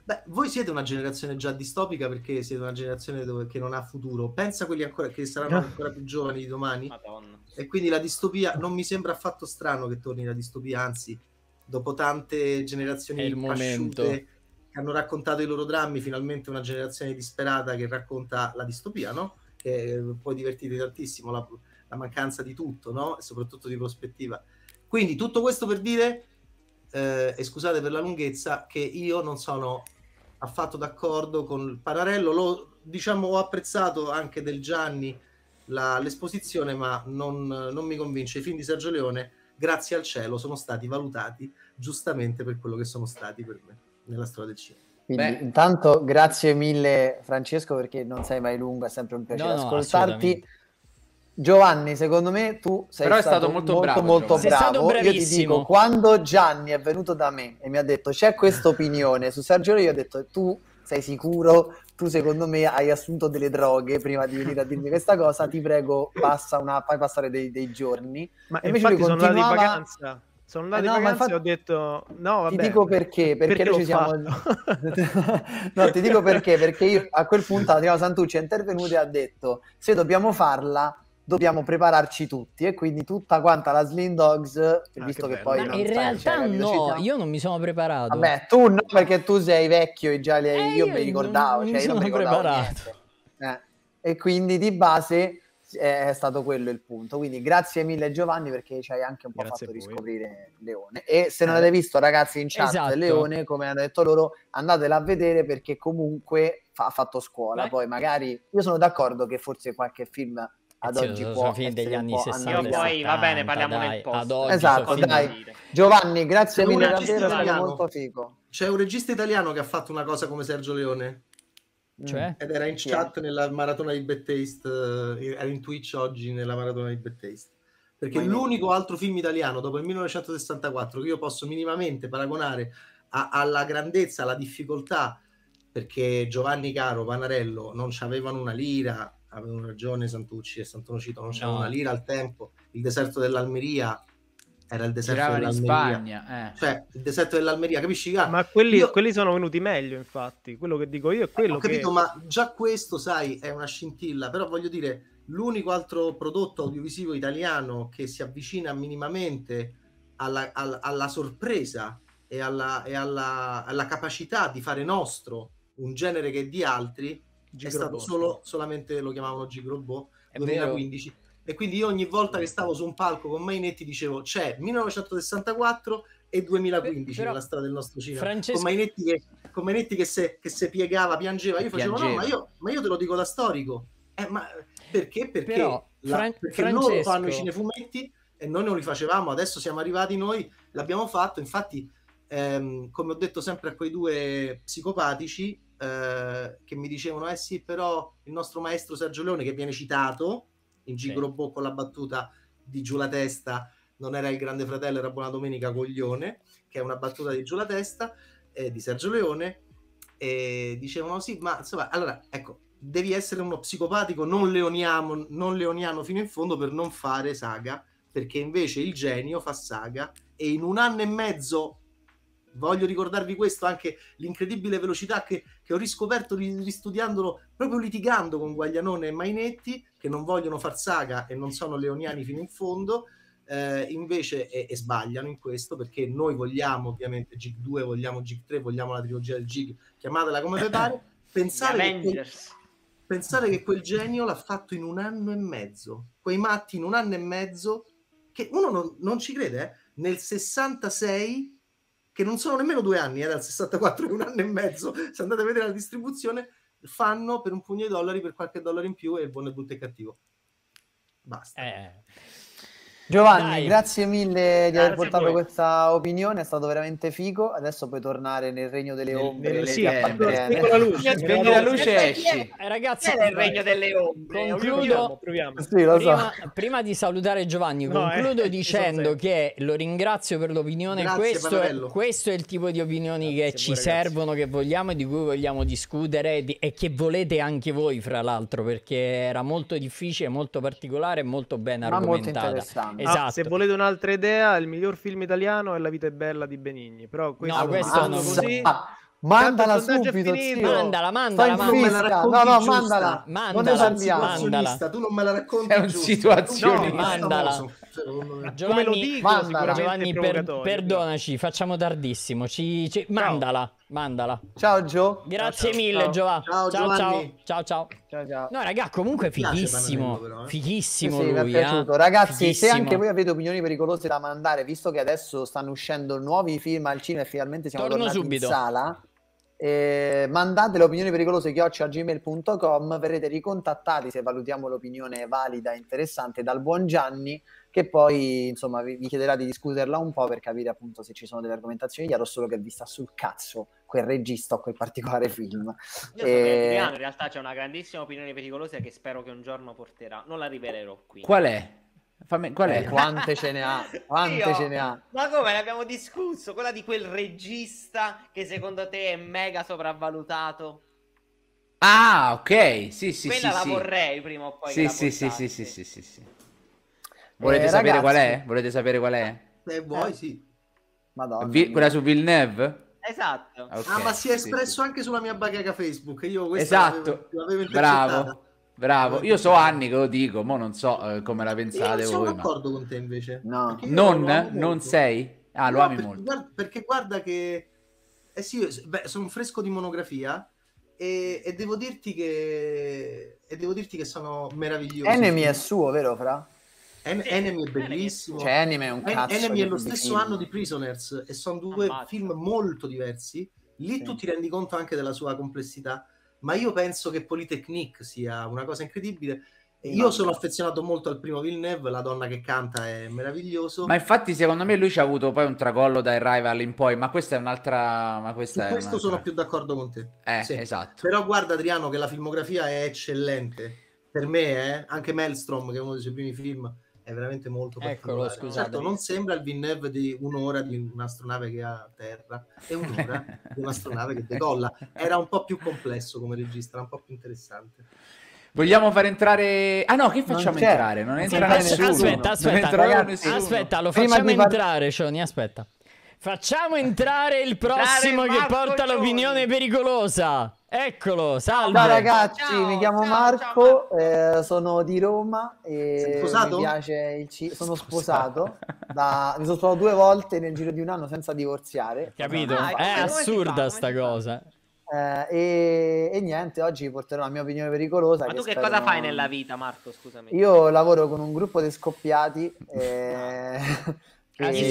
Beh, voi siete una generazione già distopica perché siete una generazione dove, che non ha futuro. Pensa a quelli ancora, che saranno ancora più giovani di domani. Madonna. E quindi la distopia non mi sembra affatto strano che torni la distopia, anzi, dopo tante generazioni il momento che hanno raccontato i loro drammi, finalmente una generazione disperata che racconta la distopia, no? Che poi divertite tantissimo. La, la mancanza di tutto, no? E soprattutto di prospettiva. Quindi tutto questo per dire, eh, e scusate per la lunghezza, che io non sono affatto d'accordo con il Pararello. lo, diciamo ho apprezzato anche del Gianni la, l'esposizione, ma non, non mi convince. I film di Sergio Leone, grazie al cielo, sono stati valutati giustamente per quello che sono stati per me nella storia del cinema. Quindi, Beh. intanto grazie mille Francesco perché non sei mai lungo, è sempre un piacere no, ascoltarti. No, Giovanni, secondo me tu sei Però stato, stato molto, molto, bravo, molto bravo. Sei stato bravissimo. Dico, quando Gianni è venuto da me e mi ha detto c'è questa opinione su Sergio, io ho detto tu sei sicuro? Tu secondo me hai assunto delle droghe prima di venire a dirmi questa cosa, ti prego passa una, fai passare dei, dei giorni. Ma e invece lui continuava... sono andato in vacanza. Sono andato eh no, in vacanza infatti, ho detto no, vabbè. Ti dico perché, perché, perché ci siamo... no, ti dico perché, perché io, a quel punto la Triana Santucci è intervenuta e ha detto se dobbiamo farla dobbiamo prepararci tutti e quindi tutta quanta la Slim Dogs, ah, che, che poi... in realtà in no, io non mi sono preparato. Vabbè, tu no, perché tu sei vecchio e già le, eh, io, io cioè, mi ricordavo, non, cioè, mi sono ricordavo preparato. Eh, e quindi di base eh, è stato quello il punto. Quindi grazie mille Giovanni perché ci hai anche un po' grazie fatto riscoprire Leone. E se non eh. avete visto ragazzi in chat esatto. Leone, come hanno detto loro, andatela a vedere perché comunque ha fa, fatto scuola. Beh. Poi magari io sono d'accordo che forse qualche film ad sì, oggi può fine degli anni 60 poi 70, va bene parliamo dai, nel post esatto dai Giovanni grazie mille davvero italiano. molto figo c'è un regista italiano che ha fatto una cosa come Sergio Leone mm. cioè? ed era in chat yeah. nella maratona di Bad Taste eh, era in Twitch oggi nella maratona di Bad Taste perché l'unico altro film italiano dopo il 1964 che io posso minimamente paragonare a, alla grandezza, alla difficoltà perché Giovanni Caro, Panarello non avevano una lira avevano ragione Santucci e Santonocito, non c'era no. una lira al tempo, il deserto dell'Almeria era il deserto Girava dell'Almeria. Spagna, eh. Cioè, il deserto dell'Almeria, capisci? Ah, ma quelli, io... quelli, sono venuti meglio, infatti. Quello che dico io è quello. Eh, ho capito, che... ma già questo, sai, è una scintilla. Però voglio dire, l'unico altro prodotto audiovisivo italiano che si avvicina minimamente alla, alla, alla sorpresa e, alla, e alla capacità di fare nostro un genere che è di altri Gigrobot. Solo, solamente lo chiamavano Gigrobot 2015. Vero. E quindi io ogni volta che stavo su un palco con Mainetti dicevo c'è 1964 e 2015 Però, nella strada del nostro cinema. Francesco... Con Mainetti che, con Mainetti che, se, che se piegava, piangeva. Io facevo no, ma io, ma io te lo dico da storico. Eh, ma perché? Perché, Però, la, Fran- perché Francesco... loro fanno i cinefumetti e noi non li facevamo, adesso siamo arrivati noi, l'abbiamo fatto, infatti ehm, come ho detto sempre a quei due psicopatici, eh, che mi dicevano, eh sì, però il nostro maestro Sergio Leone, che viene citato in Gigrobò sì. con la battuta di giù la testa, non era il grande fratello, era Buona Domenica Coglione, che è una battuta di giù la testa eh, di Sergio Leone, e dicevano sì, ma insomma, allora ecco, devi essere uno psicopatico non, leoniamo, non leoniano fino in fondo per non fare saga, perché invece il genio fa saga e in un anno e mezzo voglio ricordarvi questo, anche l'incredibile velocità che, che ho riscoperto ristudiandolo, proprio litigando con Guaglianone e Mainetti, che non vogliono far saga e non sono leoniani fino in fondo, eh, invece e, e, sbagliano in questo perché noi vogliamo ovviamente Gig 2, vogliamo Gig 3, vogliamo la trilogia del Gig, chiamatela come vi pare, pensare, che quel, pensare che quel genio l'ha fatto in un anno e mezzo, quei matti in un anno e mezzo, che uno non, non ci crede, eh? nel 66 che non sono nemmeno due anni, eh, dal 64 è un anno e mezzo, se andate a vedere la distribuzione, fanno per un pugno di dollari, per qualche dollaro in più e il buono è brutto e cattivo. Basta. Eh. Giovanni, Dai. grazie mille di grazie aver portato questa opinione, è stato veramente figo. Adesso puoi tornare nel regno delle ombre. Nel, sì, la luce. Spegni la luce e esci. Ragazzi, nel regno delle ombre. Concludo. Proviamo. Sì, lo prima, so. prima di salutare Giovanni, no, concludo eh, eh dicendo che lo ringrazio per l'opinione. Questo è, questo, è il tipo di opinioni grazie che ci pure, servono, che vogliamo e di cui vogliamo discutere e che volete anche voi, fra l'altro, perché era molto difficile, molto particolare e molto ben Ma interessante. Ah, esatto. Ah, se volete un'altra idea, il miglior film italiano è La vita è bella di Benigni. Però questo, no, questo non così. Ah, mandala subito, zio. Mandala, mandala, mandala. No, no, mandala. Mandala, non mandala. Tu non me la racconti È un situazionista. No, mandala secondo me. Giovanni, Come lo dico, Giovanni per, perdonaci, facciamo tardissimo. Ci, ci, mandala, mandala. Ciao Gio. Grazie ciao, mille Giovanni. Ciao ciao, ciao, ciao, ciao, ciao. ciao. No raga, comunque fighissimo. Però, eh. Fighissimo sì, sì, lui, eh. Ragazzi, fighissimo. se anche voi avete opinioni pericolose da mandare, visto che adesso stanno uscendo nuovi film al cinema e finalmente siamo Torno tornati subito. in sala... Eh, mandate le opinioni pericolose a gmail.com verrete ricontattati se valutiamo l'opinione valida e interessante dal buon Gianni che poi insomma vi, chiederà di discuterla un po' per capire appunto se ci sono delle argomentazioni chiaro solo che vi sta sul cazzo quel regista o quel particolare film io e... in realtà c'è una grandissima opinione pericolosa che spero che un giorno porterà non la rivelerò qui qual è? Fammi, qual eh, è? Quante ce ne ha? Quante Io, ce ne ha? Ma come ne abbiamo discusso? Quella di quel regista che secondo te è mega sopravvalutato? Ah, ok. Sì, sì, Quella sì, la sì. vorrei prima o poi. sì, sì, sì, sì, sì, sì, sì. Volete eh, sapere ragazzi, qual è? Volete sapere qual è? Se vuoi, eh. sì. Madonna. Vi- quella su Villeneuve? Esatto. Ah, okay, ah, ma si è espresso sì, sì. anche sulla mia bacheca Facebook. Io esatto. L'avevo, l'avevo Bravo. Bravo, io so anni che lo dico, ma non so eh, come la pensate voi. Non sono d'accordo ma... con te invece. No. Non, non sei? Ah, lo no, ami perché molto. Guarda, perché guarda che... Eh sì, beh, sono fresco di monografia e, e, devo dirti che... E devo dirti che sono meraviglioso. Enemy è suo, vero Fra? En- Enemy è bellissimo. Cioè, Enemy è un cazzo. En- Enemy è lo stesso film. anno di Prisoners e sono due Ammazza. film molto diversi. Lì sì. tu ti rendi conto anche della sua complessità, ma io penso che Polytechnique sia una cosa incredibile. io sono affezionato molto al primo Villeneuve, la donna che canta è meraviglioso. Ma infatti, secondo me, lui ci ha avuto poi un tracollo dai Rival in poi. Ma questa è un'altra. Ma questa Su è questo un'altra... sono più d'accordo con te. Eh, sì. esatto. Però guarda, Adriano, che la filmografia è eccellente. Per me, eh? anche Maelstrom, che è uno dei suoi primi film, è veramente molto particolare. Eccolo, certo, non sembra il Villeneuve di un'ora di un'astronave che ha terra, è un'ora di un'astronave che decolla. Era un po' più complesso come regista, un po' più interessante. Vogliamo far entrare. Ah no, che facciamo non entrare? Non entra aspetta, nessuno. Aspetta, aspetta, entra ragazzi, aspetta, lo facciamo Prima entrare, Cioni, aspetta. Facciamo entrare il prossimo che porta l'opinione pericolosa. Eccolo, salve. Ciao ragazzi, ciao, mi chiamo ciao, Marco, ciao. Eh, sono di Roma e mi piace il cibo. Sono sposato, da... mi sono sposato due volte nel giro di un anno senza divorziare. Capito? Ah, è, è assurda sta cosa. Eh, e, e, niente, oggi porterò la mia opinione pericolosa. Ma che tu che cosa fai nella vita, Marco? Scusami. Io lavoro con un gruppo di scoppiati. E... Eh, Ah, gli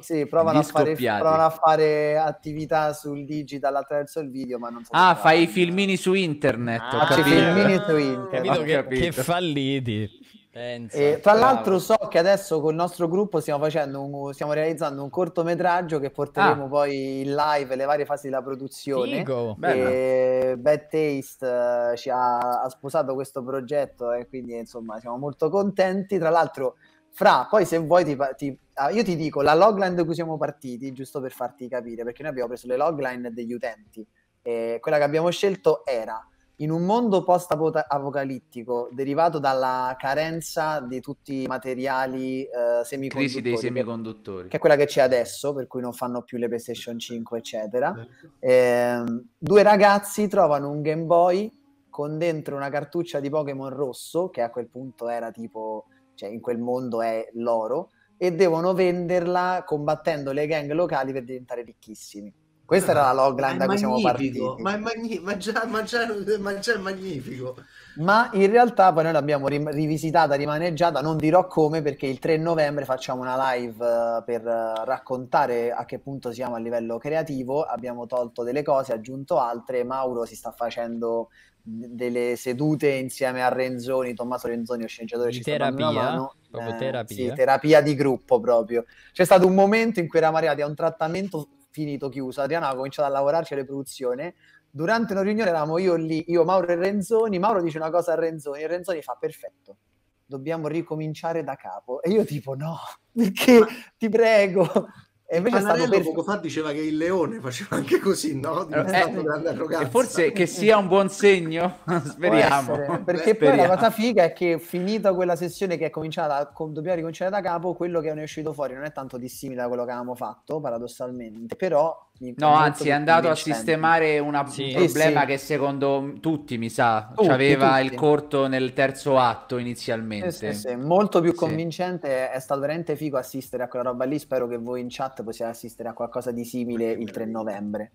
sì, provano a, fare, provano a, fare, attività sul digital attraverso il video, ma non so Ah, fai i filmini su internet. Ah, i filmini su internet. Capito che, capito. che falliti. Penso, e, tra l'altro so che adesso con il nostro gruppo stiamo, un, stiamo realizzando un cortometraggio che porteremo ah. poi in live le varie fasi della produzione. Figo, e Bad Taste uh, ci ha, ha, sposato questo progetto e eh, quindi insomma siamo molto contenti. Tra l'altro fra, poi se vuoi ti, ti, ah, io ti dico la logline da cui siamo partiti, giusto per farti capire, perché noi abbiamo preso le logline degli utenti. E quella che abbiamo scelto era in un mondo post-apocalittico derivato dalla carenza di tutti i materiali eh, semiconduttori. Crisi dei semiconduttori. Che è quella che c'è adesso, per cui non fanno più le PlayStation 5, eccetera. Eh, due ragazzi trovano un Game Boy con dentro una cartuccia di Pokémon rosso, che a quel punto era tipo cioè in quel mondo è l'oro, e devono venderla combattendo le gang locali per diventare ricchissimi. Questa era la ah, logline da cui siamo partiti. Ma, magni- ma, già, ma, già, ma già è magnifico. Ma in realtà poi noi l'abbiamo ri- rivisitata, rimaneggiata, non dirò come perché il 3 novembre facciamo una live uh, per uh, raccontare a che punto siamo a livello creativo, abbiamo tolto delle cose, aggiunto altre, Mauro si sta facendo delle sedute insieme a Renzoni, Tommaso Renzoni, sceneggiatore di terapia, mano, eh, terapia. Sì, terapia di gruppo proprio. C'è stato un momento in cui eravamo arrivati a un trattamento finito, chiuso, Adriana ha cominciato a lavorarci alle produzioni, durante una riunione eravamo io lì, io Mauro e Renzoni, Mauro dice una cosa a Renzoni e Renzoni fa perfetto, dobbiamo ricominciare da capo. E io tipo no, perché ti prego, e invece Panarello è stato per... poco fa diceva che il leone faceva anche così, no? Eh, eh forse che sia un buon segno, speriamo. Essere, perché Beh, poi la cosa figa è che finita quella sessione che è cominciata, con, dobbiamo ricominciare da capo, quello che ne è uscito fuori non è tanto dissimile da quello che avevamo fatto, paradossalmente, però No, anzi è andato a sistemare una, sì. un problema eh, sì. che secondo tutti, mi sa, tutti, aveva tutti. il corto nel terzo atto inizialmente. Eh, sì, molto più convincente, è stato veramente figo assistere a quella roba lì, spero che voi in chat possiate assistere a qualcosa di simile il 3 novembre.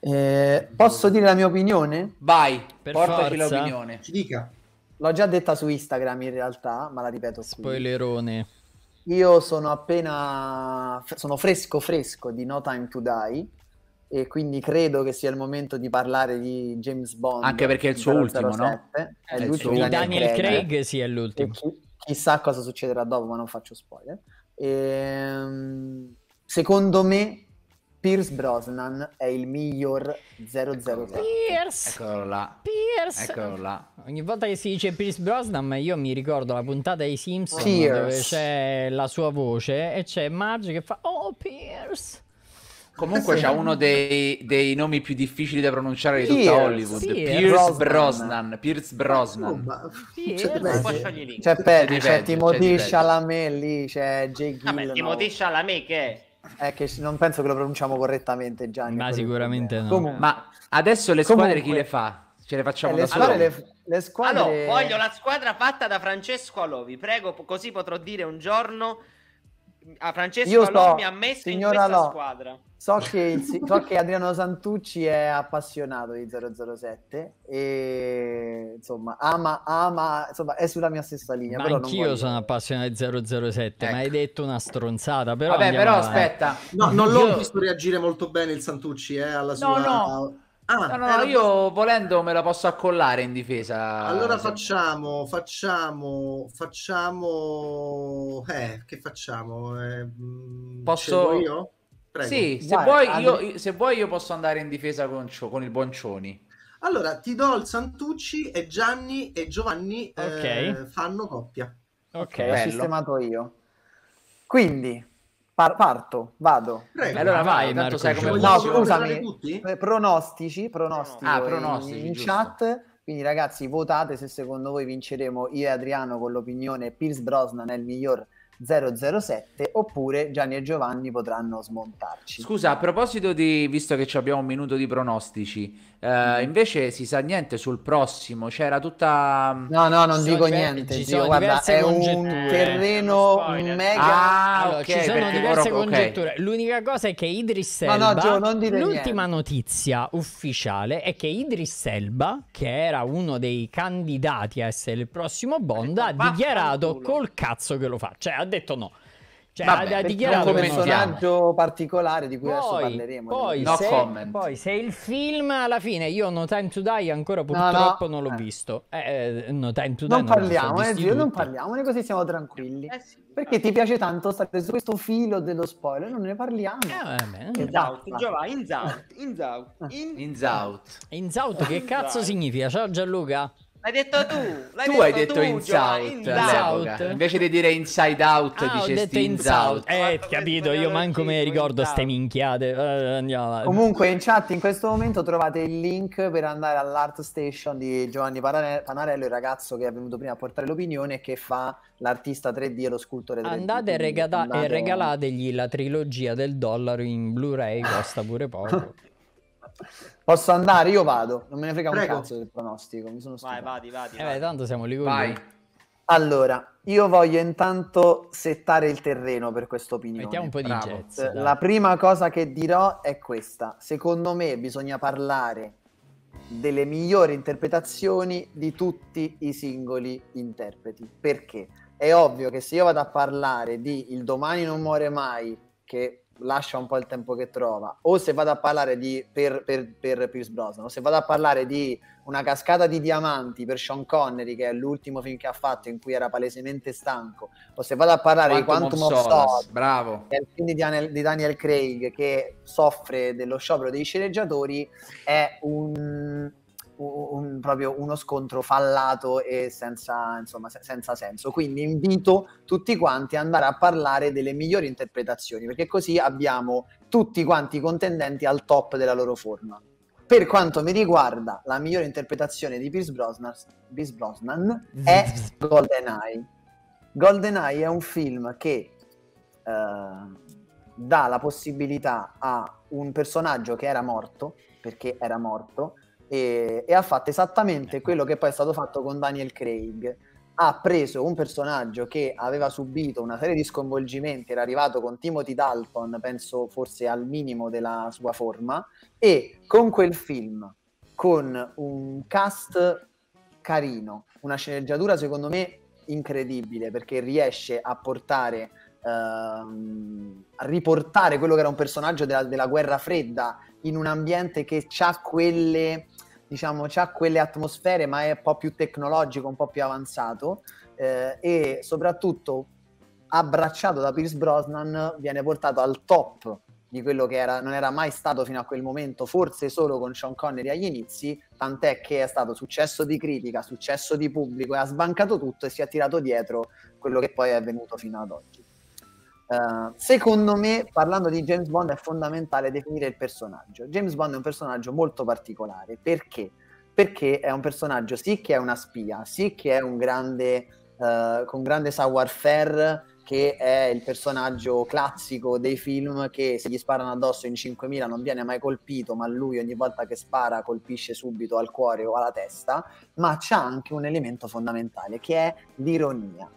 Eh, posso dire la mia opinione? Vai, per portaci forza. l'opinione. Ci dica. L'ho già detta su Instagram in realtà, ma la ripeto. Qui. Spoilerone. Io sono appena, sono fresco fresco di No Time to Die e quindi credo che sia il momento di parlare di James Bond. Anche perché è il suo 007. ultimo, no? È è l'ultimo di Daniel Craig, Craig sì, è l'ultimo. Chi, chissà cosa succederà dopo, ma non faccio spoiler. E, ehm, secondo me Pierce Brosnan è il miglior 007. Pierce! Eccolo là. Pierce! Eccolo là. Ogni volta che si dice Pierce Brosnan, io mi ricordo la puntata dei Simpsons Pierce. dove c'è la sua voce e c'è Marge che fa Oh Pierce! Comunque sì. c'ha uno dei, dei, nomi più difficili da pronunciare Pierce, di tutta Hollywood. Sì, Pierce, Brosnan. Pierce Brosnan. Oh, Pierce cioè, Brosnan. Cioè, cioè, c'è Pedri, c'è Timothy Chalamet lì, c'è Jake Gyllenhaal. Timothy Chalamet che è? È eh, che non penso che lo pronunciamo correttamente Gianni. Ma sicuramente no. Comunque. Ma adesso le squadre chi le fa? Ce le facciamo eh, le, squadre, allora. le, le squadre... Allora, voglio la squadra fatta da Francesco Alovi, prego, così potrò dire un giorno a Francesco Io Alovi so, mi ha messo in questa Lo. squadra. So che, il, so che, Adriano Santucci è appassionato di 007 e insomma ama, ama insomma è sulla mia stessa linea. Ma però anch'io voglio... sono appassionato di 007, ecco. ma hai ecco. detto una stronzata. Però Vabbè, però avanti. aspetta, no, non l'ho io... visto reagire molto bene il Santucci eh, alla sua. No, no. Ah, no, no, no, io posso... volendo me la posso accollare in difesa. Allora facciamo, facciamo, facciamo... Eh, che facciamo? Eh, mm, posso... io? Prego. Sì, se, Vai, vuoi, Andre... io, se, vuoi, io, posso andare in difesa con, con, il Boncioni. Allora, ti do il Santucci e Gianni e Giovanni eh, okay. eh, fanno coppia. Ok, l'ho sistemato io. Quindi, parto, vado. Prego. Allora vai, tanto sai come No, scusami, eh, pronostici, pronostici, ah, pronostici in, in chat. Quindi ragazzi, votate se secondo voi vinceremo io e Adriano con l'opinione Pierce Brosnan è il miglior 007 oppure Gianni e Giovanni potranno smontarci. Scusa, a proposito di, visto che abbiamo un minuto di pronostici, eh, mhm. invece si sa niente sul prossimo, c'era tutta... Mm, no, no, non dico niente, ci zio, sono guarda, è un eh, terreno mega... Ah, allora, okay, ci sono diverse ora, congetture, okay. l'unica cosa è che Idris Elba... No, no, Gio, non dire l'ultima niente. notizia ufficiale è che Idris Elba, che era uno dei candidati a essere il prossimo Bond, ha dichiarato col cazzo che lo fa, cioè ha detto no. Cioè, Vabbè, ha, dichiarato un personaggio no. particolare di cui poi, adesso parleremo. Poi, no se, poi, se, il film alla fine io No Time to Die ancora purtroppo no, non l'ho eh. visto. Eh, eh no Time to Die non, non parliamo, eh, non parliamone così siamo tranquilli. Eh sì, perché ti piace tanto stare su questo filo dello spoiler, non ne parliamo. Eh, eh. in in out, in out, in out. In out, che cazzo significa? Ciao Gianluca. Hai detto tu. L'hai tu detto hai detto tu, inside out. In Invece di dire inside out, ah, dicesti inside out. Eh, eh capito, io manco me ricordo ste minchiate. Uh, andiamo Comunque in chat in questo momento trovate il link per andare all'art station di Giovanni Panarello, il ragazzo che è venuto prima a portare l'opinione e che fa l'artista 3D e lo scultore 3D. Andate, regala- andate... e eh, regalategli la trilogia del dollaro in Blu-ray, costa pure poco. Posso andare? Io vado. Non me ne frega Prego. un cazzo del pronostico. Mi sono Vai, vadi, vadi. Eh, vai. tanto siamo lì. Vai. Allora, io voglio intanto settare il terreno per questo opinione. Mettiamo un po' di Bravo. jazz. Eh, dai. La prima cosa che dirò è questa. Secondo me bisogna parlare delle migliori interpretazioni di tutti i singoli interpreti. Perché? È ovvio che se io vado a parlare di Il domani non muore mai, che lascia un po' il tempo che trova. O se vado a parlare di per, per, per Pierce Brosnan, o se vado a parlare di una cascata di diamanti per Sean Connery, che è l'ultimo film che ha fatto in cui era palesemente stanco, o se vado a parlare Quantum di Quantum of Solace, bravo. che è il film di Daniel, di Daniel, Craig che soffre dello sciopero dei sceneggiatori, è un proprio uno scontro fallato e senza, insomma, se- senza senso. Quindi invito tutti quanti ad andare a parlare delle migliori interpretazioni, perché così abbiamo tutti quanti i contendenti al top della loro forma. Per quanto mi riguarda, la migliore interpretazione di Pierce Brosnan, Pierce Brosnan è GoldenEye. GoldenEye è un film che uh, dà la possibilità a un personaggio che era morto, perché era morto, e, e ha fatto esattamente ecco. quello che poi è stato fatto con Daniel Craig ha preso un personaggio che aveva subito una serie di sconvolgimenti, era arrivato con Timothy Dalton, penso forse al minimo della sua forma, e con quel film, con un cast carino, una sceneggiatura secondo me incredibile, perché riesce a portare, ehm, a riportare quello che era un personaggio della, della guerra fredda in un ambiente che ha quelle diciamo, ha quelle atmosfere, ma è un po' più tecnologico, un po' più avanzato eh, e soprattutto abbracciato da Pierce Brosnan viene portato al top di quello che era, non era mai stato fino a quel momento, forse solo con Sean Connery agli inizi, tant'è che è stato successo di critica, successo di pubblico e ha sbancato tutto e si è tirato dietro quello che poi è avvenuto fino ad oggi. Ehm, secondo me, parlando di James Bond, è fondamentale definire il personaggio. James Bond è un personaggio molto particolare perché? Perché è un personaggio sì che è una spia, sì che è un grande, uh, con grande savoir-faire, che è il personaggio classico dei film che se gli sparano addosso in 5.000 non viene mai colpito, ma lui ogni volta che spara colpisce subito al cuore o alla testa, ma c'è anche un elemento fondamentale che è l'ironia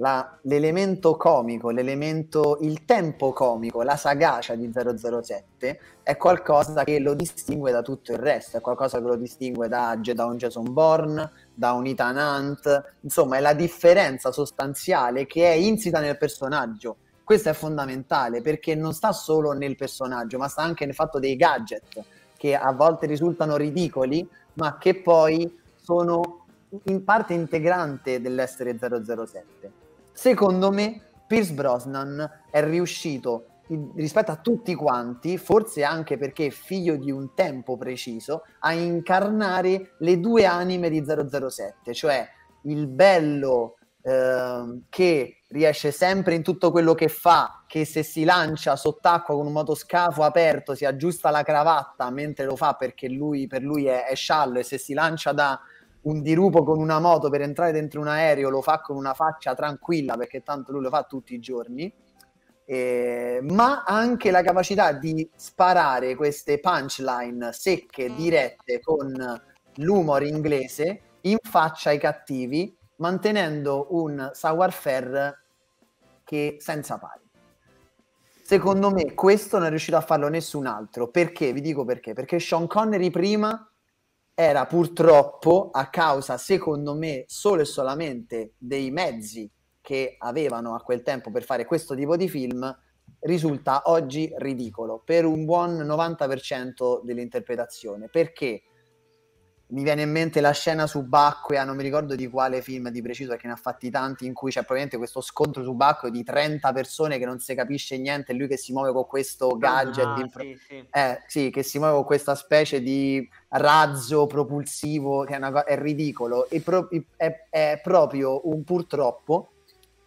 la, l'elemento comico, l'elemento, il tempo comico, la sagacia di 007 è qualcosa che lo distingue da tutto il resto, è qualcosa che lo distingue da, da un Jason Bourne, da un Ethan Hunt, insomma è la differenza sostanziale che è insita nel personaggio. Questo è fondamentale perché non sta solo nel personaggio, ma sta anche nel fatto dei gadget che a volte risultano ridicoli, ma che poi sono in parte integrante dell'essere 007 Secondo me Pierce Brosnan è riuscito rispetto a tutti quanti, forse anche perché figlio di un tempo preciso, a incarnare le due anime di 007, cioè il bello eh, che riesce sempre in tutto quello che fa, che se si lancia sott'acqua con un motoscafo aperto si aggiusta la cravatta mentre lo fa perché lui, per lui è, è sciallo e se si lancia da, un dirupo con una moto per entrare dentro un aereo lo fa con una faccia tranquilla perché tanto lui lo fa tutti i giorni, eh, ma ha anche la capacità di sparare queste punchline secche, mm. dirette, con l'umor inglese in faccia ai cattivi, mantenendo un savoir-faire che senza pari. Secondo me questo non è riuscito a farlo nessun altro. Perché? Vi dico perché. Perché Sean Connery prima era purtroppo a causa, secondo me, solo e solamente dei mezzi che avevano a quel tempo per fare questo tipo di film, risulta oggi ridicolo per un buon 90% dell'interpretazione, perché mi viene in mente la scena subacquea, non mi ricordo di quale film di preciso, perché ne ha fatti tanti, in cui c'è probabilmente questo scontro subacqueo di 30 persone che non si capisce niente, e lui che si muove con questo ah, gadget, ah, infra- sì, sì. Eh, sì, che si muove con questa specie di razzo propulsivo, che è, una, è ridicolo, e pro- è, è, proprio un purtroppo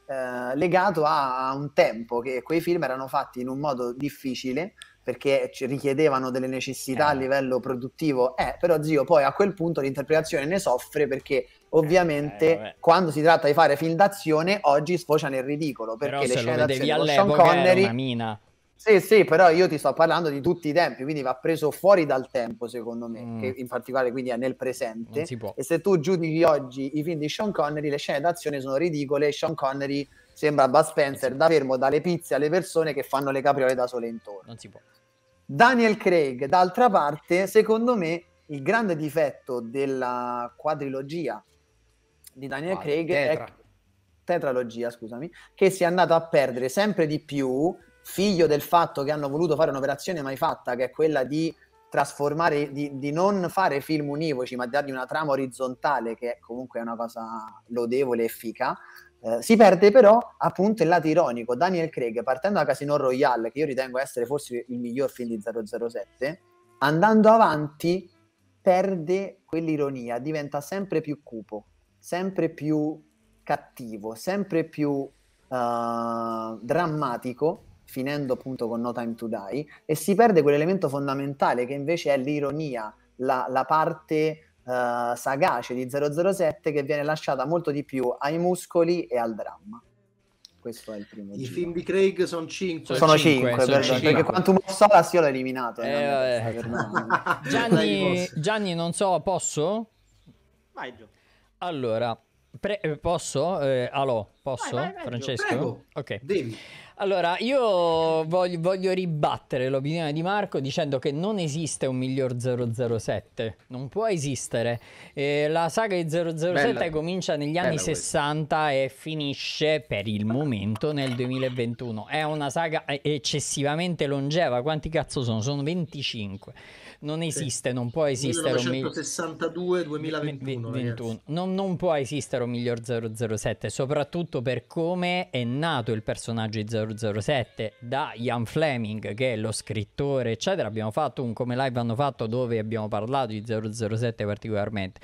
eh, legato a, a un tempo che quei film erano fatti in un modo difficile, perché ci richiedevano delle necessità eh. a livello produttivo, eh, però zio, poi a quel punto l'interpretazione ne soffre perché ovviamente eh, quando si tratta di fare film d'azione oggi sfocia nel ridicolo, perché però le scene d'azione di Sean Connery... Una mina. Sì, sì, però io ti sto parlando di tutti i tempi, quindi va preso fuori dal tempo, secondo me, mm. che in particolare quindi è nel presente. E se tu giudichi oggi i film di Sean Connery, le scene d'azione sono ridicole, Sean Connery Sembra Bud Spencer da fermo dalle pizze alle persone che fanno le capriole da sole intorno. Non si può. Daniel Craig, d'altra parte, secondo me il grande difetto della quadrilogia di Daniel ah, Craig tetra. è tetralogia, scusami, che si è andato a perdere sempre di più, figlio del fatto che hanno voluto fare un'operazione mai fatta, che è quella di trasformare, di, di, non fare film univoci, ma dargli una trama orizzontale, che è comunque è una cosa lodevole e fica, eh, si perde però appunto il lato ironico. Daniel Craig, partendo da Casino Royale, che io ritengo essere forse il miglior film di 007, andando avanti perde quell'ironia, diventa sempre più cupo, sempre più cattivo, sempre più uh, drammatico, finendo appunto con No Time to Die, e si perde quell'elemento fondamentale che invece è l'ironia, la, la parte uh, sagace di 007 che viene lasciata molto di più ai muscoli e al dramma. Questo è il primo. I giro. film di Craig son cinque. sono 5. Sono 5, perché Quantum of Solace io l'ho eliminato. Eh, eh, Gianni, Gianni, non so, posso? Vai, Gio. Allora, pre- eh, posso? Eh, alò, posso? Vai, vai, vai, Francesco? Prego, ok. Devi. Allora, io voglio, voglio, ribattere l'opinione di Marco dicendo che non esiste un miglior 007, non può esistere. Eh, la saga di 007 bella, comincia negli anni 60 questa. e finisce per il momento nel 2021. È una saga eh, eccessivamente longeva, quanti cazzo sono? Sono 25 non esiste, non può esistere 1962, un miglior... 2021, Non, non può esistere un miglior 007, soprattutto per come è nato il personaggio di 007 da Ian Fleming, che è lo scrittore, eccetera. Abbiamo fatto un come live hanno fatto dove abbiamo parlato di 007 particolarmente.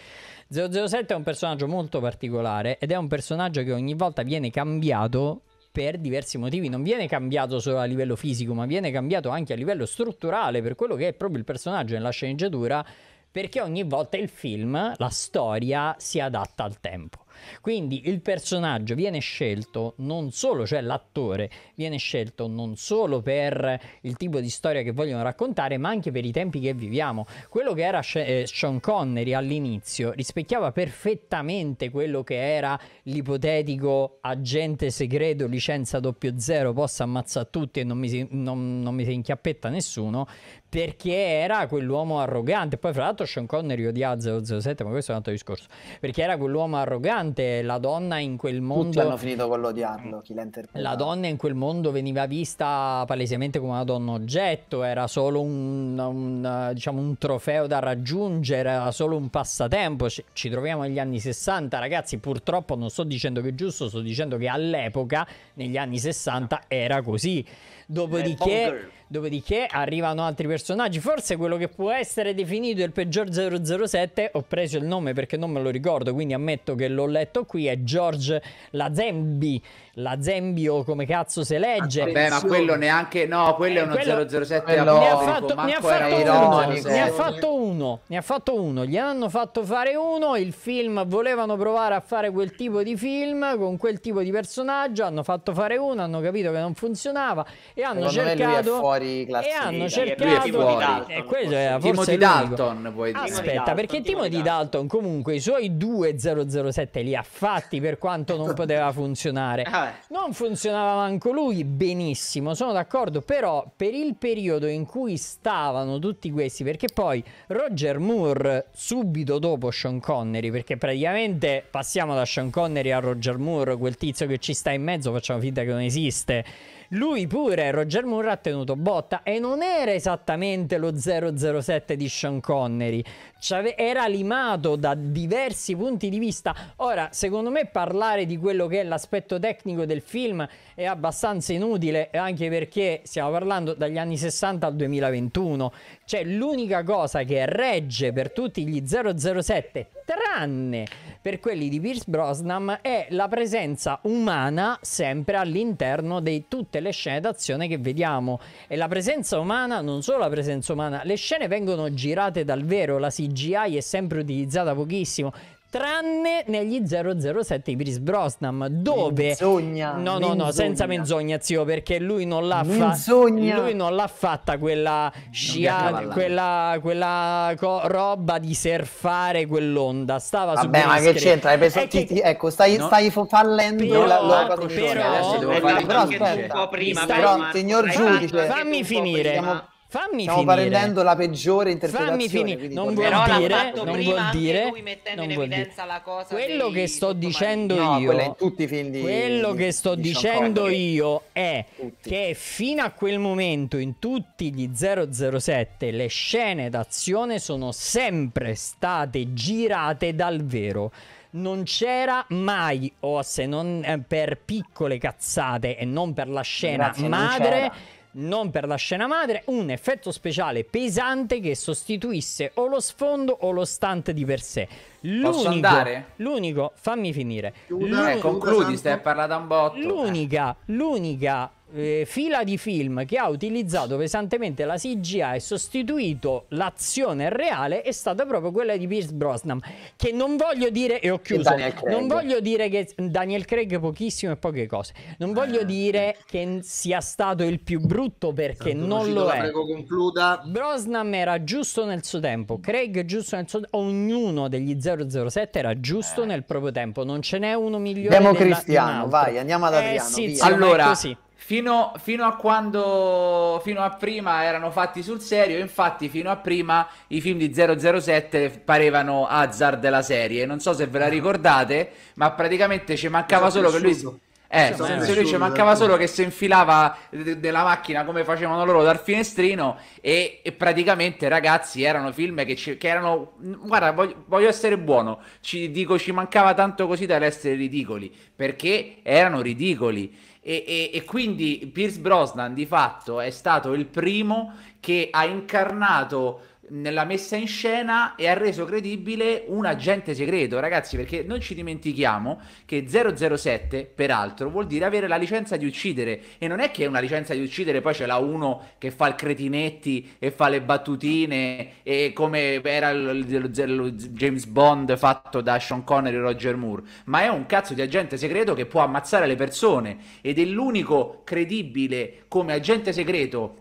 007 è un personaggio molto particolare ed è un personaggio che ogni volta viene cambiato per diversi motivi non viene cambiato solo a livello fisico, ma viene cambiato anche a livello strutturale per quello che è proprio il personaggio nella sceneggiatura, perché ogni volta il film, la storia si adatta al tempo. Quindi il personaggio viene scelto non solo, cioè l'attore viene scelto non solo per il tipo di storia che vogliono raccontare, ma anche per i tempi che viviamo. Quello che era eh, Sean Connery all'inizio rispecchiava perfettamente quello che era l'ipotetico agente segreto licenza doppio zero, posso ammazzare tutti e non mi, non, non mi si inchiappetta nessuno perché era quell'uomo arrogante. Poi, fra l'altro, Sean Connery odiava 007, ma questo è un altro discorso. Perché era quell'uomo arrogante. La donna in quel mondo. Tutti hanno finito con l'odiarlo. Chi La donna in quel mondo veniva vista palesemente come una donna oggetto. Era solo un, un, diciamo, un trofeo da raggiungere. Era solo un passatempo. Ci, ci troviamo negli anni 60, ragazzi. Purtroppo non sto dicendo che è giusto, sto dicendo che all'epoca, negli anni 60, era così. Dopodiché Dopodiché arrivano altri personaggi, forse quello che può essere definito il peggior 007, ho preso il nome perché non me lo ricordo, quindi ammetto che l'ho letto qui, è George Lazembi la Zembio come cazzo se legge. Vabbè, ma quello neanche, no, quello eh, è uno eh, quello, 007 quello, ne, ha fatto, ne, ha fatto uno, ne ha fatto uno, ne ha fatto uno, gliel'hanno fatto fare uno, il film, volevano provare a fare quel tipo di film con quel tipo di personaggio, hanno fatto fare uno, hanno capito che non funzionava e hanno Secondo cercato... e hanno cercato... Fuori. E eh, quello era Timothy Dalton, puoi dire. Aspetta, Dalton, perché Timothy Dalton. Dalton comunque i suoi 2 007 li ha fatti per quanto non poteva funzionare. Ah, eh. Non funzionava manco lui benissimo, sono d'accordo, però per il periodo in cui stavano tutti questi, perché poi Roger Moore subito dopo Sean Connery, perché praticamente passiamo da Sean Connery a Roger Moore, quel tizio che ci sta in mezzo, facciamo finta che non esiste lui pure, Roger Moore, ha tenuto botta e non era esattamente lo 007 di Sean Connery. era limato da diversi punti di vista. Ora, secondo me parlare di quello che è l'aspetto tecnico del film è abbastanza inutile, anche perché stiamo parlando dagli anni 60 al 2021. Cioè, l'unica cosa che regge per tutti gli 007, tranne per quelli di Pierce Brosnan, è la presenza umana sempre all'interno di tutte tutte le scene d'azione che vediamo e la presenza umana, non solo la presenza umana, le scene vengono girate dal vero, la CGI è sempre utilizzata pochissimo, tranne negli 007 Ibris Brosnan dove menzogna, no no no senza menzogna zio perché lui non l'ha fatta lui non l'ha fatta quella sciata quella, quella co- roba di surfare quell'onda stava su... vabbè ma che c'entra hai preso che... T- ecco stai, no. stai fallendo però, la, la eh, però, però, però aspetta prima, però, signor giudice fammi finire Fammi Stiamo finire. prendendo la peggiore interpretazione. Fammi finire. Non, vuol dire, non vuol dire, non vuol dire. Quello che sto dicendo io, quello che sto dicendo io è tutti. che fino a quel momento in tutti gli 007 le scene d'azione sono sempre state girate dal vero non c'era mai, o se non eh, per piccole cazzate e non per la scena Grazie, madre, non per la scena madre, un effetto speciale pesante che sostituisse o lo sfondo o lo stunt di per sé. L'unico, Posso andare? L'unico, fammi finire. Chiuda, eh, concludi, stai a un botto. L'unica, l'unica eh, fila di film che ha utilizzato pesantemente la CGA e sostituito l'azione reale è stata proprio quella di Pierce Brosnan che non voglio dire e ho chiuso e non voglio dire che Daniel Craig pochissimo e poche cose non voglio ah, dire che sia stato il più brutto perché Santo non lo è prego, concluda. Brosnan era giusto nel suo tempo Craig giusto nel suo tempo ognuno degli 007 era giusto eh. nel proprio tempo non ce n'è uno migliore Siamo cristiano vai andiamo ad eh Adriano eh, sì, allora così Fino, fino, a quando fino a prima erano fatti sul serio infatti fino a prima i film di 007 parevano Hazard della serie non so se ve la ah. ricordate ma praticamente ci mancava solo che lui eh, sì, lui ci esatto. mancava solo che si infilava della macchina come facevano loro dal finestrino e, e praticamente ragazzi erano film che, ci, che erano guarda voglio, voglio, essere buono ci dico ci mancava tanto così da essere ridicoli perché erano ridicoli e, e, e, quindi Pierce Brosnan di fatto è stato il primo che ha incarnato nella messa in scena e ha reso credibile un agente segreto, ragazzi, perché non ci dimentichiamo che 007, peraltro, vuol dire avere la licenza di uccidere e non è che è una licenza di uccidere poi ce l'ha uno che fa il cretinetti e fa le battutine e come era il, James Bond fatto da Sean Connery e Roger Moore, ma è un cazzo di agente segreto che può ammazzare le persone ed è l'unico credibile come agente segreto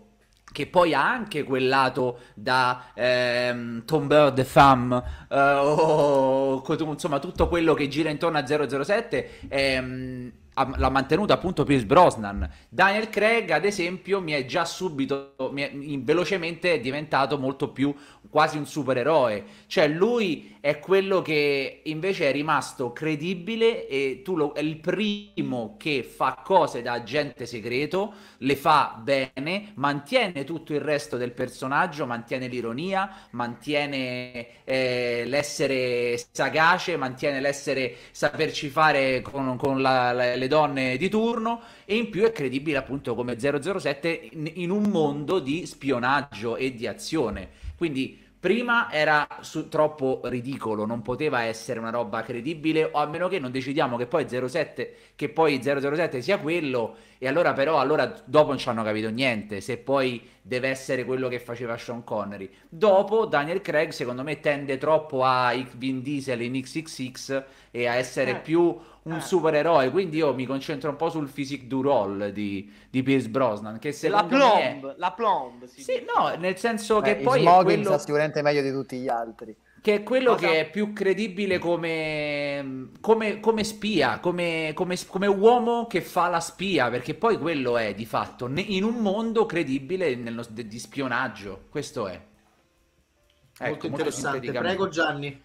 che poi ha anche quel lato da ehm, Tom Bird Fam eh, o insomma tutto quello che gira intorno a 007 ehm, l'ha mantenuto appunto Pierce Brosnan Daniel Craig ad esempio mi è già subito mi è, velocemente diventato molto più quasi un supereroe cioè lui è quello che invece è rimasto credibile e tu lo, è il primo che fa cose da agente segreto, le fa bene, mantiene tutto il resto del personaggio, mantiene l'ironia, mantiene eh, l'essere sagace, mantiene l'essere saperci fare con, con la, la, le donne di turno e in più è credibile appunto come 007 in, in un mondo di spionaggio e di azione. Quindi Prima era su, troppo ridicolo, non poteva essere una roba credibile, o a meno che non decidiamo che poi 07, che poi 007 sia quello, e allora però allora dopo non ci hanno capito niente, se poi deve essere quello che faceva Sean Connery. Dopo Daniel Craig secondo me tende troppo a Vin Diesel in XXX e a essere eh. più un eh. supereroe, quindi io mi concentro un po' sul physique du roll di, di Pierce Brosnan, che se la plomb, me... la plomb, sì, dice. no, nel senso Beh, che poi Smoggins quello... sicuramente meglio di tutti gli altri che è quello Cosa? che è più credibile come, come, come spia, come, come, uomo che fa la spia, perché poi quello è di fatto in un mondo credibile nello, di spionaggio. Questo è. Ecco, molto interessante. Molto Prego Gianni.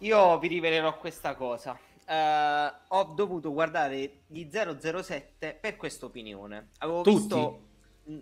Io vi rivelerò questa cosa. Uh, ho dovuto guardare gli 007 per questa opinione. Avevo tutti. visto mh, mm,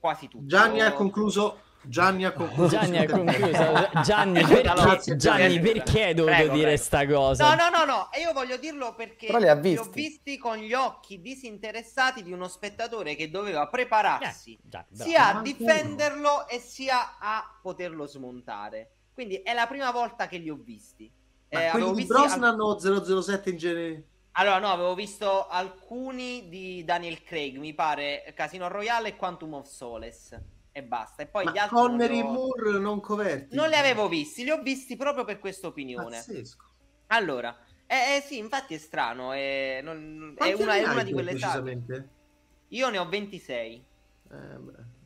quasi tutto. Gianni ha concluso. Gianni ha concluso. Gianni ha concluso. Gianni, perché, Grazie, Gianni, perché devo prego, dire prego. sta cosa? No, no, no, no. E io voglio dirlo perché li, li, ho visti con gli occhi disinteressati di uno spettatore che doveva prepararsi eh, già, sia a difenderlo e sia a poterlo smontare. Quindi è la prima volta che li ho visti eh, quelli di Brosnan alc- o 007 in genere? Allora, no, avevo visto alcuni di Daniel Craig, mi pare Casino Royale e Quantum of Solace e basta. E poi Ma gli altri Connery non ho... Moore non coverti. Non li avevo visti, li ho visti proprio per questa opinione. Pazzesco. Allora, eh, eh, sì, infatti è strano, è, eh, non, è una, è una di quelle taglie. Io ne ho 26. Eh, beh.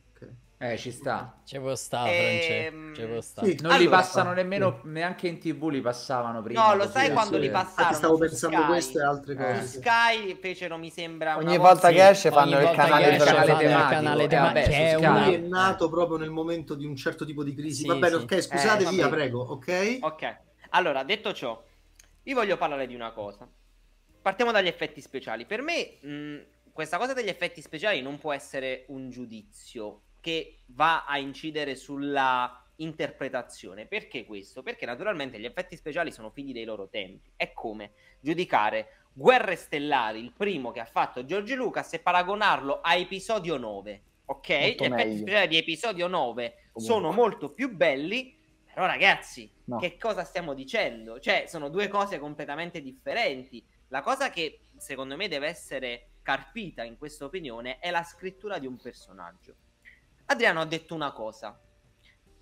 Eh, ci sta. Ci può sta, ehm, Francesco. Sì, non allora, li passano eh. nemmeno, sì. neanche in tv li passavano prima. No, lo sai quando li eh, passavano? Stavo pensando Sky. queste e altre cose. Eh. Sky invece non mi sembra... Ogni volta che esce fanno il canale, esce, canale tematico. Canale tematico. Eh, vabbè, è, è nato proprio nel momento di un certo tipo di crisi. va bene, ok, eh, scusate, eh, via, prego, ok? Ok. Allora, detto ciò, vi voglio parlare di una cosa. Partiamo dagli effetti speciali. Per me... Mh, questa cosa degli effetti speciali non può essere un giudizio che va a incidere sulla interpretazione. Perché questo? Perché naturalmente gli effetti speciali sono figli dei loro tempi. È come giudicare Guerre Stellari, il primo che ha fatto George Lucas, e paragonarlo a episodio 9. Ok? Molto gli meglio. speciali di episodio 9 Comunque. sono molto più belli. Però ragazzi, no. che cosa stiamo dicendo? Cioè, sono due cose completamente differenti. La cosa che secondo me deve essere carpita in questa opinione è la scrittura di un personaggio Adriano ha detto una cosa.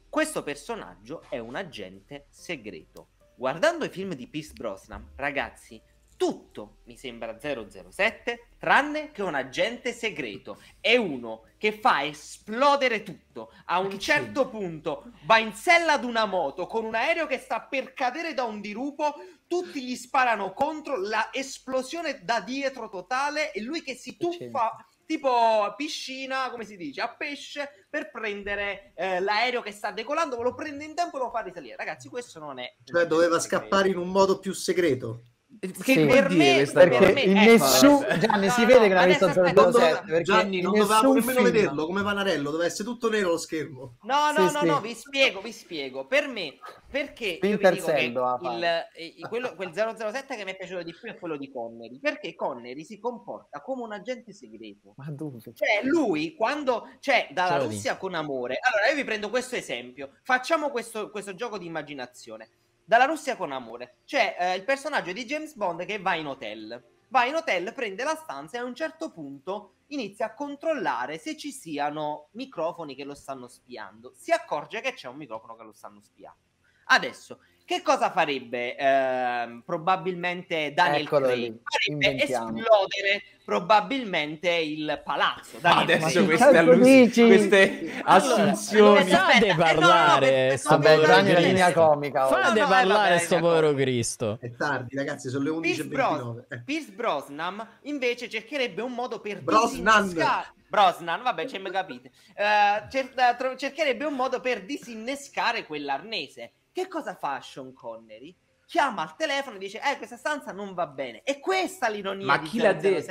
Questo personaggio è un agente segreto. Guardando i film di Pierce Brosnan, ragazzi, tutto mi sembra 007 tranne che un agente segreto. È uno che fa esplodere tutto. A un certo punto va in sella ad una moto con un aereo che sta per cadere da un dirupo, tutti gli sparano contro, la esplosione da dietro totale e lui che si tuffa tipo piscina, come si dice, a pesce per prendere eh, l'aereo che sta decolando, lo prende in tempo e lo fa risalire. Ragazzi, questo non è... Cioè doveva scappare in un modo più segreto. Che sì, per me, perché per nessun Gianni si vede che la visto il 007 Gianni non doveva nemmeno film. vederlo come Panarello doveva essere tutto nero lo schermo no no sì, no, sì. no vi spiego vi spiego per me perché io vi dico che il, eh, quello, quel 007 che mi è piaciuto di più è quello di Connery perché Connery si comporta come un agente segreto ma dunque cioè lui quando cioè dalla Russia con amore allora io vi prendo questo esempio facciamo questo, questo gioco di immaginazione dalla Russia con amore. C'è cioè, eh, il personaggio di James Bond che va in hotel. Va in hotel, prende la stanza e a un certo punto inizia a controllare se ci siano microfoni che lo stanno spiando. Si accorge che c'è un microfono che lo stanno spiando. Adesso, che cosa farebbe eh, probabilmente Daniel Eccolo Craig? Farebbe esplodere probabilmente il palazzo. Daniel adesso queste, allus- queste assunzioni. Eh, allora, fate eh, parlare. sto no, eh, vabbè, linea comica. Fate parlare sto ecco. povero Cristo. È tardi, ragazzi, sono le 11.29. Bros- Pierce Brosnan invece cercherebbe un modo per Brosnan. disinnescare... Brosnan, vabbè, ce me capite. Uh, cer- tro- cercherebbe un modo per disinnescare quell'arnese che cosa fa Sean Connery? Chiama al telefono e dice: Eh, questa stanza non va bene. E questa l'ironia. Ma chi l'ha detto?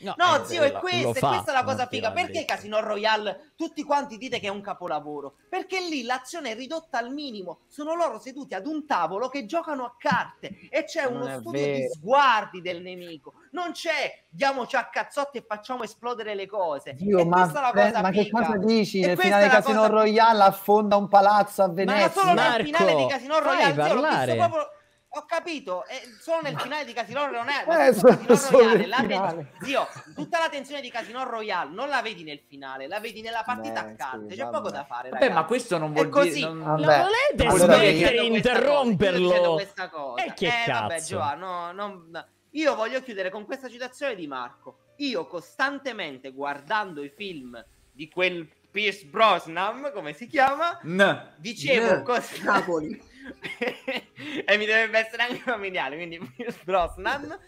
No, no eh, zio, è questa, fa, questa è la cosa figa. Perché Casino Royale tutti quanti dite che è un capolavoro? Perché lì l'azione è ridotta al minimo. Sono loro seduti ad un tavolo che giocano a carte e c'è non uno studio vero. di sguardi del nemico non c'è, diamoci a cazzotti e facciamo esplodere le cose. Dio, ma, cosa ma che cosa dici? E Nel finale di Casino cosa... Royale affonda un palazzo a Venezia. Ma solo Marco, nel finale di Casino Royale, proprio... Ho capito, eh, solo nel finale di Casino Royale, eh, Casino Royale la vedi, zio, tutta la tensione di Casino Royale non la vedi nel finale, la vedi nella partita Beh, a carte, sì, c'è vabbè. poco da fare. Vabbè, ma questo non vuol dire... Non... Lo volete allora, smettere, interromperlo? Cosa, cosa. Eh, e che eh, cazzo? vabbè, Giovanni, no, no, no io voglio chiudere con questa citazione di Marco. Io costantemente guardando i film di quel Pierce Brosnan, come si chiama, no. dicevo no. costantemente... e mi dovrebbe essere anche familiare, quindi Pierce Brosnan.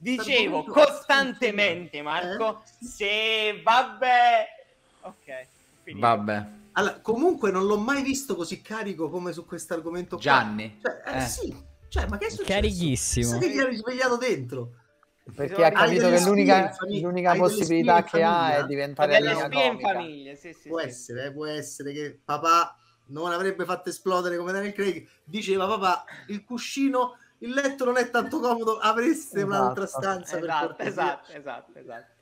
Dicevo costantemente, Marco, eh? se vabbè... Ok, finito. Vabbè. Allora, comunque non l'ho mai visto così carico come su questo argomento. Gianni. Cioè, eh, eh. Sì cioè, ma che è successo? Carichissimo. Sai che gli ha dentro? Perché ha capito che l'unica, l'unica possibilità che ha è diventare l'energia in famiglia, sì, sì, può, sì. Essere, eh, può essere che papà non avrebbe fatto esplodere come Daniel Craig. Diceva papà, il cuscino, il letto non è tanto comodo, avreste esatto, un'altra stanza esatto, per cortesia. Esatto, esatto, esatto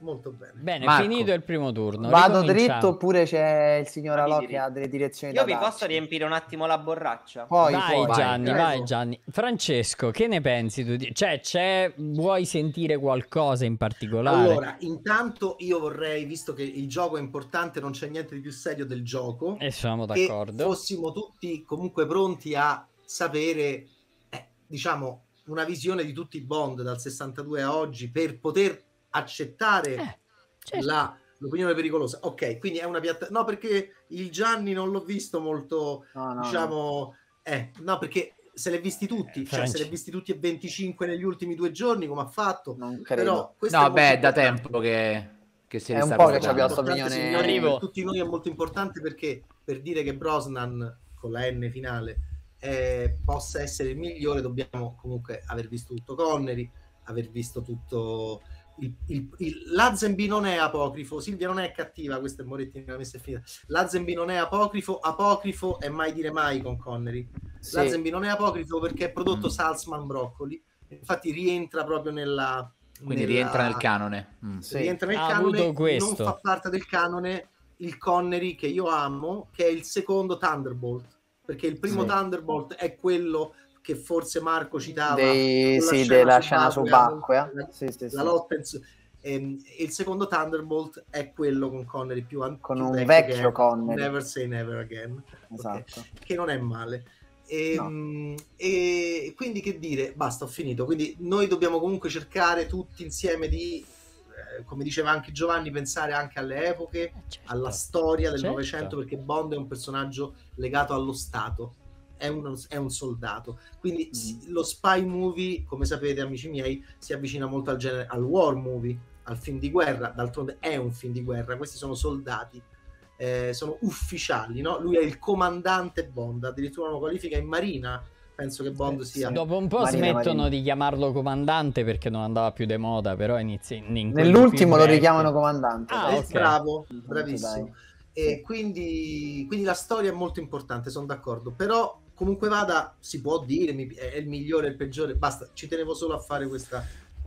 molto bene. Bene, Marco, finito il primo turno. Vado dritto oppure c'è il signor Alò che delle direzioni Io vi darci. posso riempire un attimo la borraccia? Poi, vai poi, Gianni, vai, vai Gianni. Francesco, che ne pensi tu? Cioè, c'è, vuoi sentire qualcosa in particolare? Allora, intanto io vorrei, visto che il gioco è importante, non c'è niente di più serio del gioco. E eh, siamo d'accordo. Che fossimo tutti comunque pronti a sapere, eh, diciamo, una visione di tutti i Bond dal 62 a oggi per poter accettare eh, certo. la, l'opinione pericolosa. Ok, quindi è una piattaforma. No, perché il Gianni non l'ho visto molto, no, no, diciamo, no. Eh, no, perché se li ha visti tutti, eh, cioè se li ha visti tutti e 25 negli ultimi due giorni, come ha fatto. Non credo. Però, no, beh, è da tempo che, che si è un po' che ci abbiamo opinione. per tutti noi è molto importante perché per dire che Brosnan con la N finale eh, possa essere il migliore, dobbiamo comunque aver visto tutto Connery, aver visto tutto il, il, il, la Zembi non è apocrifo, Silvia non è cattiva, questa è Moretti nella messa finita. La Zembi non è apocrifo, apocrifo è mai dire mai con Connery. Sì. La Zembi non è apocrifo perché è prodotto mm. Salzman Broccoli, infatti rientra proprio nella... Quindi nella, rientra nel canone. Mm. Sì. Rientra nel ha canone, non fa parte del canone il Connery che io amo, che è il secondo Thunderbolt, perché il primo sì. Thunderbolt è quello che forse Marco citava dei, sì, della scena subacquea, eh? la, sì, sì, la lotta ehm, il secondo Thunderbolt è quello con Connery più antico con un vecchio Connery Never Say Never Again esatto. okay, che non è male e, ehm, no. e, quindi che dire basta ho finito quindi noi dobbiamo comunque cercare tutti insieme di eh, come diceva anche Giovanni, pensare anche alle epoche, eh, certo. alla storia del certo. Novecento, certo. perché Bond è un personaggio legato allo Stato, è, uno, è un soldato. Quindi mm. lo spy movie, come sapete amici miei, si avvicina molto al genere, al war movie, al film di guerra, d'altronde è un film di guerra, questi sono soldati. Eh, sono ufficiali, no? Lui è il comandante Bond, addirittura una qualifica in marina penso che Bond eh, sia. Dopo un po' Marina, smettono Marina. di chiamarlo comandante perché non andava più di moda, però inizia in, Nell'ultimo lo richiamano comandante. Ah, eh, okay. Bravo, bravissimo. Dai. E quindi, quindi la storia è molto importante, sono d'accordo, però comunque vada, si può dire, è il migliore, il peggiore, basta, ci tenevo solo a fare questa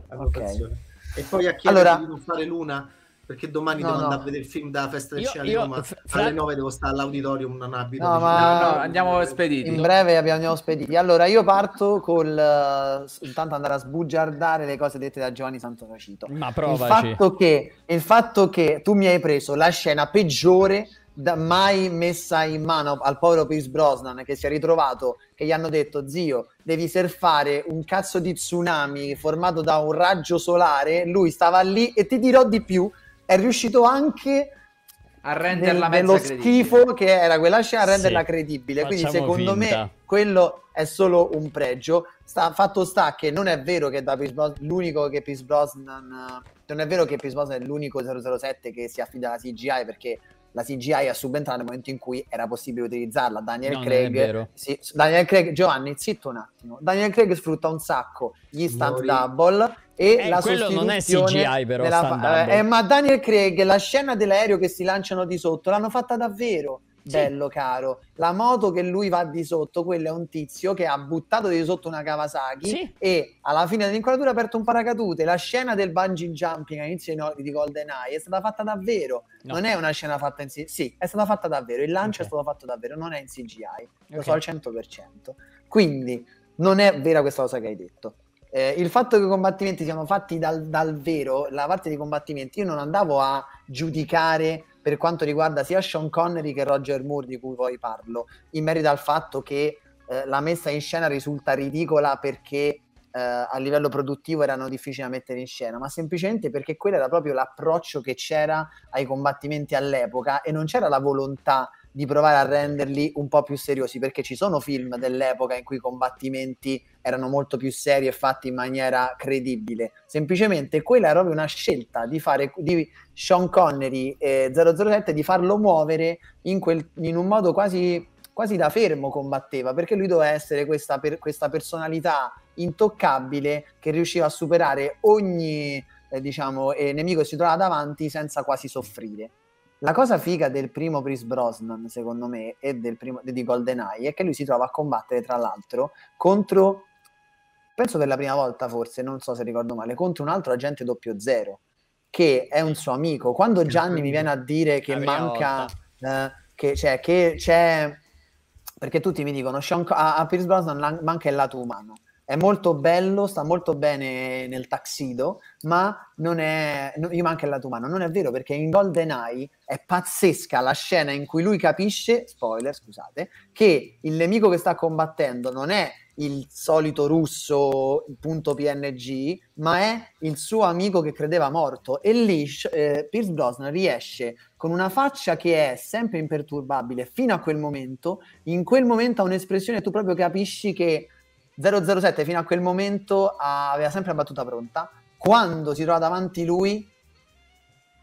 annotazione. Okay. E poi a chiederti allora... di non fare l'una, perché domani no, devo no. andare a vedere il film da festa del cinema, io, fra... alle 9 devo stare all'auditorium, non abito. No, ma... no, andiamo spediti. In breve abbiamo spediti. Allora, io parto col uh, intanto andare a sbugiardare le cose dette da Giovanni Santoracito. Ma provaci. Il fatto che, il fatto che tu mi hai preso la scena peggiore da, mai messa in mano al povero Pierce Brosnan che si è ritrovato che gli hanno detto zio devi surfare un cazzo di tsunami formato da un raggio solare lui stava lì e ti dirò di più è riuscito anche a renderla nel, nello schifo che era quella scena a renderla sì, credibile quindi secondo finta. me quello è solo un pregio sta, fatto sta che non è vero che da Pierce Brosnan l'unico che Pierce Brosnan non è vero che Pierce Brosnan è l'unico 007 che si affida alla CGI perché la CGI è subentrata nel momento in cui era possibile utilizzarla. Daniel no, Craig, sì, Daniel Craig, Giovanni, zitto un attimo. Daniel Craig sfrutta un sacco gli stunt Mori. double e eh, la quello non è CGI però nella, eh, eh, ma Daniel Craig la scena dell'aereo che si lanciano di sotto l'hanno fatta davvero sì. bello caro. La moto che lui va di sotto, quello è un tizio che ha buttato di sotto una Kawasaki sì. e alla fine dell'inquadratura ha aperto un paracadute. La scena del bungee jumping all'inizio di Golden Eye è stata fatta davvero. No. Non è una scena fatta in CGI. Sì, è stata fatta davvero. Il lancio okay. è stato fatto davvero, non è in CGI. Lo so al 100%. Quindi non è vera questa cosa che hai detto. Eh, il fatto che i combattimenti siano fatti dal, dal, vero, la parte dei combattimenti, io non andavo a giudicare per quanto riguarda sia Sean Connery che Roger Moore di cui poi parlo, in merito al fatto che eh, la messa in scena risulta ridicola perché eh, a livello produttivo erano difficili da mettere in scena, ma semplicemente perché quello era proprio l'approccio che c'era ai combattimenti all'epoca e non c'era la volontà di provare a renderli un po' più seriosi, perché ci sono film dell'epoca in cui i combattimenti erano molto più seri e fatti in maniera credibile. Semplicemente quella era proprio una scelta di fare di Sean Connery eh, 007 di farlo muovere in, quel, in un modo quasi, quasi, da fermo combatteva, perché lui doveva essere questa, per, questa personalità intoccabile che riusciva a superare ogni eh, diciamo, eh, nemico che si trovava davanti senza quasi soffrire la cosa figa del primo Chris Brosnan, secondo me, e del primo, di GoldenEye è che lui si trova a combattere, tra l'altro, contro, penso per la prima volta forse, non so se ricordo male, contro un altro agente doppio zero, che è un suo amico. Quando Gianni mi viene a dire che manca, eh, che, cioè, che c'è perché tutti mi dicono a, a Pierce Brosnan manca il lato umano è molto bello, sta molto bene nel taxido, ma non è, no, gli manca il lato umano. Non è vero perché in Golden Eye è pazzesca la scena in cui lui capisce, spoiler scusate, che il nemico che sta combattendo non è il solito russo punto PNG, ma è il suo amico che credeva morto. E lì eh, Pierce Brosnan riesce con una faccia che è sempre imperturbabile fino a quel momento. In quel momento ha un'espressione, tu proprio capisci che 007 fino a quel momento aveva sempre la battuta pronta. Quando si trova davanti lui,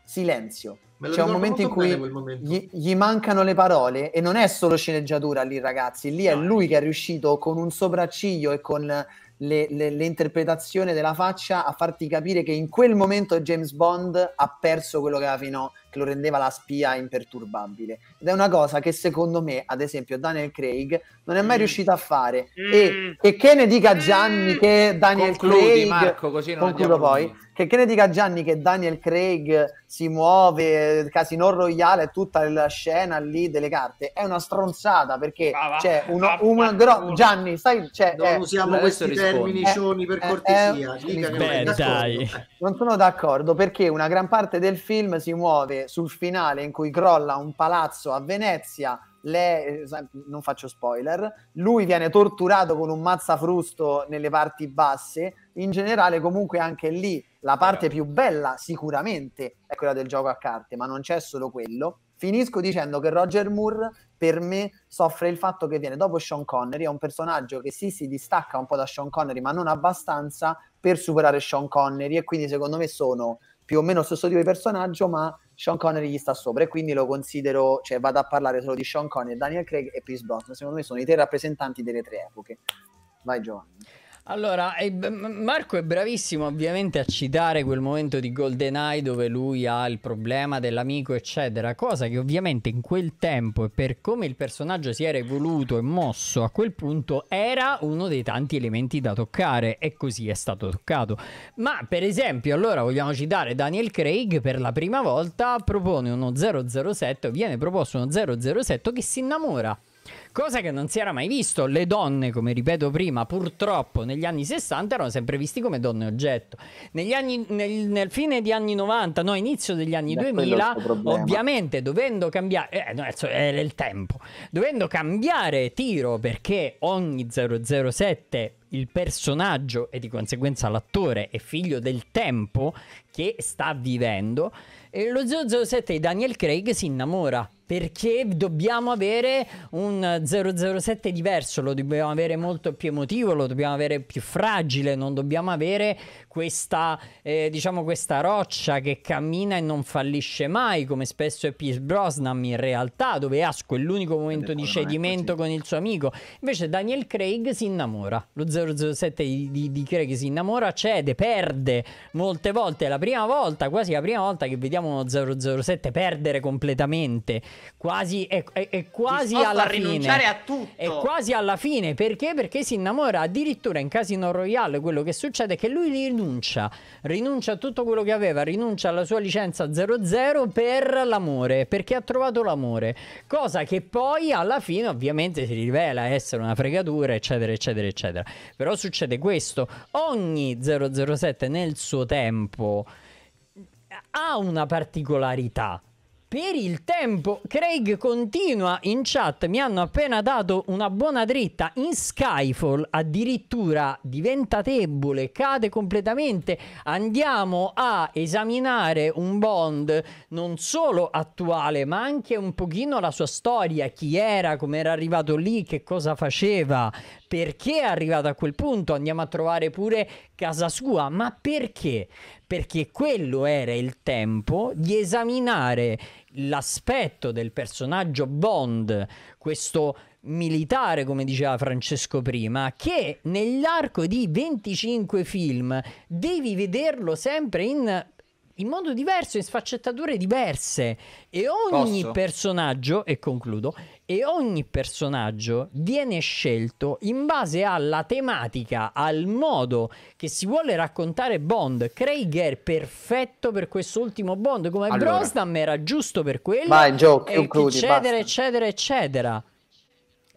silenzio. C'è un momento in cui momento. Gli, gli, mancano le parole e non è solo sceneggiatura lì, ragazzi. Lì no. è lui eh. che è riuscito con un sopracciglio e con le, le, l'interpretazione della faccia a farti capire che in quel momento James Bond ha perso quello che aveva fino che lo rendeva la spia imperturbabile ed è una cosa che secondo me ad esempio Daniel Craig non è mai mm. riuscito a fare mm. e, e, che ne dica mm. Gianni che Daniel Concludi, Craig Marco, così non concludo poi problemi che, che ne dica Gianni che Daniel Craig si muove, Casino Royale, tutta la scena lì delle carte, è una stronzata perché ah, c'è cioè, uno, ah, un, gro- Gianni, sai, cioè, non è, eh, usiamo questi termini eh, per eh, cortesia. dica beh, non, dai. non sono d'accordo perché una gran parte del film si muove sul finale in cui crolla un palazzo a Venezia. Le, non faccio spoiler, lui viene torturato con un mazzafrusto nelle parti basse, in generale comunque anche lì la parte più bella sicuramente è quella del gioco a carte, ma non c'è solo quello. Finisco dicendo che Roger Moore per me soffre il fatto che viene dopo Sean Connery, è un personaggio che sì si distacca un po' da Sean Connery, ma non abbastanza per superare Sean Connery e quindi secondo me sono più o meno lo stesso tipo di personaggio, ma Sean Connery gli sta sopra e quindi lo considero, cioè vado a parlare solo di Sean Connery, Daniel Craig e Pierce Brosnan, secondo me sono i tre rappresentanti delle tre epoche. Vai Giovanni. Allora, Marco è bravissimo ovviamente a citare quel momento di GoldenEye dove lui ha il problema dell'amico, eccetera, cosa che ovviamente in quel tempo e per come il personaggio si era evoluto e mosso a quel punto era uno dei tanti elementi da toccare e così è stato toccato. Ma per esempio, allora vogliamo citare Daniel Craig per la prima volta propone uno 007, viene proposto uno 007 che si innamora cosa che non si era mai visto. Le donne, come ripeto prima, purtroppo negli anni 60 erano sempre visti come donne oggetto. Anni, nel, nel, fine degli anni 90, no, inizio degli anni da 2000, ovviamente dovendo cambiare, eh, no, era il tempo, dovendo cambiare tiro perché ogni 007 il personaggio e di conseguenza l'attore è figlio del tempo che sta vivendo, e eh, lo 007 di Daniel Craig si innamora perché dobbiamo avere un 007 diverso, lo dobbiamo avere molto più emotivo, lo dobbiamo avere più fragile, non dobbiamo avere questa, eh, diciamo questa roccia che cammina e non fallisce mai, come spesso è Pierce Brosnan in realtà, dove Asco è l'unico momento di cedimento con il suo amico. Invece Daniel Craig si innamora, lo 007 di, di, di Craig si innamora, cede, perde molte volte, è la prima volta, quasi la prima volta che vediamo uno 007 perdere completamente quasi, è, è, è quasi alla a fine. a tutto. È quasi alla fine, perché? Perché si innamora addirittura in Casino Royale, quello che succede è che lui rinuncia, rinuncia a tutto quello che aveva, rinuncia alla sua licenza 00 per l'amore, perché ha trovato l'amore, cosa che poi alla fine ovviamente si rivela essere una fregatura, eccetera, eccetera, eccetera. Però succede questo, ogni 007 nel suo tempo ha una particolarità per il tempo, Craig continua in chat, mi hanno appena dato una buona dritta in Skyfall, addirittura diventa debole, cade completamente. Andiamo a esaminare un Bond non solo attuale, ma anche un pochino la sua storia, chi era, come era arrivato lì, che cosa faceva, perché è arrivato a quel punto, andiamo a trovare pure casa sua, ma perché? Perché quello era il tempo di esaminare l'aspetto del personaggio Bond, questo militare, come diceva Francesco prima, che nell'arco di 25 film devi vederlo sempre in in modo diverso, in sfaccettature diverse. E ogni Posso? personaggio, e concludo, e ogni personaggio viene scelto in base alla tematica, al modo che si vuole raccontare Bond. Craig è perfetto per quest'ultimo Bond, come allora. Brosnan era giusto per quello, Vai, Joe, concludi, eccetera, eccetera, eccetera.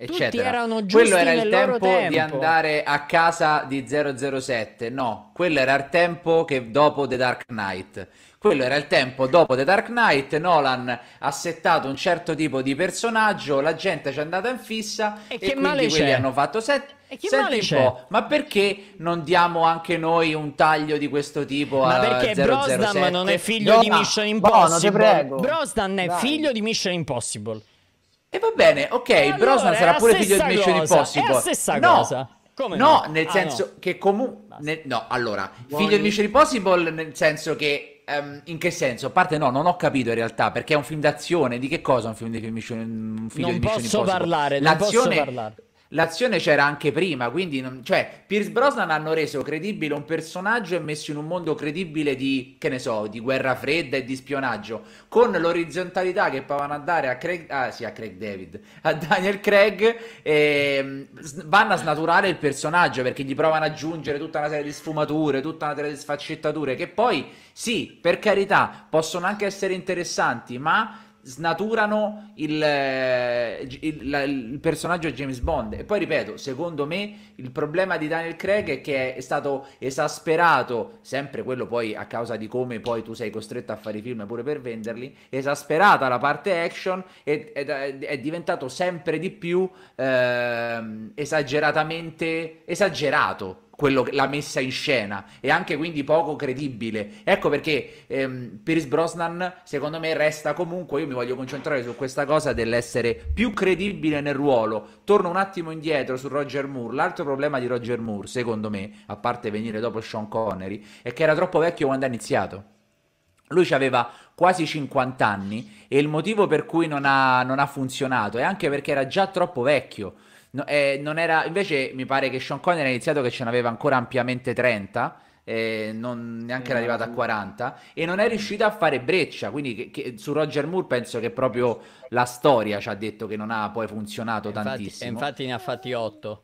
Eccetera. Tutti erano giusti quello era il tempo, tempo, di andare a casa di 007. No, quello era il tempo che dopo The Dark Knight quello era il tempo dopo The Dark Knight, Nolan ha settato un certo tipo di personaggio, la gente ci è andata in fissa e, e che quindi quelli c'è? hanno fatto set. E che Senti male un c'è? po', ma perché non diamo anche noi un taglio di questo tipo ma perché 007? Brosdan non è figlio no, di Mission Impossible. No, Brosdan è Dai. figlio di Mission Impossible. E va bene, ok, allora, Brosnan sarà pure figlio di Mission Impossible. È la stessa no. cosa. Come no, no? nel ah, senso no. che comunque... No, allora, Buoni. figlio di Mission Impossible nel senso che Um, in che senso? A Parte no, non ho capito in realtà, perché è un film d'azione. Di che cosa è un film di Mission, un figlio non di Mission Impossible? Parlare, non posso parlare l'azione c'era anche prima, quindi non, cioè, Pierce Brosnan hanno reso credibile un personaggio e messo in un mondo credibile di, che ne so, di guerra fredda e di spionaggio, con l'orizzontalità che provano a dare a Craig, ah, sì, a Craig David, a Daniel Craig, eh, vanno a snaturare il personaggio perché gli provano ad aggiungere tutta una serie di sfumature, tutta una serie di sfaccettature che poi, sì, per carità, possono anche essere interessanti, ma snaturano il, eh, il, la, il, personaggio James Bond. E poi ripeto, secondo me il problema di Daniel Craig è che è stato esasperato, sempre quello poi a causa di come poi tu sei costretto a fare i film pure per venderli, esasperata la parte action e è, è, è, diventato sempre di più eh, esageratamente esagerato quello, la messa in scena e anche quindi poco credibile. Ecco perché ehm, Pierce Brosnan, secondo me, resta comunque. Io mi voglio concentrare su questa cosa dell'essere più credibile nel ruolo. Torno un attimo indietro su Roger Moore. L'altro problema di Roger Moore, secondo me, a parte venire dopo Sean Connery, è che era troppo vecchio quando ha iniziato. Lui aveva quasi 50 anni e il motivo per cui non ha, non ha funzionato è anche perché era già troppo vecchio No, eh, non era, invece mi pare che Sean Connery ha iniziato che ce n'aveva ancora ampiamente 30. Eh, non neanche era eh, arrivato a 40 e non è riuscito a fare breccia quindi che, che, su Roger Moore penso che proprio la storia ci ha detto che non ha poi funzionato e infatti, tantissimo infatti ne ha fatti 8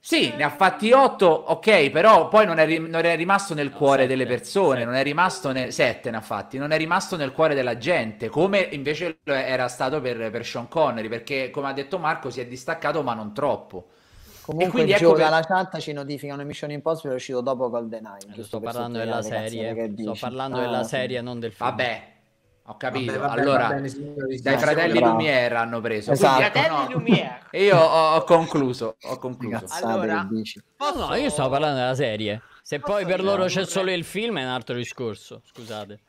sì, ne ha fatti otto, ok, però poi non è, ri- non è rimasto nel no, cuore sette, delle persone, sette. non è rimasto nel sette ne ha fatti, non è rimasto nel cuore della gente, come invece era stato per, per Sean Connery, perché come ha detto Marco si è distaccato ma non troppo. Comunque e quindi ecco che... la chat ci notificano Mission Impossible è uscito dopo GoldenEye. Eh, sto parlando della serie, sto parlando ah, della sì. serie, non del film. Vabbè, ho capito. Vabbè, vabbè, allora, bene, signori, dai fratelli Lumiere hanno preso. Esatto. Ecco, fratelli no. Lumiere. Io ho, ho, concluso. Ho concluso. Allora, posso... no, io stavo parlando della serie. Se posso poi per loro c'è solo il film è un altro discorso. Scusate.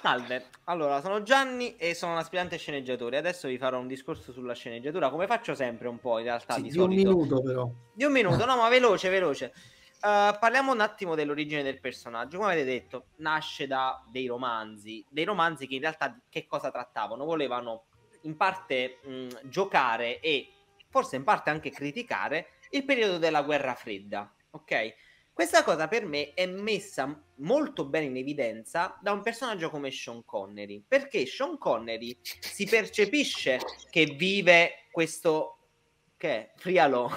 Salve, allora sono Gianni e sono un aspirante sceneggiatore. Adesso vi farò un discorso sulla sceneggiatura, come faccio sempre un po' in realtà. Sì, di, di un minuto però. Di un minuto, no ma veloce, veloce. Uh, parliamo un attimo dell'origine del personaggio. Come avete detto, nasce da dei romanzi, dei romanzi che in realtà che cosa trattavano? Volevano in parte mh, mm, giocare e forse in parte anche criticare il periodo della guerra fredda, ok? Questa cosa per me è messa molto bene in evidenza da un personaggio come Sean Connery, perché Sean Connery si percepisce che vive questo che è? Frialò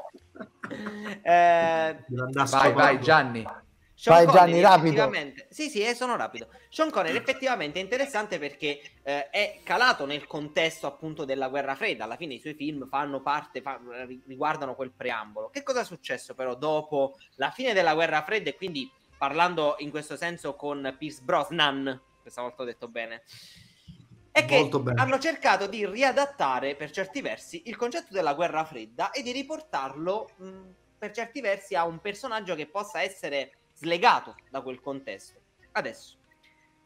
Mm. Eh, vai, vai Gianni. Sean Vai Connery, Gianni, rapido. Sì, sì, eh, sono rapido. Sean Conner mm. effettivamente è interessante perché eh, è calato nel contesto appunto della guerra fredda. Alla fine i suoi film fanno parte, fa, riguardano quel preambolo. Che cosa è successo però dopo la fine della guerra fredda e quindi parlando in questo senso con Pierce Brosnan, questa volta ho detto bene, è che hanno cercato di riadattare per certi versi il concetto della guerra fredda e di riportarlo mh, per certi versi a un personaggio che possa essere slegato da quel contesto. Adesso,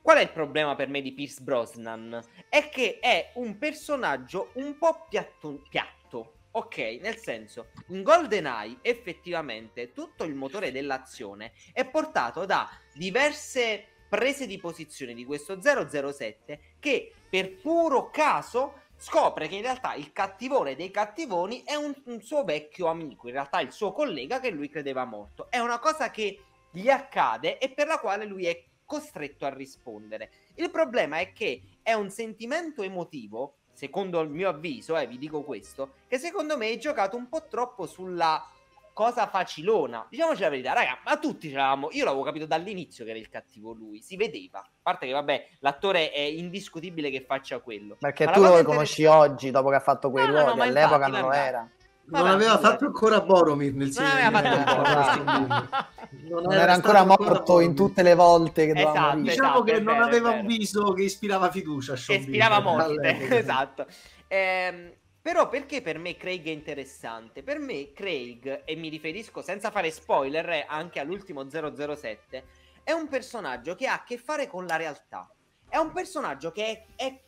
qual è il problema per me di Pierce Brosnan? È che è un personaggio un po' piatto, piatto ok? Nel senso, in GoldenEye effettivamente tutto il motore dell'azione è portato da diverse prese di posizione di questo 007 che per puro caso scopre che in realtà il cattivone dei cattivoni è un, un suo vecchio amico, in realtà il suo collega che lui credeva morto. È una cosa che gli accade e per la quale lui è costretto a rispondere. Il problema è che è un sentimento emotivo, secondo il mio avviso, eh, vi dico questo, che secondo me è giocato un po' troppo sulla cosa facilona. Diciamoci la verità, raga, ma tutti ce l'avamo. Io l'avevo capito dall'inizio che era il cattivo lui, si vedeva. A parte che, vabbè, l'attore è indiscutibile che faccia quello. Perché ma tu lo conosci oggi, dopo che ha fatto quei no, ruoli, no, no, all'epoca infatti, non lo era. Ma non aveva fatto ancora Boromir nel cinema. Non, non, non, non, era, ancora morto in tutte le volte che esatto, esatto Diciamo che non aveva un viso che ispirava fiducia. Che ispirava morte, esatto. Eh, però perché per me Craig è interessante? Per me Craig, e mi riferisco senza fare spoiler eh, anche all'ultimo 007, è un personaggio che ha a che fare con la realtà. È un personaggio che è, è,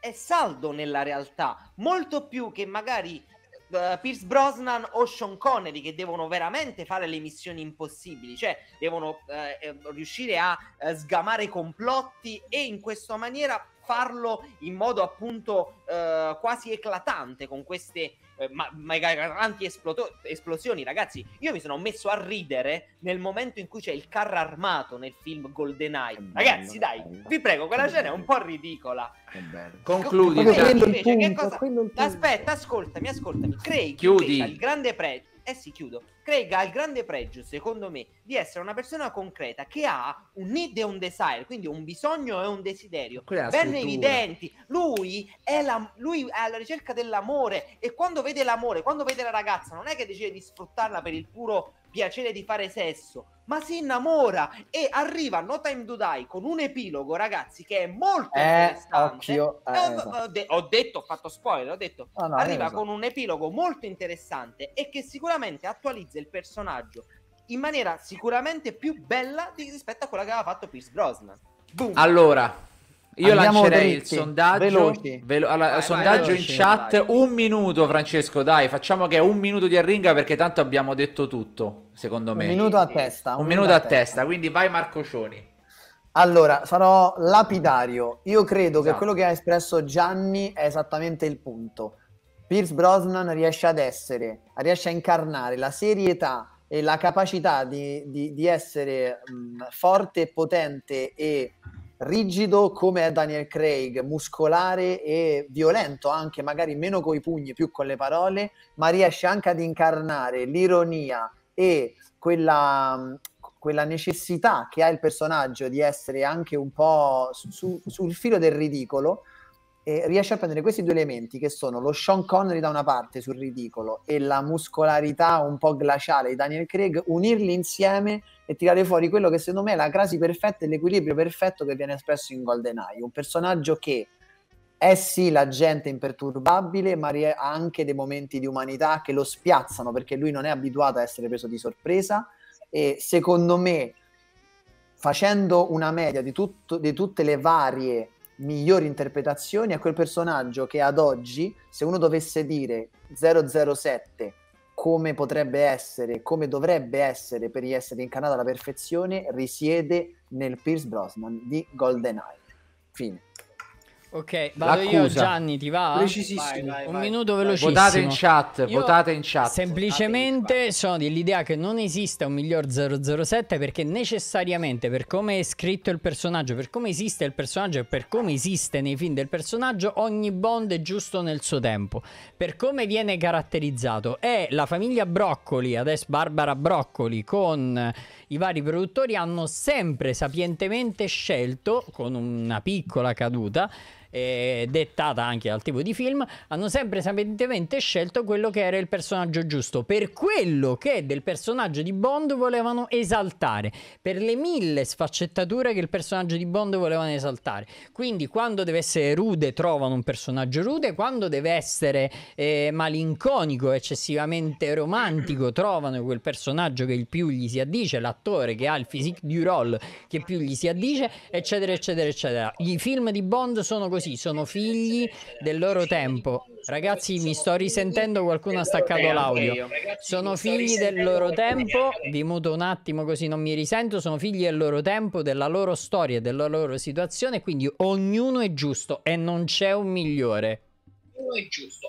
è saldo nella realtà, molto più che magari uh, Pierce Brosnan o Sean Connery che devono veramente fare le missioni impossibili, cioè devono uh, riuscire a uh, sgamare complotti e in questa maniera farlo in modo appunto eh, quasi eclatante con queste eh, ma- megaganti esploto- esplosioni. Ragazzi, io mi sono messo a ridere nel momento in cui c'è il carro armato nel film GoldenEye. Ragazzi, dai, vi prego, quella scena è un po' ridicola. Concludi. Vabbè, Aspetta, ascoltami, ascoltami. Craig, Chiudi. Invece, il grande prezzo eh sì, chiudo. Craig ha il grande pregio, secondo me, di essere una persona concreta che ha un need e un desire, quindi un bisogno e un desiderio ben evidenti. Lui è, la, lui è, alla ricerca dell'amore e quando vede l'amore, quando vede la ragazza, non è che decide di sfruttarla per il puro piacere di fare sesso, ma si innamora e arriva No Time to Die con un epilogo, ragazzi, che è molto eh, Occhio, eh, eh, esatto. ho, detto, ho fatto spoiler, ho detto, oh, no, arriva eh, con un epilogo molto interessante e che sicuramente attualizza il personaggio in maniera sicuramente più bella di, rispetto a quella che aveva fatto Pierce Brosnan. Boom. Allora, io Andiamo lancerei dritti, il sondaggio, velo- allora, vai, sondaggio vai, veloci, in chat. Vai. Un minuto, Francesco, dai, facciamo che è un minuto di arringa perché tanto abbiamo detto tutto, secondo me. Un minuto a testa. Un, un minuto, minuto a, testa. testa. quindi vai Marco Cioni. Allora, sarò lapidario. Io credo esatto. che quello che ha espresso Gianni è esattamente il punto. Pierce Brosnan riesce ad essere, riesce a incarnare la serietà e la capacità di, di, di essere mh, forte e potente e rigido come è Daniel Craig, muscolare e violento anche, magari meno coi pugni, più con le parole, ma riesce anche ad incarnare l'ironia e quella, quella necessità che ha il personaggio di essere anche un po' su, sul filo del ridicolo. E riesce a prendere questi due elementi che sono lo Sean Connery da una parte sul ridicolo e la muscolarità un po' glaciale di Daniel Craig, unirli insieme e tirare fuori quello che secondo me è la crasi perfetta e l'equilibrio perfetto che viene espresso in GoldenEye, un personaggio che è eh sì la gente imperturbabile, ma ha anche dei momenti di umanità che lo spiazzano perché lui non è abituato a essere preso di sorpresa e secondo me facendo una media di, tutto, di tutte le varie migliori interpretazioni è quel personaggio che ad oggi, se uno dovesse dire 007 come potrebbe essere, come dovrebbe essere per essere incarnata alla perfezione, risiede nel Pierce Brosnan di GoldenEye. Fine. Ok, vado L'accusa. io Gianni, ti va? Precisissimo. Vai, vai, vai. Un minuto velocissimo. Votate in chat, io votate in chat. Semplicemente sono dell'idea che non esista un miglior 007 perché necessariamente per come è scritto il personaggio, per come esiste il personaggio e per come esiste nei film del personaggio, ogni Bond è giusto nel suo tempo. Per come viene caratterizzato è la famiglia Broccoli, adesso Barbara Broccoli con eh, i vari produttori hanno sempre sapientemente scelto con una piccola caduta eh, dettata anche dal tipo di film, hanno sempre sapientemente scelto quello che era il personaggio giusto, per quello che del personaggio di Bond volevano esaltare, per le mille sfaccettature che il personaggio di Bond volevano esaltare. Quindi quando deve essere rude trovano un personaggio rude, quando deve essere eh, malinconico, eccessivamente romantico, trovano quel personaggio che il più gli si addice, l'attore che ha il physique du role che più gli si addice, eccetera, eccetera, eccetera. I film di Bond sono così così, sono figli del loro tempo. Ragazzi, mi sto risentendo, qualcuno ha staccato l'audio. Sono figli del loro tempo, vi muto un attimo così non mi risento, sono figli del loro tempo, della loro storia, della loro situazione, quindi ognuno è giusto e non c'è un migliore.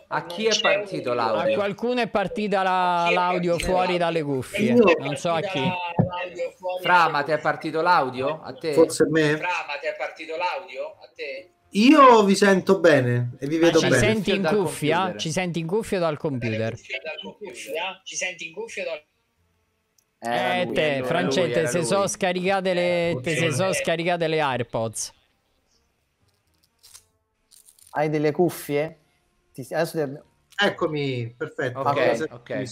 A chi è partito l'audio? A qualcuno è partita la, l'audio fuori dalle cuffie. Non so a chi. Frama, ti è partito l'audio? A te? Forse a me. Frama, ti è partito l'audio? A te? Io vi sento bene e vi vedo ci bene. Senti in cuffia? Ci senti in cuffia dal computer? Ci senti in cuffia eh, eh. dal eh, lui, te, lui, se sono scaricate le, eh, te, se so scaricate le AirPods. Hai delle cuffie? Ti, adesso ti... Eccomi, perfetto. Ok, okay.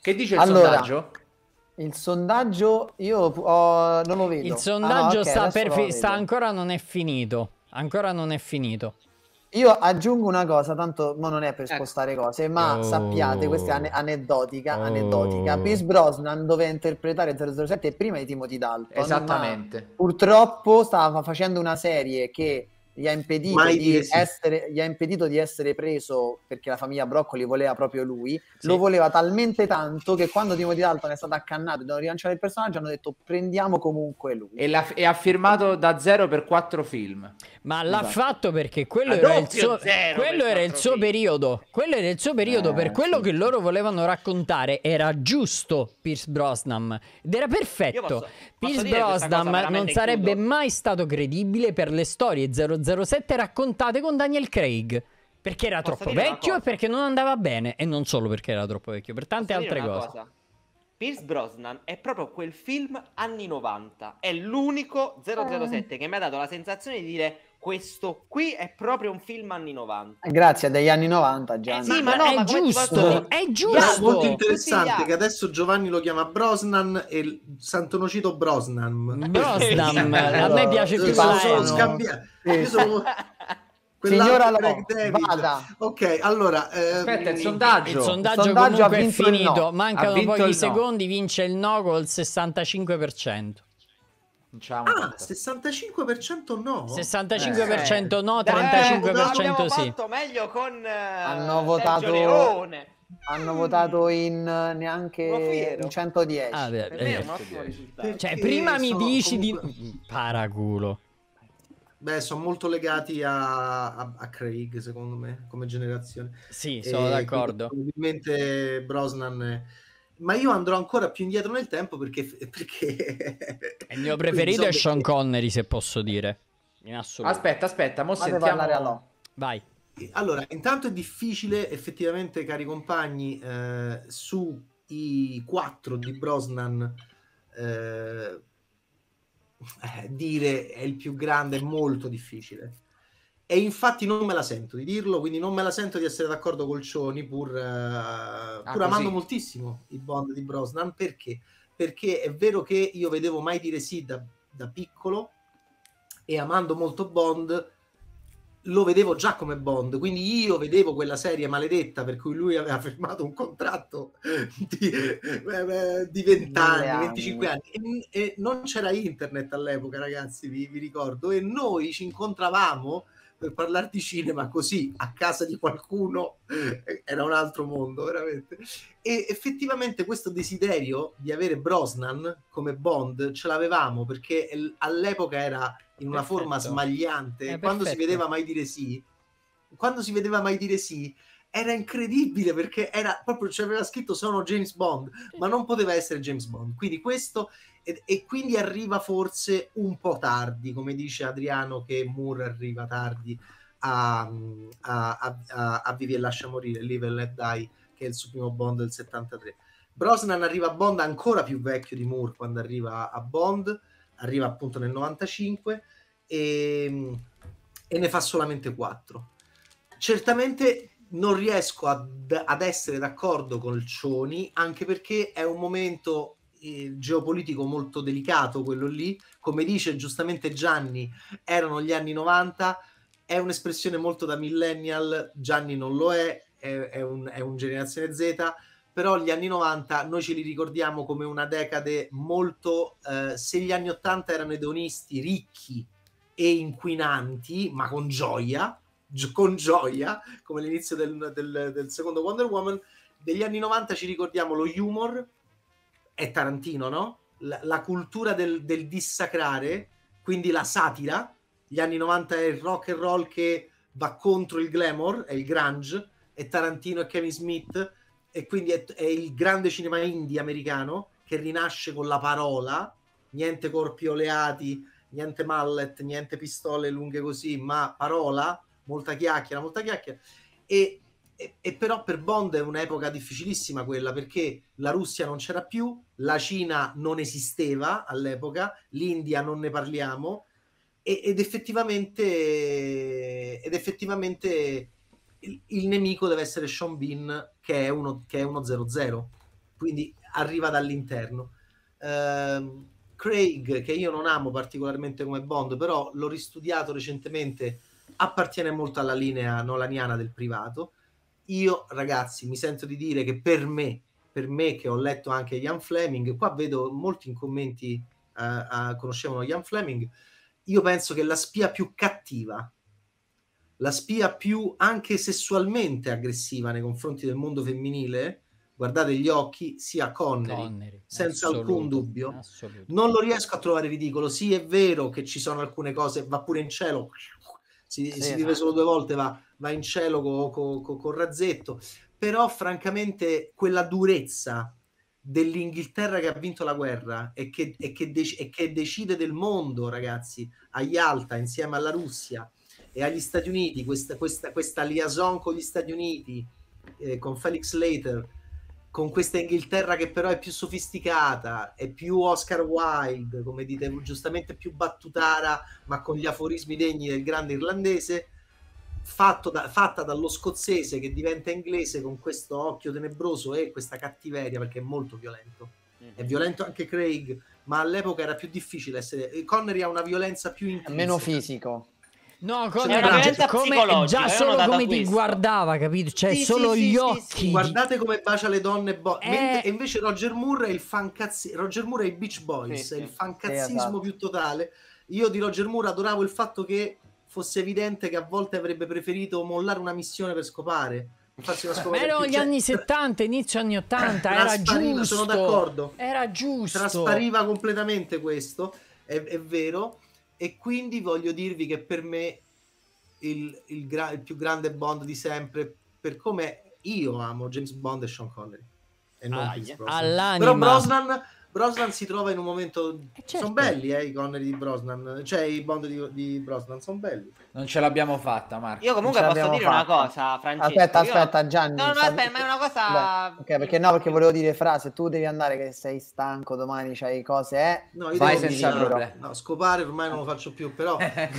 Che dice il allora, sondaggio? Il sondaggio io oh, non lo vedo. Il sondaggio ah, no, okay, sta, per, sta ancora non è finito. Ancora non è finito. Io aggiungo una cosa, tanto ma non è per ecco. spostare cose, ma oh. sappiate, questa è ane- aneddotica, oh. aneddotica. Pierce Brosnan doveva interpretare 007 prima di Timothy Dalton. Esattamente. Purtroppo stava facendo una serie che gli ha, essere, gli ha, impedito di essere, preso perché la famiglia Broccoli voleva proprio lui. Sì. Lo voleva talmente tanto che quando Timothy Dalton è stato accannato e devono rilanciare il personaggio, hanno detto prendiamo comunque lui. E, la, e ha firmato da zero per quattro film. Ma esatto. l'ha fatto perché quello Adolfio era il suo, quello era il suo periodo. Quello era il suo periodo. Eh, per quello sì. che loro volevano raccontare era giusto Pierce Brosnan ed era perfetto. Posso, Pierce Brosnan non sarebbe chiudo. mai stato credibile per le storie 00 007 raccontate con Daniel Craig. Perché era Posso troppo vecchio e perché non andava bene. E non solo perché era troppo vecchio, per tante Posso altre cose. Cosa? Pierce Brosnan è proprio quel film anni 90. È l'unico 007 eh. che mi ha dato la sensazione di dire questo qui è proprio un film anni 90. Grazie, degli anni 90 eh Gianni. Eh sì, ma, no, è, ma giusto, è giusto, è molto interessante che adesso Giovanni lo chiama Brosnan e Santonocito Brosnan. Brosnan, a me piace più sono, sono scambiato. Sì. Sono... Signora Craig Vada. Ok, allora eh, aspetta il sondaggio. Il sondaggio, il sondaggio comunque è finito, no. mancano pochi no. secondi, vince il no col 65%. Diciamo Ah, 65% no. 65% eh. no, 35% eh, sì. Fatto meglio con eh, hanno votato Leone. Hanno votato in eh, neanche 110. Ah, beh, per me è un eh, eh, Cioè, prima mi dici comunque... di paraculo. Beh, sono molto legati a, a, a, Craig, secondo me, come generazione. Sì, sono e d'accordo. Probabilmente Brosnan è ma io andrò ancora più indietro nel tempo perché, perché... il mio preferito è Sean Connery se posso dire in assoluto aspetta aspetta mo Vado sentiamo alla... vai allora intanto è difficile effettivamente cari compagni eh, sui quattro di Brosnan eh, dire è il più grande è molto difficile e infatti non me la sento di dirlo, quindi non me la sento di essere d'accordo col Cioni, pur, uh, ah, pur amando moltissimo il Bond di Brosnan, perché? Perché è vero che io vedevo mai dire sì da, da piccolo e amando molto Bond lo vedevo già come Bond, quindi io vedevo quella serie maledetta per cui lui aveva firmato un contratto di, eh, eh, di 20 anni, 25 anni, e, e, non c'era internet all'epoca, ragazzi, vi, vi ricordo, e noi ci incontravamo per parlare di cinema così a casa di qualcuno era un altro mondo, veramente. E effettivamente questo desiderio di avere Brosnan come Bond ce l'avevamo perché all'epoca era in una perfetto. forma smagliante, eh, quando perfetto. si vedeva mai dire sì, quando si vedeva mai dire sì, era incredibile perché era proprio c'aveva cioè scritto sono James Bond, ma non poteva essere James Bond. Quindi questo e, e, quindi arriva forse un po' tardi, come dice Adriano che Moore arriva tardi a, a, a, a Vivi e Lascia Morire, Live and Let Die, che è il suo primo Bond del 73. Brosnan arriva a Bond ancora più vecchio di Moore quando arriva a Bond, arriva appunto nel 95 e, ehm, e ne fa solamente 4. Certamente non riesco ad, ad essere d'accordo con Cioni, anche perché è un momento eh, geopolitico molto delicato quello lì, come dice giustamente Gianni, erano gli anni 90, è un'espressione molto da millennial, Gianni non lo è, è, è, un, è un generazione Z, però gli anni 90 noi ce li ricordiamo come una decade molto... Eh, se gli anni 80 erano edonisti, ricchi e inquinanti, ma con gioia, con gioia, come l'inizio del, del, del secondo Wonder Woman, degli anni 90 ci ricordiamo lo humor, è Tarantino, no? La, la cultura del, del, dissacrare, quindi la satira. Gli anni 90 è il rock and roll che va contro il glamour, è il grunge, è Tarantino e Kevin Smith, e quindi è, è il grande cinema indie americano che rinasce con la parola, niente corpi oleati, niente mallet, niente pistole lunghe così, ma parola, molta chiacchiera, molta chiacchiera. E e, e, però per Bond è un'epoca difficilissima quella perché la Russia non c'era più, la Cina non esisteva all'epoca, l'India non ne parliamo e, ed effettivamente, ed effettivamente il, il, nemico deve essere Sean Bean che è uno, che è uno 00 quindi arriva dall'interno. Uh, Craig, che io non amo particolarmente come Bond, però l'ho ristudiato recentemente, appartiene molto alla linea nolaniana del privato io ragazzi mi sento di dire che per me, per me che ho letto anche Ian Fleming, qua vedo molti in commenti uh, uh, conoscevano Ian Fleming, io penso che la spia più cattiva, la spia più anche sessualmente aggressiva nei confronti del mondo femminile, guardate gli occhi, sia Connery, Connery senza alcun dubbio. Non lo riesco a trovare ridicolo, sì è vero che ci sono alcune cose, va pure in cielo, si, sì, si vive solo due volte, va, va in cielo con co, co, co razzetto, però francamente quella durezza dell'Inghilterra che ha vinto la guerra e che, e che, dec- e che decide del mondo, ragazzi, a Yalta insieme alla Russia e agli Stati Uniti, questa, questa, questa liaison con gli Stati Uniti, eh, con Felix Leiter, con questa Inghilterra che però è più sofisticata, è più Oscar Wilde, come dite giustamente, più battutara, ma con gli aforismi degni del grande irlandese, da, fatta dallo scozzese che diventa inglese con questo occhio tenebroso e questa cattiveria, perché è molto violento. È mhm. violento anche Craig, ma all'epoca era più difficile essere... Connery ha una violenza più intensa. Meno fisico No, come, cioè, come già eh, solo come questo. ti guardava, capito? Cioè, sì, solo sì, gli sì, occhi. Guardate come bacia le donne. Bo- eh... e invece Roger Moore è il fancazzi- Roger Moore è i Beach Boys, è il fancazzismo esatto. più totale. Io di Roger Moore adoravo il fatto che fosse evidente che a volte avrebbe preferito mollare una missione per scopare. Beh, erano gli anni 70, inizio anni 80, era giusto. Sono d'accordo. Era giusto. Traspariva completamente questo, è, è vero e quindi voglio dirvi che per me il, il, gra- il più grande Bond di sempre, per come io amo James Bond e Sean Connery. E non ah, Pierce Brosnan. All'anima. Però Brosnan Brosnan si trova in un momento. Eh, certo. Sono belli eh, i Connery di Brosnan, cioè i Bond di, di Brosnan, sono belli. Non ce l'abbiamo fatta, Marco. Io comunque posso dire fatta. una cosa, Francesco. Aspetta, aspetta, io... Gianni. No, no, aspetta, ma è una cosa. Beh, okay, perché no, perché volevo dire frase. Tu devi andare che sei stanco domani, c'hai cose, eh. No, io Vai senza problemi. No, scopare ormai non lo faccio più, però. eh,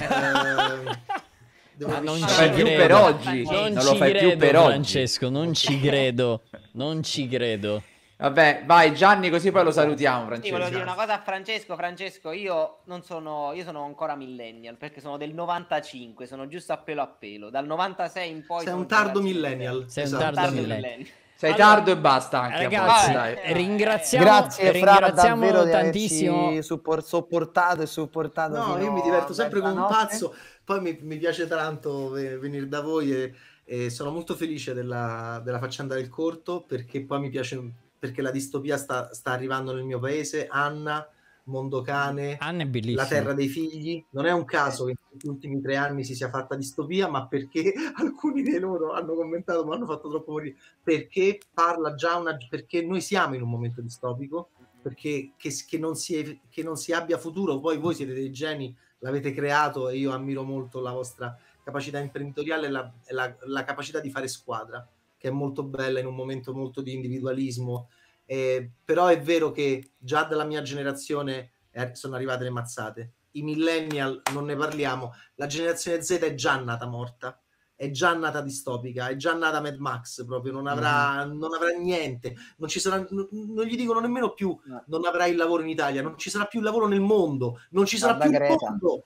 non ci fai più per oggi. Non, lo fai più per oggi. Francesco, non ci credo. Non ci credo. Vabbè, vai Gianni, così poi lo salutiamo. Francesco. Sì, volevo dire una cosa a Francesco. Francesco, io non sono, io sono ancora millennial perché sono del 95, sono giusto a pelo a pelo. Dal 96 in poi. Sei un tardo millennial. Sei esatto. un tardo, millennial. millennial. Sei allora, tardo e basta anche. Ragazzi, eh, eh, ringraziamo, grazie, ringraziamo Fra, tantissimo. Support, sopportato e supportato. No, io mi diverto sempre come un pazzo. Poi mi, mi piace tanto venire da voi e, e sono molto felice della, della faccenda del corto perché poi mi piace perché la distopia sta, sta arrivando nel mio paese, Anna, Mondocane, Anna La terra dei figli. Non è un caso che negli ultimi tre anni si sia fatta distopia, ma perché alcuni di loro hanno commentato, ma hanno fatto troppo morire. Perché parla già una. Perché noi siamo in un momento distopico, perché che, che, non, si, che non si abbia futuro. Poi voi siete dei geni, l'avete creato e io ammiro molto la vostra capacità imprenditoriale e la, la, la capacità di fare squadra che è molto bella in un momento molto di individualismo. Eh, però è vero che già dalla mia generazione eh, sono arrivate le mazzate. I millennial non ne parliamo. La generazione Z è già nata morta, è già nata distopica, è già nata Mad Max. Proprio non avrà, mm. non avrà niente. Non, sarà, n- non, gli dicono nemmeno più: no. non avrà il lavoro in Italia, non ci sarà più il lavoro nel mondo, non ci Guarda sarà più il mondo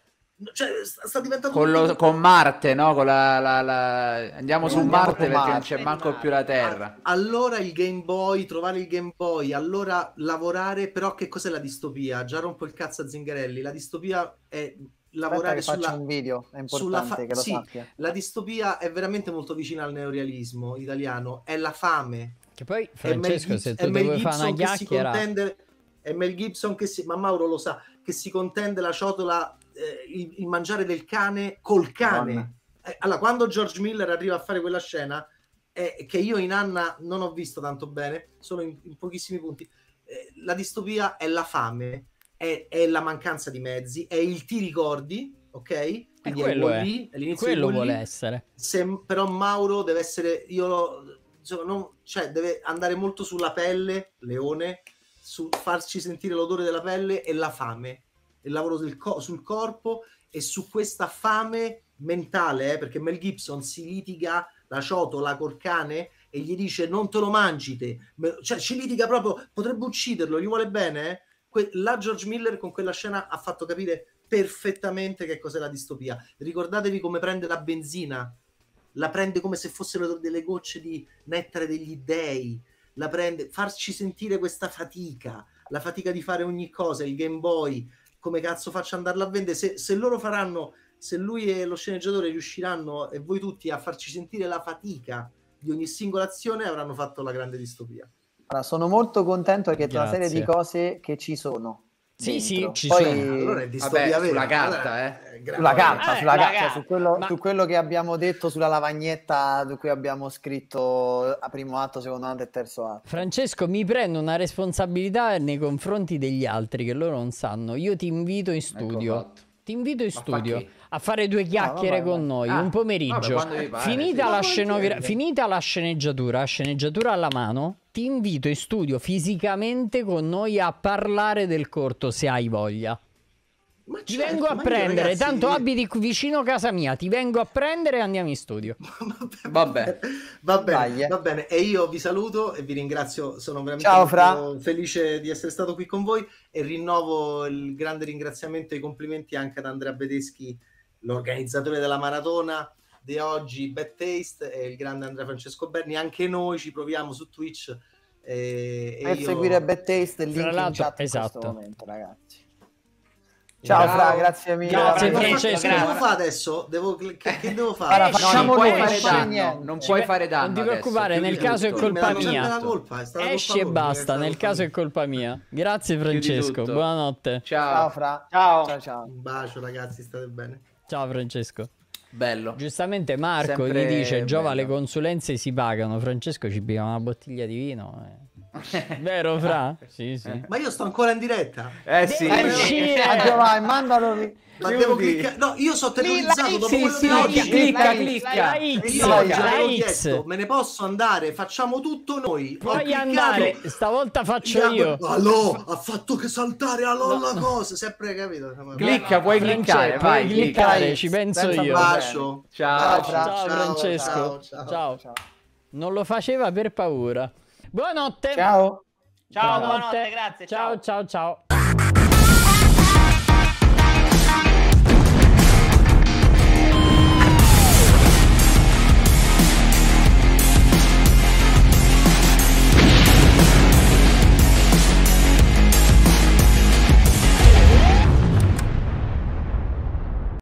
cioè, sta diventando con, lo, con Marte, no? Con la, la, la... Andiamo su andiamo Marte perché Marte. non c'è manco Marte. più la Terra. Allora il Game Boy, trovare il Game Boy, allora lavorare, però che cos'è la distopia? Già rompo il cazzo a Zingarelli, la distopia è lavorare Aspetta sulla... un video, è importante fa... che lo sì, sappia. La distopia è veramente molto vicina al neorealismo italiano, è la fame. Che poi, Francesco, è Mel, se tu devi fare una chiacchiera... Contende... È Mel Gibson che si... Ma Mauro lo sa, che si contende la ciotola eh, il, il, mangiare del cane col cane. Eh, allora, quando George Miller arriva a fare quella scena, eh, che io in Anna non ho visto tanto bene, solo in, in pochissimi punti, eh, la distopia è la fame, è, è, la mancanza di mezzi, è il ti ricordi, ok? Eh, Quindi è quello, è, lì, è l'inizio quello vuole lì. essere. Se, però Mauro deve essere, io insomma, non, cioè, deve andare molto sulla pelle, leone, su farci sentire l'odore della pelle e la fame il lavoro co- sul corpo e su questa fame mentale, eh, perché Mel Gibson si litiga la ciotola col cane e gli dice non te lo mangi te, cioè ci litiga proprio, potrebbe ucciderlo, gli vuole bene. Eh? Que- la George Miller con quella scena ha fatto capire perfettamente che cos'è la distopia. Ricordatevi come prende la benzina, la prende come se fossero delle gocce di nettare degli dèi, la prende, farci sentire questa fatica, la fatica di fare ogni cosa, il Game Boy, come cazzo faccio andarla a vendere? Se, se loro faranno, se lui e lo sceneggiatore riusciranno e voi tutti a farci sentire la fatica di ogni singola azione, avranno fatto la grande distopia. Allora, sono molto contento perché c'è una serie di cose che ci sono sì, sì, ci Poi, sono. Allora è distopia vabbè, Sulla carta, eh. eh sulla carta, eh, sulla carta, carta. Su, quello, ma... su, quello, che abbiamo detto sulla lavagnetta di cui abbiamo scritto a primo atto, secondo atto e terzo atto. Francesco, mi prendo una responsabilità nei confronti degli altri che loro non sanno. Io ti invito in ecco, studio. Ecco ti invito in ma studio fa a fare due chiacchiere no, vabbè, con noi ah, un pomeriggio. Vabbè, finita, la diciamo scenografia, finita la sceneggiatura, sceneggiatura alla mano ti invito in studio fisicamente con noi a parlare del corto se hai voglia. Ma ti certo, vengo a prendere, ragazzi, tanto io... abiti vicino a casa mia, ti vengo a prendere e andiamo in studio. vabbè, vabbè, va bene, Dai, eh. va bene. E io vi saluto e vi ringrazio, sono veramente Ciao, felice di essere stato qui con voi e rinnovo il grande ringraziamento e i complimenti anche ad Andrea Bedeschi, l'organizzatore della maratona, di oggi Bad Taste e il grande Andrea Francesco Berni. Anche noi ci proviamo su Twitch. E, eh, e per io... seguire Bad Taste e link in chat esatto. in momento, ragazzi. Ciao, Ciao Fra, grazie mille. Grazie Francesco. Che devo fare adesso? Devo, che, che devo fare? Allora, eh, facciamo non puoi fare danno, non puoi fare danno. Non ti preoccupare, adesso, nel caso è colpa mia. Esci e basta, nel caso è colpa mia. Grazie Francesco, buonanotte. Ciao. Ciao Fra. Ciao. ciao ciao. Un bacio ragazzi, state bene. Ciao Francesco. Bello. Giustamente Marco Sempre gli dice: Giova, bello. le consulenze si pagano. Francesco ci piglia una bottiglia di vino. Eh. Vero, fra? Sì, sì. Eh. Ma io sto ancora in diretta. Eh, eh sì. Eh, sì. Maggio, eh, vai, mandalo lì. Ma Liudi. devo cliccare. No, io sono terrorizzato dopo quello sì, no, sì, clicca, clicca. la X l'avevo chiesto, me ne posso andare, facciamo tutto noi. Puoi andare, stavolta faccio io. Allò, ha fatto che saltare allò la cosa, sempre capito. Clicca, puoi cliccare, vai, cliccare, ci penso io. Ciao, ciao, Francesco ciao Ciao. Non lo faceva per paura. Buonanotte. Ciao. Ciao, buonanotte, buonanotte grazie. ciao, ciao. ciao. ciao.